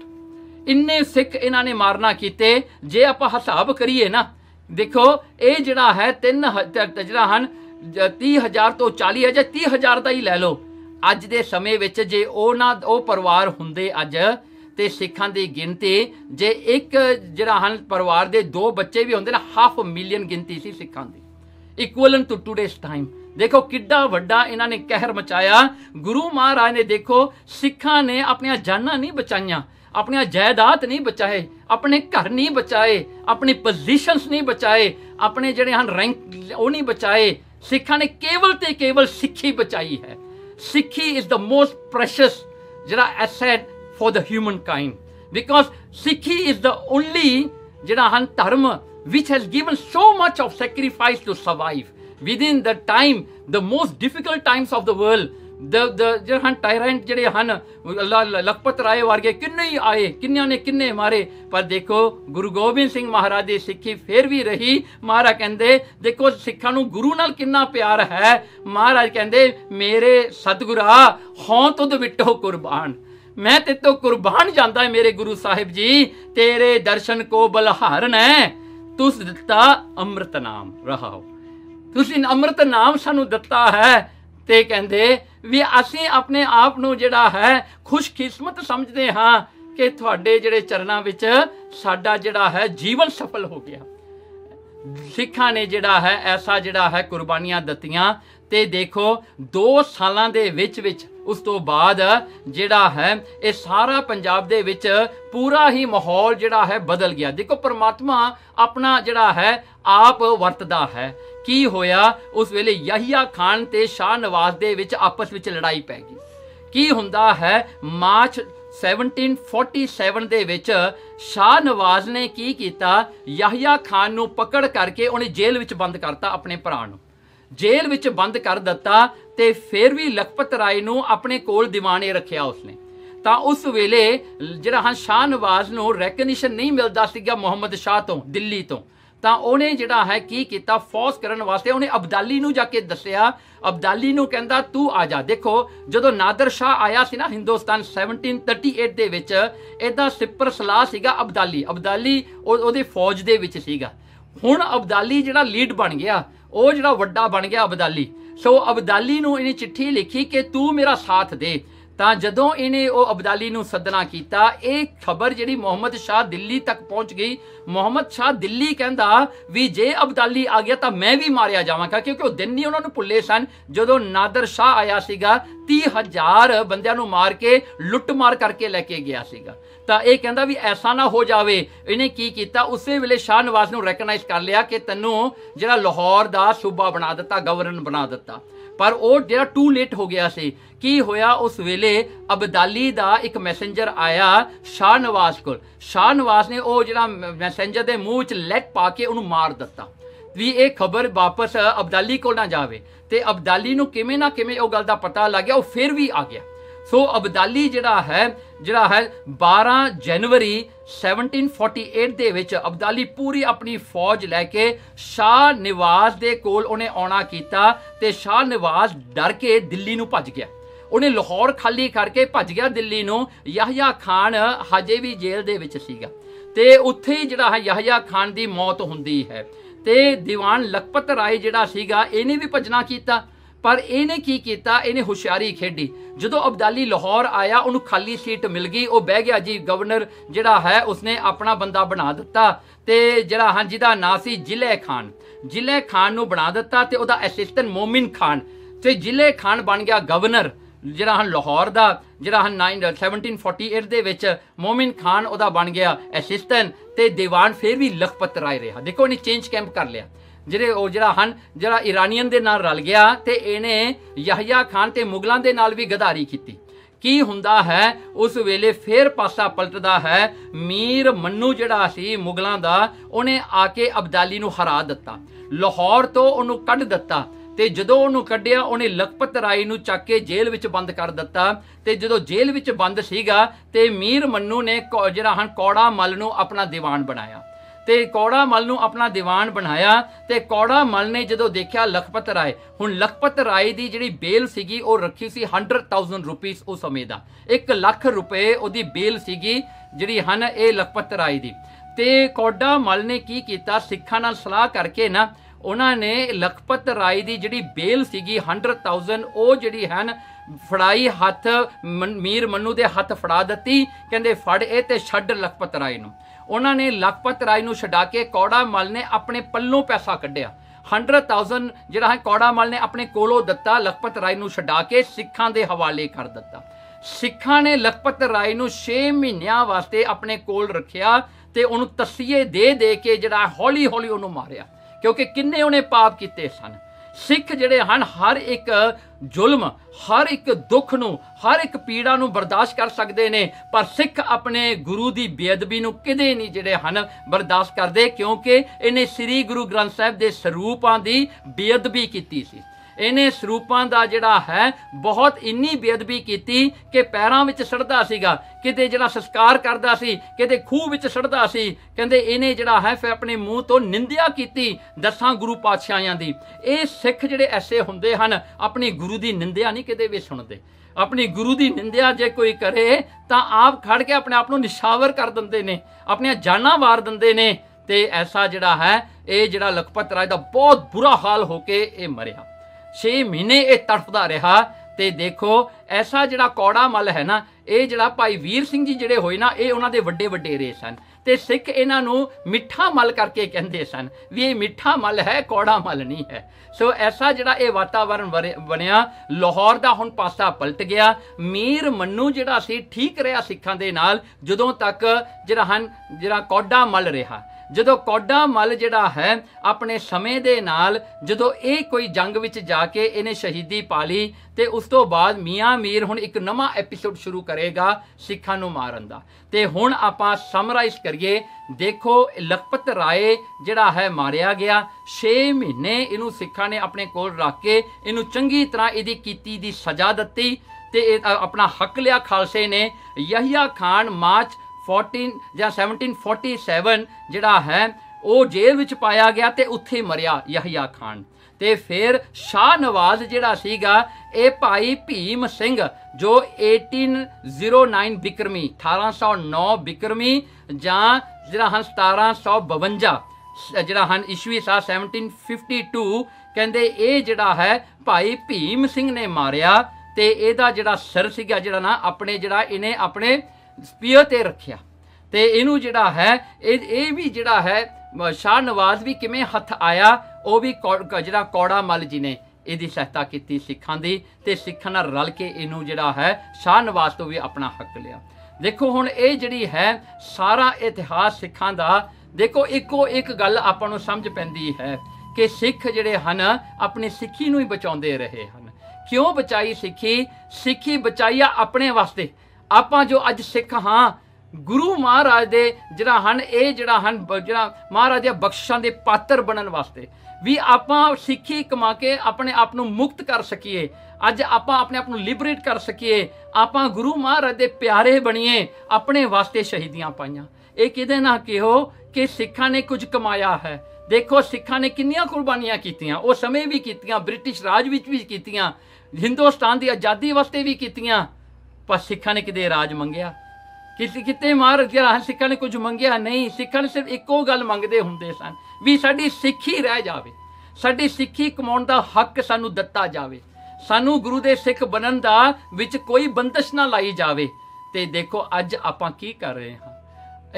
ਇੰਨੇ ਸਿੱਖ ਇਹਨਾਂ ਨੇ ਮਾਰਨਾ ਕੀਤੇ ਜੇ ਆਪਾਂ ਹਿਸਾਬ ਕਰੀਏ ਨਾ ਦੇਖੋ ਇਹ ਜਿਹੜਾ ਹੈ 3 ਜਿਹੜਾ ਹਨ 30000 ਤੋਂ 40000 30000 ਦਾ ਹੀ ਲੈ ਲਓ ਅੱਜ ਦੇ ਸਮੇਂ ਵਿੱਚ ਜੇ ਉਹਨਾਂ ਉਹ ਪਰਿਵਾਰ ਹੁੰਦੇ ਅੱਜ ਤੇ ਸਿੱਖਾਂ ਦੀ ਗਿਣਤੀ ਜੇ ਇੱਕ ਜਿਹੜਾ ਹਨ ਪਰਿਵਾਰ ਦੇ ਦੋ ਬੱਚੇ ਵੀ ਹੁੰਦੇ ਨਾ ਹਾਫ ਮਿਲੀਅਨ ਗਿਣਤੀ ਸੀ ਸਿੱਖਾਂ ਦੀ ਇਕੁਅਲਨ ਟੂ ਟੂਡੇਸ ਟਾਈਮ ਦੇਖੋ ਕਿੱਡਾ ਵੱਡਾ ਇਹਨਾਂ ਨੇ ਕਹਿਰ ਮਚਾਇਆ ਗੁਰੂ ਮਹਾਰਾਜ ਨੇ ਦੇਖੋ ਸਿੱਖਾਂ ਨੇ ਆਪਣੀਆਂ ਜਾਨਾਂ ਨਹੀਂ ਬਚਾਈਆਂ ਆਪਣੀਆਂ ਜਾਇਦਾਦ ਨਹੀਂ ਬਚਾਏ ਆਪਣੇ ਘਰ ਨਹੀਂ ਬਚਾਏ ਆਪਣੀ ਪੋਜੀਸ਼ਨਸ ਨਹੀਂ ਬਚਾਏ ਆਪਣੇ ਜਿਹੜੇ ਹਨ ਰੈਂਕ ਉਹ ਨਹੀਂ ਬਚਾਏ ਸਿੱਖਾਂ ਨੇ ਕੇਵਲ ਤੇ ਕੇਵਲ ਸਿੱਖੀ ਬਚਾਈ ਹੈ Sikhi is the most precious jira asset for the humankind because Sikhi is the only jira han ਧਰਮ which has given so much of sacrifice to survive within the time the most difficult times of the world ਜਿਹੜੇ ਹਨ ਟਾਇਰੈਂਟ ਜਿਹੜੇ ਹਨ ਲਖਪਤ ਰਾਏ ਵਰਗੇ ਕਿੰਨੇ ਹੀ ਆਏ ਕਿੰਨਿਆਂ ਨੇ ਕਿੰਨੇ ਮਾਰੇ ਪਰ ਦੇਖੋ ਗੁਰੂ ਗੋਬਿੰਦ ਸਿੰਘ ਮਹਾਰਾਜ ਦੀ ਸਿੱਖੀ ਫੇਰ ਵੀ ਰਹੀ ਮਹਾਰਾਜ ਕਹਿੰਦੇ ਦੇਖੋ ਸਿੱਖਾਂ ਨੂੰ ਗੁਰੂ ਨਾਲ ਕਿੰਨਾ ਪਿਆਰ ਹੈ ਮਹਾਰਾਜ ਕਹਿੰਦੇ ਮੇਰੇ ਸਤਿਗੁਰਾ ਹਉ ਤੁਧ ਵਿਟੋ ਕੁਰਬਾਨ ਮੈਂ ਤੇਤੋਂ ਕੁਰਬਾਨ ਜਾਂਦਾ ਹੈ ਮੇਰੇ ਗੁਰੂ ਸਾਹਿਬ ਜੀ ਤੇਰੇ ਦਰਸ਼ਨ ਕੋ ਬਲਹਾਰਨ ਹੈ ਤੁਸ ਦਿੱਤਾ ਅੰਮ੍ਰਿਤ ਨਾਮ ਰਹਾਓ ਤੁਸੀਂ ਅੰਮ੍ਰਿਤ ਨਾਮ ਸਾਨੂੰ ਦਿੱਤਾ ਹੈ ਤੇ ਕਹਿੰਦੇ ਵੀ ਅਸੀਂ ਆਪਣੇ ਆਪ ਨੂੰ ਜਿਹੜਾ ਹੈ ਖੁਸ਼ਕਿਸਮਤ ਸਮਝਦੇ ਹਾਂ ਕਿ ਤੁਹਾਡੇ ਜਿਹੜੇ ਚਰਨਾਂ ਵਿੱਚ ਸਾਡਾ ਜਿਹੜਾ ਹੈ ਜੀਵਨ ਸਫਲ ਹੋ ਗਿਆ ਸਿੱਖਾਂ ਨੇ ਜਿਹੜਾ ਹੈ ਐਸਾ ਜਿਹੜਾ ਹੈ ਕੁਰਬਾਨੀਆਂ ਦਿੱਤੀਆਂ ਤੇ ਦੇਖੋ 2 ਸਾਲਾਂ ਦੇ ਵਿੱਚ ਵਿੱਚ ਉਸ ਤੋਂ ਬਾਅਦ ਜਿਹੜਾ ਹੈ ਇਹ ਸਾਰਾ ਪੰਜਾਬ ਦੇ ਵਿੱਚ ਪੂਰਾ ਹੀ ਮਾਹੌਲ ਜਿਹੜਾ ਹੈ ਬਦਲ ਗਿਆ ਦੇਖੋ ਪ੍ਰਮਾਤਮਾ ਆਪਣਾ ਜਿਹੜਾ ਹੈ ਆਪ ਵਰਤਦਾ ਹੈ ਕੀ ਹੋਇਆ ਉਸ ਵੇਲੇ ਯਹੀਆ ਖਾਨ ਤੇ ਸ਼ਾਹ ਨਵਾਜ਼ ਦੇ ਵਿੱਚ ਆਪਸ ਵਿੱਚ ਲੜਾਈ ਪੈ ਗਈ ਕੀ ਹੁੰਦਾ ਹੈ ਮਾਰਚ 1747 ਦੇ ਵਿੱਚ ਸ਼ਾਹ ਨਵਾਜ਼ ਨੇ ਕੀ ਕੀਤਾ ਯਹੀਆ ਖਾਨ ਨੂੰ ਪਕੜ ਕਰਕੇ ਉਹਨੇ ਜੇਲ੍ਹ ਵਿੱਚ ਬੰਦ ਕਰਤਾ ਆਪਣੇ ਭਰਾ ਨੂੰ ਜੇਲ੍ਹ ਵਿੱਚ ਬੰਦ ਕਰ ਦਿੱਤਾ ਤੇ ਫਿਰ ਵੀ ਲਖਪਤ ਰਾਏ ਨੂੰ ਆਪਣੇ ਕੋਲ دیਵਾਨੇ ਰੱਖਿਆ ਉਸਨੇ ਤਾਂ ਉਸ ਵੇਲੇ ਜਿਹੜਾ ਹਾਂ ਸ਼ਾਹ ਨਵਾਜ਼ ਨੂੰ ਰੈਕਗਨੀਸ਼ਨ ਨਹੀਂ ਮਿਲਦਾ ਸੀਗਾ ਮੁਹੰਮਦ ਸ਼ਾਹ ਤੋਂ ਦਿੱਲੀ ਤੋਂ ਤਾਂ ਉਹਨੇ ਜਿਹੜਾ ਹੈ ਕੀ ਕੀਤਾ ਫੋਰਸ ਕਰਨ ਵਾਸਤੇ ਉਹਨੇ ਅਬਦਾਲੀ ਨੂੰ ਜਾ ਕੇ ਦੱਸਿਆ ਅਬਦਾਲੀ ਨੂੰ ਕਹਿੰਦਾ ਤੂੰ ਆ ਜਾ ਦੇਖੋ ਜਦੋਂ ਨਾਦਰ ਸ਼ਾਹ ਆਇਆ ਸੀ ਨਾ ਹਿੰਦੁਸਤਾਨ 1738 ਦੇ ਵਿੱਚ ਇਹਦਾ ਸਿਪਰ ਸਲਾਹ ਸੀਗਾ ਅਬਦਾਲੀ ਅਬਦਾਲੀ ਉਹਦੇ ਫੌਜ ਦੇ ਵਿੱਚ ਸੀਗਾ ਹੁਣ ਅਬਦਾਲੀ ਜਿਹੜਾ ਲੀਡ ਬਣ ਗਿਆ ਉਹ ਜਿਹੜਾ ਵੱਡਾ ਬਣ ਗਿਆ ਅਬਦਾਲੀ ਸੋ ਅਬਦਾਲੀ ਨੂੰ ਇਹਨੇ ਚਿੱਠੀ ਲਿਖੀ ਕਿ ਤੂੰ ਮੇਰਾ ਸਾਥ ਦੇ ਤਾਂ ਜਦੋਂ ਇਹਨੇ ਉਹ ਅਬਦਾਲੀ ਨੂੰ ਸੱਦਣਾ ਕੀਤਾ ਇਹ ਖਬਰ ਜਿਹੜੀ ਮੁਹੰਮਦ ਸ਼ਾਹ ਦਿੱਲੀ ਤੱਕ ਪਹੁੰਚ ਗਈ ਮੁਹੰਮਦ ਸ਼ਾਹ ਦਿੱਲੀ ਕਹਿੰਦਾ ਵੀ ਜੇ ਅਬਦਾਲੀ ਆ ਗਿਆ ਤਾਂ ਮੈਂ ਵੀ ਮਾਰਿਆ ਜਾਵਾਂਗਾ ਕਿਉਂਕਿ ਉਹ ਦਿਨ ਨਹੀਂ ਉਹਨਾਂ ਨੂੰ ਭੁੱਲੇ ਸਨ ਜਦੋਂ ਨਾਦਰ ਸ਼ਾਹ ਆਇਆ ਸੀਗਾ 30000 ਬੰਦਿਆਂ ਨੂੰ ਮਾਰ ਕੇ ਲੁੱਟ ਮਾਰ ਕਰਕੇ ਲੈ ਕੇ ਗਿਆ ਸੀਗਾ ਤਾਂ ਇਹ ਕਹਿੰਦਾ ਵੀ ਐਸਾ ਨਾ ਹੋ ਜਾਵੇ ਇਹਨੇ ਕੀ ਕੀਤਾ ਉਸੇ ਵੇਲੇ ਸ਼ਾਹ ਨਵਾਜ਼ ਨੂੰ ਰੈਕਗਨਾਈਜ਼ ਕਰ ਲਿਆ ਕਿ ਤੈਨੂੰ ਜਿਹੜਾ ਲਾਹੌਰ ਦਾ ਸੂਬਾ ਬਣਾ ਦਿੱਤਾ ਗਵਰਨਰ ਬਣਾ ਦਿੱਤਾ ਪਰ ਉਹ ਜਿਹੜਾ ਟੂ ਲੇਟ ਹੋ ਗਿਆ ਸੀ ਕੀ ਹੋਇਆ ਉਸ ਵੇਲੇ ਅਬਦਾਲੀ ਦਾ ਇੱਕ ਮੈਸੇਂਜਰ ਆਇਆ ਸ਼ਾਹ ਨਵਾਸ ਕੋਲ ਸ਼ਾਹ ਨਵਾਸ ਨੇ ਉਹ ਜਿਹੜਾ ਮੈਸੇਂਜਰ ਦੇ ਮੂੰਹ 'ਚ ਲੈਟ ਪਾ ਕੇ ਉਹਨੂੰ ਮਾਰ ਦਿੱਤਾ ਵੀ ਇਹ ਖਬਰ ਵਾਪਸ ਅਬਦਾਲੀ ਕੋਲ ਨਾ ਜਾਵੇ ਤੇ ਅਬਦਾਲੀ ਨੂੰ ਕਿਵੇਂ ਨਾ ਕਿਵੇਂ ਉਹ ਗੱਲ ਦਾ ਪਤਾ ਲੱਗ ਗਿਆ ਉਹ ਫਿਰ ਵੀ ਆ ਗਿਆ ਸੋ ਅਬਦਾਲੀ ਜਿਹੜਾ ਹੈ ਜਿਹੜਾ ਹੈ 12 ਜਨਵਰੀ 1748 ਦੇ ਵਿੱਚ ਅਬਦਾਲੀ ਪੂਰੀ ਆਪਣੀ ਫੌਜ ਲੈ ਕੇ ਸ਼ਾਹ ਨਿਵਾਜ਼ ਦੇ ਕੋਲ ਉਹਨੇ ਆਉਣਾ ਕੀਤਾ ਤੇ ਸ਼ਾਹ ਨਿਵਾਜ਼ ਡਰ ਕੇ ਦਿੱਲੀ ਨੂੰ ਭੱਜ ਗਿਆ ਉਹਨੇ ਲਾਹੌਰ ਖਾਲੀ ਕਰਕੇ ਭੱਜ ਗਿਆ ਦਿੱਲੀ ਨੂੰ ਯਹਯਾ ਖਾਨ ਹਜੇ ਵੀ ਜੇਲ੍ਹ ਦੇ ਵਿੱਚ ਸੀਗਾ ਤੇ ਉੱਥੇ ਹੀ ਜਿਹੜਾ ਹੈ ਯਹਯਾ ਖਾਨ ਦੀ ਮੌਤ ਹੁੰਦੀ ਹੈ ਤੇ ਦੀਵਾਨ ਲਖਪਤ ਰਾਏ ਜਿਹੜਾ ਸੀਗਾ ਇਹਨੇ ਵੀ ਭਜਨਾ ਕੀਤਾ ਪਰ ਇਹਨੇ ਕੀ ਕੀਤਾ ਇਹਨੇ ਹੁਸ਼ਿਆਰੀ ਖੇਡੀ ਜਦੋਂ ਅਬਦਾਲੀ ਲਾਹੌਰ ਆਇਆ ਉਹਨੂੰ ਖਾਲੀ ਸੀਟ ਮਿਲ ਗਈ ਉਹ ਬਹਿ ਗਿਆ ਜੀ ਗਵਰਨਰ ਜਿਹੜਾ ਹੈ ਉਸਨੇ ਆਪਣਾ ਬੰਦਾ ਬਣਾ ਦਿੱਤਾ ਤੇ ਜਿਹੜਾ ਹਾਂ ਜਿਹਦਾ ਨਾਂ ਸੀ ਜ਼ਿਲੇ ਖਾਨ ਜ਼ਿਲੇ ਖਾਨ ਨੂੰ ਬਣਾ ਦਿੱਤਾ ਤੇ ਉਹਦਾ ਅਸਿਸਟੈਂਟ ਮੋਮਿਨ ਖਾਨ ਤੇ ਜ਼ਿਲੇ ਖਾਨ ਬਣ ਗਿਆ ਗਵਰਨਰ ਜਿਹੜਾ ਹਾਂ ਲਾਹੌਰ ਦਾ ਜਿਹੜਾ ਹਾਂ 1748 ਦੇ ਵਿੱਚ ਮੋਮਿਨ ਖਾਨ ਉਹਦਾ ਬਣ ਗਿਆ ਅਸਿਸਟੈਂਟ ਤੇ ਦੀਵਾਨ ਫੇਰ ਵੀ ਲਖਪਤ ਰਾਏ ਰਿਹਾ ਦੇਖੋ ਇਹਨੇ ਚੇਂਜ ਕੈਂਪ ਕਰ ਲਿਆ ਜਿਹੜੇ ਉਹ ਜਿਹੜਾ ਹਨ ਜਿਹੜਾ ਇਰਾਨੀਅਨ ਦੇ ਨਾਲ ਰਲ ਗਿਆ ਤੇ ਇਹਨੇ ਯਹਯਾ ਖਾਨ ਤੇ ਮੁਗਲਾਂ ਦੇ ਨਾਲ ਵੀ ਗਦਾਰੀ ਕੀਤੀ ਕੀ ਹੁੰਦਾ ਹੈ ਉਸ ਵੇਲੇ ਫੇਰ ਪਾਸਾ ਪਲਟਦਾ ਹੈ ਮੀਰ ਮੰਨੂ ਜਿਹੜਾ ਸੀ ਮੁਗਲਾਂ ਦਾ ਉਹਨੇ ਆ ਕੇ ਅਬਦਾਲੀ ਨੂੰ ਹਰਾ ਦਿੱਤਾ ਲਾਹੌਰ ਤੋਂ ਉਹਨੂੰ ਕੱਢ ਦਿੱਤਾ ਤੇ ਜਦੋਂ ਉਹਨੂੰ ਕੱਢਿਆ ਉਹਨੇ ਲਖਪਤ ਰਾਏ ਨੂੰ ਚੱਕ ਕੇ ਜੇਲ੍ਹ ਵਿੱਚ ਬੰਦ ਕਰ ਦਿੱਤਾ ਤੇ ਜਦੋਂ ਜੇਲ੍ਹ ਵਿੱਚ ਬੰਦ ਸੀਗਾ ਤੇ ਮੀਰ ਮੰਨੂ ਨੇ ਜਿਹੜਾ ਹਨ ਕੌੜਾ ਮਲ ਨੂੰ ਆਪਣਾ ਦੀਵਾਨ ਬਣਾਇਆ ਤੇ ਕੌੜਾ ਮਲ ਨੂੰ ਆਪਣਾ ਦੀਵਾਨ ਬਣਾਇਆ ਤੇ ਕੌੜਾ ਮਲ ਨੇ ਜਦੋਂ ਦੇਖਿਆ ਲਖਪਤ ਰਾਏ ਹੁਣ ਲਖਪਤ ਰਾਏ ਦੀ ਜਿਹੜੀ ਬੇਲ ਸੀਗੀ ਉਹ ਰੱਖੀ ਸੀ 100000 ਰੁਪੀਸ ਉਸ ਸਮੇਂ ਦਾ 1 ਲੱਖ ਰੁਪਏ ਉਹਦੀ ਬੇਲ ਸੀਗੀ ਜਿਹੜੀ ਹਨ ਇਹ ਲਖਪਤ ਰਾਏ ਦੀ ਤੇ ਕੌੜਾ ਮਲ ਨੇ ਕੀ ਕੀਤਾ ਸਿੱਖਾਂ ਨਾਲ ਸਲਾਹ ਕਰਕੇ ਨਾ ਉਹਨਾਂ ਨੇ ਲਖਪਤ ਰਾਏ ਦੀ ਜਿਹੜੀ ਬੇਲ ਸੀਗੀ 100000 ਉਹ ਜਿਹੜੀ ਹਨ ਫੜਾਈ ਹੱਥ ਮੀਰ ਮੰਨੂ ਦੇ ਹੱਥ ਫੜਾ ਦਿੱਤੀ ਕਹਿੰਦੇ ਫੜ ਇਹ ਤੇ ਛੱਡ ਲਖਪਤ ਰਾਏ ਨੂੰ ਉਹਨਾਂ ਨੇ ਲਖਪਤ ਰਾਏ ਨੂੰ ਛਡਾ ਕੇ ਕੌੜਾ ਮਲ ਨੇ ਆਪਣੇ ਪੱਲੋਂ ਪੈਸਾ ਕੱਢਿਆ 100000 ਜਿਹੜਾ ਹੈ ਕੌੜਾ ਮਲ ਨੇ ਆਪਣੇ ਕੋਲੋਂ ਦਿੱਤਾ ਲਖਪਤ ਰਾਏ ਨੂੰ ਛਡਾ ਕੇ ਸਿੱਖਾਂ ਦੇ ਹਵਾਲੇ ਕਰ ਦਿੱਤਾ ਸਿੱਖਾਂ ਨੇ ਲਖਪਤ ਰਾਏ ਨੂੰ 6 ਮਹੀਨਿਆਂ ਵਾਸਤੇ ਆਪਣੇ ਕੋਲ ਰੱਖਿਆ ਤੇ ਉਹਨੂੰ ਤਸੀਹੇ ਦੇ ਦੇ ਕੇ ਜਿਹੜਾ ਹੌਲੀ ਹੌਲੀ ਉਹਨੂੰ ਮਾਰਿਆ ਕਿਉਂਕਿ ਕਿੰਨੇ ਉਹਨੇ ਪਾਪ ਕੀਤੇ ਸਨ ਸਿੱਖ ਜਿਹੜੇ ਹਨ ਹਰ ਇੱਕ ਜ਼ੁਲਮ ਹਰ ਇੱਕ ਦੁੱਖ ਨੂੰ ਹਰ ਇੱਕ ਪੀੜਾ ਨੂੰ ਬਰਦਾਸ਼ਤ ਕਰ ਸਕਦੇ ਨੇ ਪਰ ਸਿੱਖ ਆਪਣੇ ਗੁਰੂ ਦੀ ਬੇਅਦਬੀ ਨੂੰ ਕਿਤੇ ਨਹੀਂ ਜਿਹੜੇ ਹਨ ਬਰਦਾਸ਼ਤ ਕਰਦੇ ਕਿਉਂਕਿ ਇਹਨੇ ਸ੍ਰੀ ਗੁਰੂ ਗ੍ਰੰਥ ਸਾਹਿਬ ਦੇ ਸਰੂਪਾਂ ਦੀ ਬੇਅਦਬੀ ਕੀਤੀ ਸੀ ਇਹਨੇ ਸਰੂਪਾਂ ਦਾ ਜਿਹੜਾ ਹੈ ਬਹੁਤ ਇੰਨੀ ਬੇਅਦਬੀ ਕੀਤੀ ਕਿ ਪੈਰਾਂ ਵਿੱਚ ਸੜਦਾ ਸੀਗਾ ਕਿਤੇ ਜਿਹੜਾ ਸੰਸਕਾਰ ਕਰਦਾ ਸੀ ਕਿਤੇ ਖੂਹ ਵਿੱਚ ਸੜਦਾ ਸੀ ਕਹਿੰਦੇ ਇਹਨੇ ਜਿਹੜਾ ਹੈ ਫੇ ਆਪਣੇ ਮੂੰਹ ਤੋਂ ਨਿੰਦਿਆ ਕੀਤੀ ਦਸਾਂ ਗੁਰੂ ਪਾਤਸ਼ਾਹਾਂ ਦੀ ਇਹ ਸਿੱਖ ਜਿਹੜੇ ਐਸੇ ਹੁੰਦੇ ਹਨ ਆਪਣੀ ਗੁਰੂ ਦੀ ਨਿੰਦਿਆ ਨਹੀਂ ਕਿਤੇ ਵੀ ਸੁਣਦੇ ਆਪਣੀ ਗੁਰੂ ਦੀ ਨਿੰਦਿਆ ਜੇ ਕੋਈ ਕਰੇ ਤਾਂ ਆਪ ਖੜ ਕੇ ਆਪਣੇ ਆਪ ਨੂੰ ਨਿਸ਼ਾਵਰ ਕਰ ਦਿੰਦੇ ਨੇ ਆਪਣੀਆਂ ਜਾਨਾਂ ਵਾਰ ਦਿੰਦੇ ਨੇ ਤੇ ਐਸਾ ਜਿਹੜਾ ਹੈ ਇਹ ਜਿਹੜਾ ਲਖਪਤ ਰਾਜ ਦਾ ਬਹੁਤ ਬੁਰਾ ਹਾਲ ਹੋ ਕੇ ਇਹ ਮਰਿਆ 6 ਮਹੀਨੇ ਇਹ ਤੜਫਦਾ ਰਿਹਾ ਤੇ ਦੇਖੋ ਐਸਾ ਜਿਹੜਾ ਕੌੜਾ ਮਲ ਹੈ ਨਾ ਇਹ ਜਿਹੜਾ ਭਾਈ ਵੀਰ ਸਿੰਘ ਜੀ ਜਿਹੜੇ ਹੋਏ ਨਾ ਇਹ ਉਹਨਾਂ ਦੇ ਵੱਡੇ ਵੱਡੇ ਰੇ ਸਨ ਤੇ ਸਿੱਖ ਇਹਨਾਂ ਨੂੰ ਮਿੱਠਾ ਮਲ ਕਰਕੇ ਕਹਿੰਦੇ ਸਨ ਵੀ ਇਹ ਮਿੱਠਾ ਮਲ ਹੈ ਕੌੜਾ ਮਲ ਨਹੀਂ ਹੈ ਸੋ ਐਸਾ ਜਿਹੜਾ ਇਹ ਵਾਤਾਵਰਣ ਬਣਿਆ ਲਾਹੌਰ ਦਾ ਹੁਣ ਪਾਸਾ ਪਲਟ ਗਿਆ ਮੀਰ ਮੰਨੂ ਜਿਹੜਾ ਸੀ ਠੀਕ ਰਿਹਾ ਸਿੱਖਾਂ ਦੇ ਨਾਲ ਜਦੋਂ ਤੱਕ ਜਿਹੜਾ ਹਨ ਜਿਹੜਾ ਕੌੜਾ ਮਲ ਰਿਹਾ ਜਦੋਂ ਕੋਡਾ ਮੱਲ ਜਿਹੜਾ ਹੈ ਆਪਣੇ ਸਮੇਂ ਦੇ ਨਾਲ ਜਦੋਂ ਇਹ ਕੋਈ ਜੰਗ ਵਿੱਚ ਜਾ ਕੇ ਇਹਨੇ ਸ਼ਹੀਦੀ ਪਾ ਲਈ ਤੇ ਉਸ ਤੋਂ ਬਾਅਦ ਮੀਆਂ ਮੀਰ ਹੁਣ ਇੱਕ ਨਵਾਂ ਐਪੀਸੋਡ ਸ਼ੁਰੂ ਕਰੇਗਾ ਸਿੱਖਾਂ ਨੂੰ ਮਾਰਨ ਦਾ ਤੇ ਹੁਣ ਆਪਾਂ ਸਮਰਾਈਜ਼ ਕਰੀਏ ਦੇਖੋ ਲਖਪਤ ਰਾਏ ਜਿਹੜਾ ਹੈ ਮਾਰਿਆ ਗਿਆ 6 ਮਹੀਨੇ ਇਹਨੂੰ ਸਿੱਖਾਂ ਨੇ ਆਪਣੇ ਕੋਲ ਰੱਖ ਕੇ ਇਹਨੂੰ ਚੰਗੀ ਤਰ੍ਹਾਂ ਇਹਦੀ ਕੀਤੀ ਦੀ ਸਜ਼ਾ ਦਿੱਤੀ ਤੇ ਆਪਣਾ ਹੱਕ ਲਿਆ ਖਾਲਸੇ ਨੇ ਯਹੀਆ ਖਾਨ ਮਾਚ 14 ਜਾਂ 1747 ਜਿਹੜਾ ਹੈ ਉਹ ਜੇਲ੍ਹ ਵਿੱਚ ਪਾਇਆ ਗਿਆ ਤੇ ਉੱਥੇ ਮਰਿਆ ਯਹੀਆ ਖਾਨ ਤੇ ਫਿਰ ਸ਼ਾਹ ਨਵਾਜ਼ ਜਿਹੜਾ ਸੀਗਾ ਇਹ ਭਾਈ ਭੀਮ ਸਿੰਘ ਜੋ 1809 ਬਿਕਰਮੀ 1809 ਬਿਕਰਮੀ ਜਾਂ ਜਿਹੜਾ ਹਨ 1752 ਜਿਹੜਾ ਹਨ ਈਸਵੀ ਸਾ 1752 ਕਹਿੰਦੇ ਇਹ ਜਿਹੜਾ ਹੈ ਭਾਈ ਭੀਮ ਸਿੰਘ ਨੇ ਮਾਰਿਆ ਤੇ ਇਹਦਾ ਜਿਹੜਾ ਸਿਰ ਸੀਗਾ ਜਿਹੜਾ ਨਾ ਆਪਣੇ ਜਿਹੜਾ ਇਹਨੇ ਆਪਣੇ ਸਪੀਅਰ ਤੇ ਰੱਖਿਆ ਤੇ ਇਹਨੂੰ ਜਿਹੜਾ ਹੈ ਇਹ ਇਹ ਵੀ ਜਿਹੜਾ ਹੈ ਸ਼ਾਹ ਨਵਾਜ਼ ਵੀ ਕਿਵੇਂ ਹੱਥ ਆਇਆ ਉਹ ਵੀ ਜਿਹੜਾ ਕੌੜਾ ਮਲ ਜੀ ਨੇ ਇਹਦੀ ਸਹਾਇਤਾ ਕੀਤੀ ਸਿੱਖਾਂ ਦੀ ਤੇ ਸਿੱਖਾਂ ਨਾਲ ਰਲ ਕੇ ਇਹਨੂੰ ਜਿਹੜਾ ਹੈ ਸ਼ਾਹ ਨਵਾਜ਼ ਤੋਂ ਵੀ ਆਪਣਾ ਹੱਕ ਲਿਆ ਦੇਖੋ ਹੁਣ ਇਹ ਜਿਹੜੀ ਹੈ ਸਾਰਾ ਇਤਿਹਾਸ ਸਿੱਖਾਂ ਦਾ ਦੇਖੋ ਇੱਕੋ ਇੱਕ ਗੱਲ ਆਪਾਂ ਨੂੰ ਸਮਝ ਪੈਂਦੀ ਹੈ ਕਿ ਸਿੱਖ ਜਿਹੜੇ ਹਨ ਆਪਣੀ ਸਿੱਖੀ ਨੂੰ ਹੀ ਬਚਾਉਂਦੇ ਰਹੇ ਹਨ ਕਿਉਂ ਬਚਾਈ ਸਿੱਖੀ ਸਿੱਖੀ ਬਚਾਈਆ ਆਪਣੇ ਵਾਸਤੇ ਆਪਾਂ ਜੋ ਅੱਜ ਸਿੱਖ ਹਾਂ ਗੁਰੂ ਮਹਾਰਾਜ ਦੇ ਜਿਹੜਾ ਹਨ ਇਹ ਜਿਹੜਾ ਹਨ ਜਿਹੜਾ ਮਹਾਰਾਜ ਦੇ ਬਖਸ਼ਾਂ ਦੇ ਪਾਤਰ ਬਣਨ ਵਾਸਤੇ ਵੀ ਆਪਾਂ ਸਿੱਖੀ ਕਮਾ ਕੇ ਆਪਣੇ ਆਪ ਨੂੰ ਮੁਕਤ ਕਰ ਸਕੀਏ ਅੱਜ ਆਪਾਂ ਆਪਣੇ ਆਪ ਨੂੰ ਲਿਬਰੇਟ ਕਰ ਸਕੀਏ ਆਪਾਂ ਗੁਰੂ ਮਹਾਰਾਜ ਦੇ ਪਿਆਰੇ ਬਣੀਏ ਆਪਣੇ ਵਾਸਤੇ ਸ਼ਹੀਦੀਆਂ ਪਾਈਆਂ ਇਹ ਕਿਹਦੇ ਨਾਲ ਕਿਹੋ ਕਿ ਸਿੱਖਾਂ ਨੇ ਕੁਝ ਕਮਾਇਆ ਹੈ ਦੇਖੋ ਸਿੱਖਾਂ ਨੇ ਕਿੰਨੀਆਂ ਕੁਰਬਾਨੀਆਂ ਕੀਤੀਆਂ ਉਹ ਸਮੇਂ ਵੀ ਕੀਤੀਆਂ ਬ੍ਰਿਟਿਸ਼ ਰਾਜ ਵਿੱਚ ਵੀ ਕੀਤੀਆਂ ਹਿੰਦੁਸਤਾਨ ਦੀ ਆਜ਼ਾਦੀ ਵਾਸਤੇ ਵੀ ਕੀਤੀਆਂ ਪਰ ਸਿੱਖਾਂ ਨੇ ਕਿਤੇ ਰਾਜ ਮੰਗਿਆ ਕਿਤੇ ਕਿਤੇ ਮਾਰ ਜਿਹੜਾ ਸਿੱਖਾਂ ਨੇ ਕੁਝ ਮੰਗਿਆ ਨਹੀਂ ਸਿੱਖਾਂ ਨੇ ਸਿਰਫ ਇੱਕੋ ਗੱਲ ਮੰਗਦੇ ਹੁੰਦੇ ਸਨ ਵੀ ਸਾਡੀ ਸਿੱਖੀ ਰਹਿ ਜਾਵੇ ਸਾਡੀ ਸਿੱਖੀ ਕਮਾਉਣ ਦਾ ਹੱਕ ਸਾਨੂੰ ਦਿੱਤਾ ਜਾਵੇ ਸਾਨੂੰ ਗੁਰੂ ਦੇ ਸਿੱਖ ਬਣਨ ਦਾ ਵਿੱਚ ਕੋਈ ਬੰਦਸ਼ ਨਾ ਲਾਈ ਜਾਵੇ ਤੇ ਦੇਖੋ ਅੱਜ ਆਪਾਂ ਕੀ ਕਰ ਰਹੇ ਹਾਂ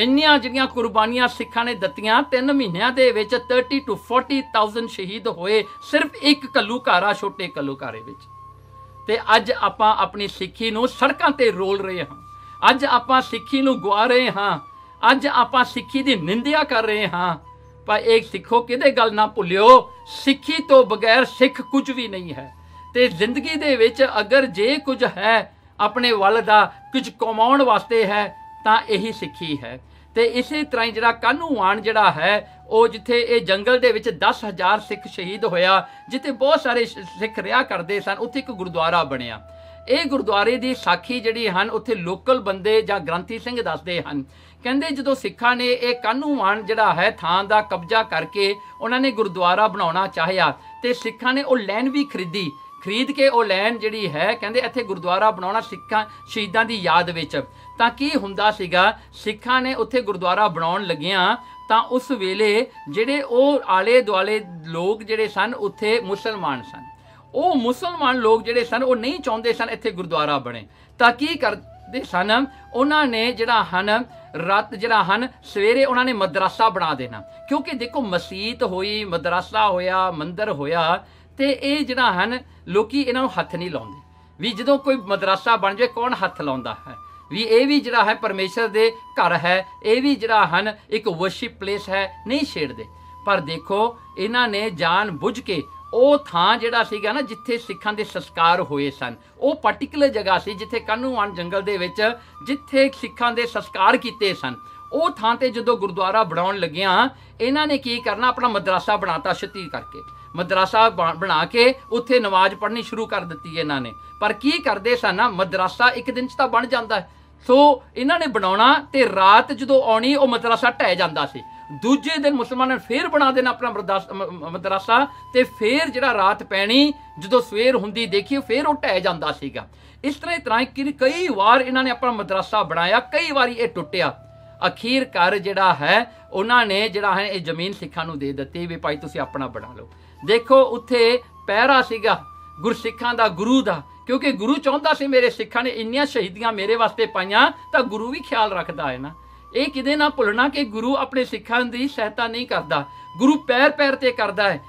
ਇੰਨੀਆਂ ਜਿਹੜੀਆਂ ਕੁਰਬਾਨੀਆਂ ਸਿੱਖਾਂ ਨੇ ਦਿੱਤੀਆਂ 3 ਮਹੀਨਿਆਂ ਦੇ ਵਿੱਚ 30 ਟੂ 40000 ਸ਼ਹੀਦ ਹੋਏ ਸਿਰਫ ਇੱਕ ਕੱਲੂ ਘਾਰਾ ਛੋਟੇ ਕੱਲੂ ਘਾਰੇ ਵਿੱਚ ਤੇ ਅੱਜ ਆਪਾਂ ਆਪਣੀ ਸਿੱਖੀ ਨੂੰ ਸੜਕਾਂ ਤੇ ਰੋਲ ਰਹੇ ਹਾਂ ਅੱਜ ਆਪਾਂ ਸਿੱਖੀ ਨੂੰ ਗਵਾ ਰਹੇ ਹਾਂ ਅੱਜ ਆਪਾਂ ਸਿੱਖੀ ਦੀ ਨਿੰਦਿਆ ਕਰ ਰਹੇ ਹਾਂ ਪਰ ਇੱਕ ਸਿੱਖੋ ਕਿਤੇ ਗੱਲ ਨਾ ਭੁੱਲਿਓ ਸਿੱਖੀ ਤੋਂ ਬਗੈਰ ਸਿੱਖ ਕੁਝ ਵੀ ਨਹੀਂ ਹੈ ਤੇ ਜ਼ਿੰਦਗੀ ਦੇ ਵਿੱਚ ਅਗਰ ਜੇ ਕੁਝ ਹੈ ਆਪਣੇ ਵੱਲ ਦਾ ਕੁਝ ਕਮਾਉਣ ਵਾਸਤੇ ਹੈ ਤਾਂ ਇਹੀ ਸਿੱਖੀ ਹੈ ਤੇ ਇਸੇ ਤਰ੍ਹਾਂ ਜਿਹੜਾ ਕਾਨੂੰਨ ਜਿਹੜਾ ਹੈ ਉਹ ਜਿੱਥੇ ਇਹ ਜੰਗਲ ਦੇ ਵਿੱਚ 10000 ਸਿੱਖ ਸ਼ਹੀਦ ਹੋਇਆ ਜਿੱਥੇ ਬਹੁਤ ਸਾਰੇ ਸਿੱਖ ਰਿਹਾ ਕਰਦੇ ਸਨ ਉੱਥੇ ਇੱਕ ਗੁਰਦੁਆਰਾ ਬਣਿਆ ਇਹ ਗੁਰਦੁਆਰੇ ਦੀ ਸਾਖੀ ਜਿਹੜੀ ਹਨ ਉੱਥੇ ਲੋਕਲ ਬੰਦੇ ਜਾਂ ਗ੍ਰੰਥੀ ਸਿੰਘ ਦੱਸਦੇ ਹਨ ਕਹਿੰਦੇ ਜਦੋਂ ਸਿੱਖਾਂ ਨੇ ਇਹ ਕਾਨੂੰਨ ਜਿਹੜਾ ਹੈ ਥਾਂ ਦਾ ਕਬਜ਼ਾ ਕਰਕੇ ਉਹਨਾਂ ਨੇ ਗੁਰਦੁਆਰਾ ਬਣਾਉਣਾ ਚਾਹਿਆ ਤੇ ਸਿੱਖਾਂ ਨੇ ਉਹ ਲੈਨ ਵੀ ਖਰੀਦੀ ਖਰੀਦ ਕੇ ਉਹ ਲੈਨ ਜਿਹੜੀ ਹੈ ਕਹਿੰਦੇ ਇੱਥੇ ਗੁਰਦੁਆਰਾ ਬਣਾਉਣਾ ਸਿੱਖਾਂ ਸ਼ਹੀਦਾਂ ਦੀ ਯਾਦ ਵਿੱਚ ਤਾਂ ਕੀ ਹੁੰਦਾ ਸੀਗਾ ਸਿੱਖਾਂ ਨੇ ਉੱਥੇ ਗੁਰਦੁਆਰਾ ਬਣਾਉਣ ਲੱਗਿਆਂ ਤਾਂ ਉਸ ਵੇਲੇ ਜਿਹੜੇ ਉਹ ਆਲੇ ਦੁਆਲੇ ਲੋਕ ਜਿਹੜੇ ਸਨ ਉੱਥੇ ਮੁਸਲਮਾਨ ਸਨ ਉਹ ਮੁਸਲਮਾਨ ਲੋਕ ਜਿਹੜੇ ਸਨ ਉਹ ਨਹੀਂ ਚਾਹੁੰਦੇ ਸਨ ਇੱਥੇ ਗੁਰਦੁਆਰਾ ਬਣੇ ਤਾਂ ਕੀ ਕਰਦੇ ਸਨ ਉਹਨਾਂ ਨੇ ਜਿਹੜਾ ਹਨ ਰਾਤ ਜਿਹੜਾ ਹਨ ਸਵੇਰੇ ਉਹਨਾਂ ਨੇ ਮਦਰਸਾ ਬਣਾ ਦੇਣਾ ਕਿਉਂਕਿ ਦੇਖੋ ਮਸਜਿਦ ਹੋਈ ਮਦਰਸਾ ਹੋਇਆ ਮੰਦਰ ਹੋਇਆ ਤੇ ਇਹ ਜਿਹੜਾ ਹਨ ਲੋਕੀ ਇਹਨਾਂ ਨੂੰ ਹੱਥ ਨਹੀਂ ਲਾਉਂਦੇ ਵੀ ਜਦੋਂ ਕੋਈ ਮਦਰਸਾ ਬਣ ਜਾਏ ਕੌਣ ਹੱਥ ਲਾਉਂਦਾ ਹੈ ਵੀ ਇਹ ਵੀ ਜਿਹੜਾ ਹੈ ਪਰਮੇਸ਼ਰ ਦੇ ਘਰ ਹੈ ਇਹ ਵੀ ਜਿਹੜਾ ਹਨ ਇੱਕ ਵਰਸ਼ਿਪ ਪਲੇਸ ਹੈ ਨਹੀਂ ਛੇੜਦੇ ਪਰ ਦੇਖੋ ਇਹਨਾਂ ਨੇ ਜਾਣ ਬੁੱਝ ਕੇ ਉਹ ਥਾਂ ਜਿਹੜਾ ਸੀਗਾ ਨਾ ਜਿੱਥੇ ਸਿੱਖਾਂ ਦੇ ਸੰਸਕਾਰ ਹੋਏ ਸਨ ਉਹ ਪਾਰਟਿਕੂਲਰ ਜਗ੍ਹਾ ਸੀ ਜਿੱਥੇ ਕਨੂਆਨ ਜੰਗਲ ਦੇ ਵਿੱਚ ਜਿੱਥੇ ਸਿੱਖਾਂ ਦੇ ਸੰਸਕਾਰ ਕੀਤੇ ਸਨ ਉਹ ਥਾਂ ਤੇ ਜਦੋਂ ਗੁਰਦੁਆਰਾ ਬਣਾਉਣ ਲੱਗਿਆ ਇਹਨਾਂ ਨੇ ਕੀ ਕਰਨਾ ਆਪਣਾ ਮਦਰਸਾ ਬਣਾਤਾ ਛਤੀ ਕਰਕੇ ਮਦਰਸਾ ਬਣਾ ਕੇ ਉੱਥੇ ਨਮਾਜ਼ ਪੜ੍ਹਨੀ ਸ਼ੁਰੂ ਕਰ ਦਿੱਤੀ ਇਹਨਾਂ ਨੇ ਪਰ ਕੀ ਕਰਦੇ ਸਨ ਨਾ ਮਦਰਸਾ ਇੱਕ ਦਿਨ 'ਚ ਤਾਂ ਬਣ ਜਾਂਦਾ ਹੈ ਸੋ ਇਹਨਾਂ ਨੇ ਬਣਾਉਣਾ ਤੇ ਰਾਤ ਜਦੋਂ ਆਉਣੀ ਉਹ ਮਦਰਸਾ ਟਹਿ ਜਾਂਦਾ ਸੀ ਦੂਜੇ ਦਿਨ ਮੁਸਲਮਾਨਾਂ ਨੇ ਫੇਰ ਬਣਾ ਦੇਣਾ ਆਪਣਾ ਮਦਰਸਾ ਤੇ ਫੇਰ ਜਿਹੜਾ ਰਾਤ ਪੈਣੀ ਜਦੋਂ ਸਵੇਰ ਹੁੰਦੀ ਦੇਖੀ ਫੇਰ ਉਹ ਟਹਿ ਜਾਂਦਾ ਸੀਗਾ ਇਸ ਤਰ੍ਹਾਂ ਤਰ੍ਹਾਂ ਕਈ ਵਾਰ ਇਹਨਾਂ ਨੇ ਆਪਣਾ ਮਦਰਸਾ ਬਣਾਇਆ ਕਈ ਵਾਰੀ ਇਹ ਟੁੱਟਿਆ ਅਖੀਰਕਾਰ ਜਿਹੜਾ ਹੈ ਉਹਨਾਂ ਨੇ ਜਿਹੜਾ ਹੈ ਇਹ ਜ਼ਮੀਨ ਸਿੱਖਾਂ ਨੂੰ ਦੇ ਦਿੱਤੀ ਵੀ ਭਾਈ ਤੁਸੀਂ ਆਪਣਾ ਬਣਾ ਲਓ ਦੇਖੋ ਉੱਥੇ ਪਹਿਰਾ ਸੀਗਾ ਗੁਰਸਿੱਖਾਂ ਦਾ ਗੁਰੂ ਦਾ ਕਿਉਂਕਿ ਗੁਰੂ ਚਾਹੁੰਦਾ ਸੀ ਮੇਰੇ ਸਿੱਖਾਂ ਨੇ ਇੰਨੀਆਂ ਸ਼ਹੀਦੀਆਂ ਮੇਰੇ ਵਾਸਤੇ ਪਾਈਆਂ ਤਾਂ ਗੁਰੂ ਵੀ ਖਿਆਲ ਰੱਖਦਾ ਹੈ ਨਾ ਇਹ ਕਿਤੇ ਨਾ ਭੁੱਲਣਾ ਕਿ ਗੁਰੂ ਆਪਣੇ ਸਿੱਖਾਂ ਦੀ ਸਹਾਇਤਾ ਨਹੀਂ ਕਰਦਾ ਗੁਰੂ ਪੈਰ ਪੈਰ ਤੇ ਕਰਦਾ ਹੈ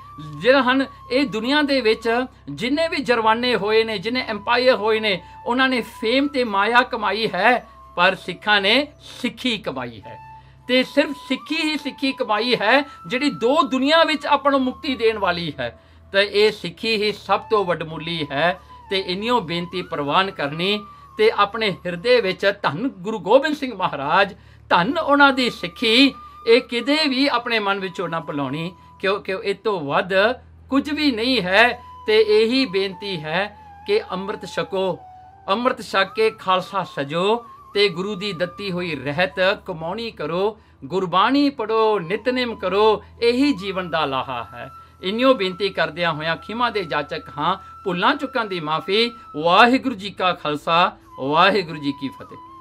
ਜਿਹੜਾ ਹਨ ਇਹ ਦੁਨੀਆ ਦੇ ਵਿੱਚ ਜਿੰਨੇ ਵੀ ਜਰਵਾਨੇ ਹੋਏ ਨੇ ਜਿੰਨੇ ਐਮਪਾਇਰ ਹੋਏ ਨੇ ਉਹਨਾਂ ਨੇ ਫੇਮ ਤੇ ਮਾਇਆ ਕਮਾਈ ਹੈ ਪਰ ਸਿੱਖਾਂ ਨੇ ਸਿੱਖੀ ਕਮਾਈ ਹੈ ਤੇ ਸਿਰਫ ਸਿੱਖੀ ਹੀ ਸਿੱਖੀ ਕਮਾਈ ਹੈ ਜਿਹੜੀ ਦੋ ਦੁਨੀਆ ਵਿੱਚ ਆਪਾਂ ਨੂੰ ਮੁਕਤੀ ਦੇਣ ਵਾਲੀ ਹੈ ਤੇ ਇਹ ਸਿੱਖੀ ਹੀ ਸਭ ਤੋਂ ਵੱਡਮੁੱਲੀ ਹੈ ਤੇ ਇੰਨੀਓ ਬੇਨਤੀ ਪ੍ਰਵਾਨ ਕਰਨੀ ਤੇ ਆਪਣੇ ਹਿਰਦੇ ਵਿੱਚ ਧੰਨ ਗੁਰੂ ਗੋਬਿੰਦ ਸਿੰਘ ਮਹਾਰਾਜ ਧੰਨ ਉਹਨਾਂ ਦੀ ਸਿੱਖੀ ਇਹ ਕਿਤੇ ਵੀ ਆਪਣੇ ਮਨ ਵਿੱਚੋਂ ਨਾ ਭੁਲਾਉਣੀ ਕਿਉਂਕਿ ਇਹ ਤੋਂ ਵੱਧ ਕੁਝ ਵੀ ਨਹੀਂ ਹੈ ਤੇ ਇਹੀ ਬੇਨਤੀ ਹੈ ਕਿ ਅੰਮ੍ਰਿਤ ਛਕੋ ਅੰਮ੍ਰਿਤ ਛਕ ਕੇ ਖਾਲਸਾ ਸਜੋ ਤੇ ਗੁਰੂ ਦੀ ਦਿੱਤੀ ਹੋਈ ਰਹਿਤ ਕਮਾਉਣੀ ਕਰੋ ਗੁਰਬਾਣੀ ਪੜੋ ਨਿਤਨੇਮ ਕਰੋ ਇਹੀ ਜੀਵਨ ਦਾ ਲਾਹਾ ਹੈ ਇੰਨਿਓ ਬੇਨਤੀ ਕਰਦਿਆਂ ਹੋਇਆਂ ਖਿਮਾ ਦੇ ਜਾਚਕ ਹਾਂ ਭੁੱਲਾਂ ਚੁੱਕਾਂ ਦੀ ਮਾਫੀ ਵਾਹਿਗੁਰੂ ਜੀ ਕਾ ਖਾਲਸਾ ਵਾਹਿਗੁਰੂ ਜੀ ਕੀ ਫਤਿਹ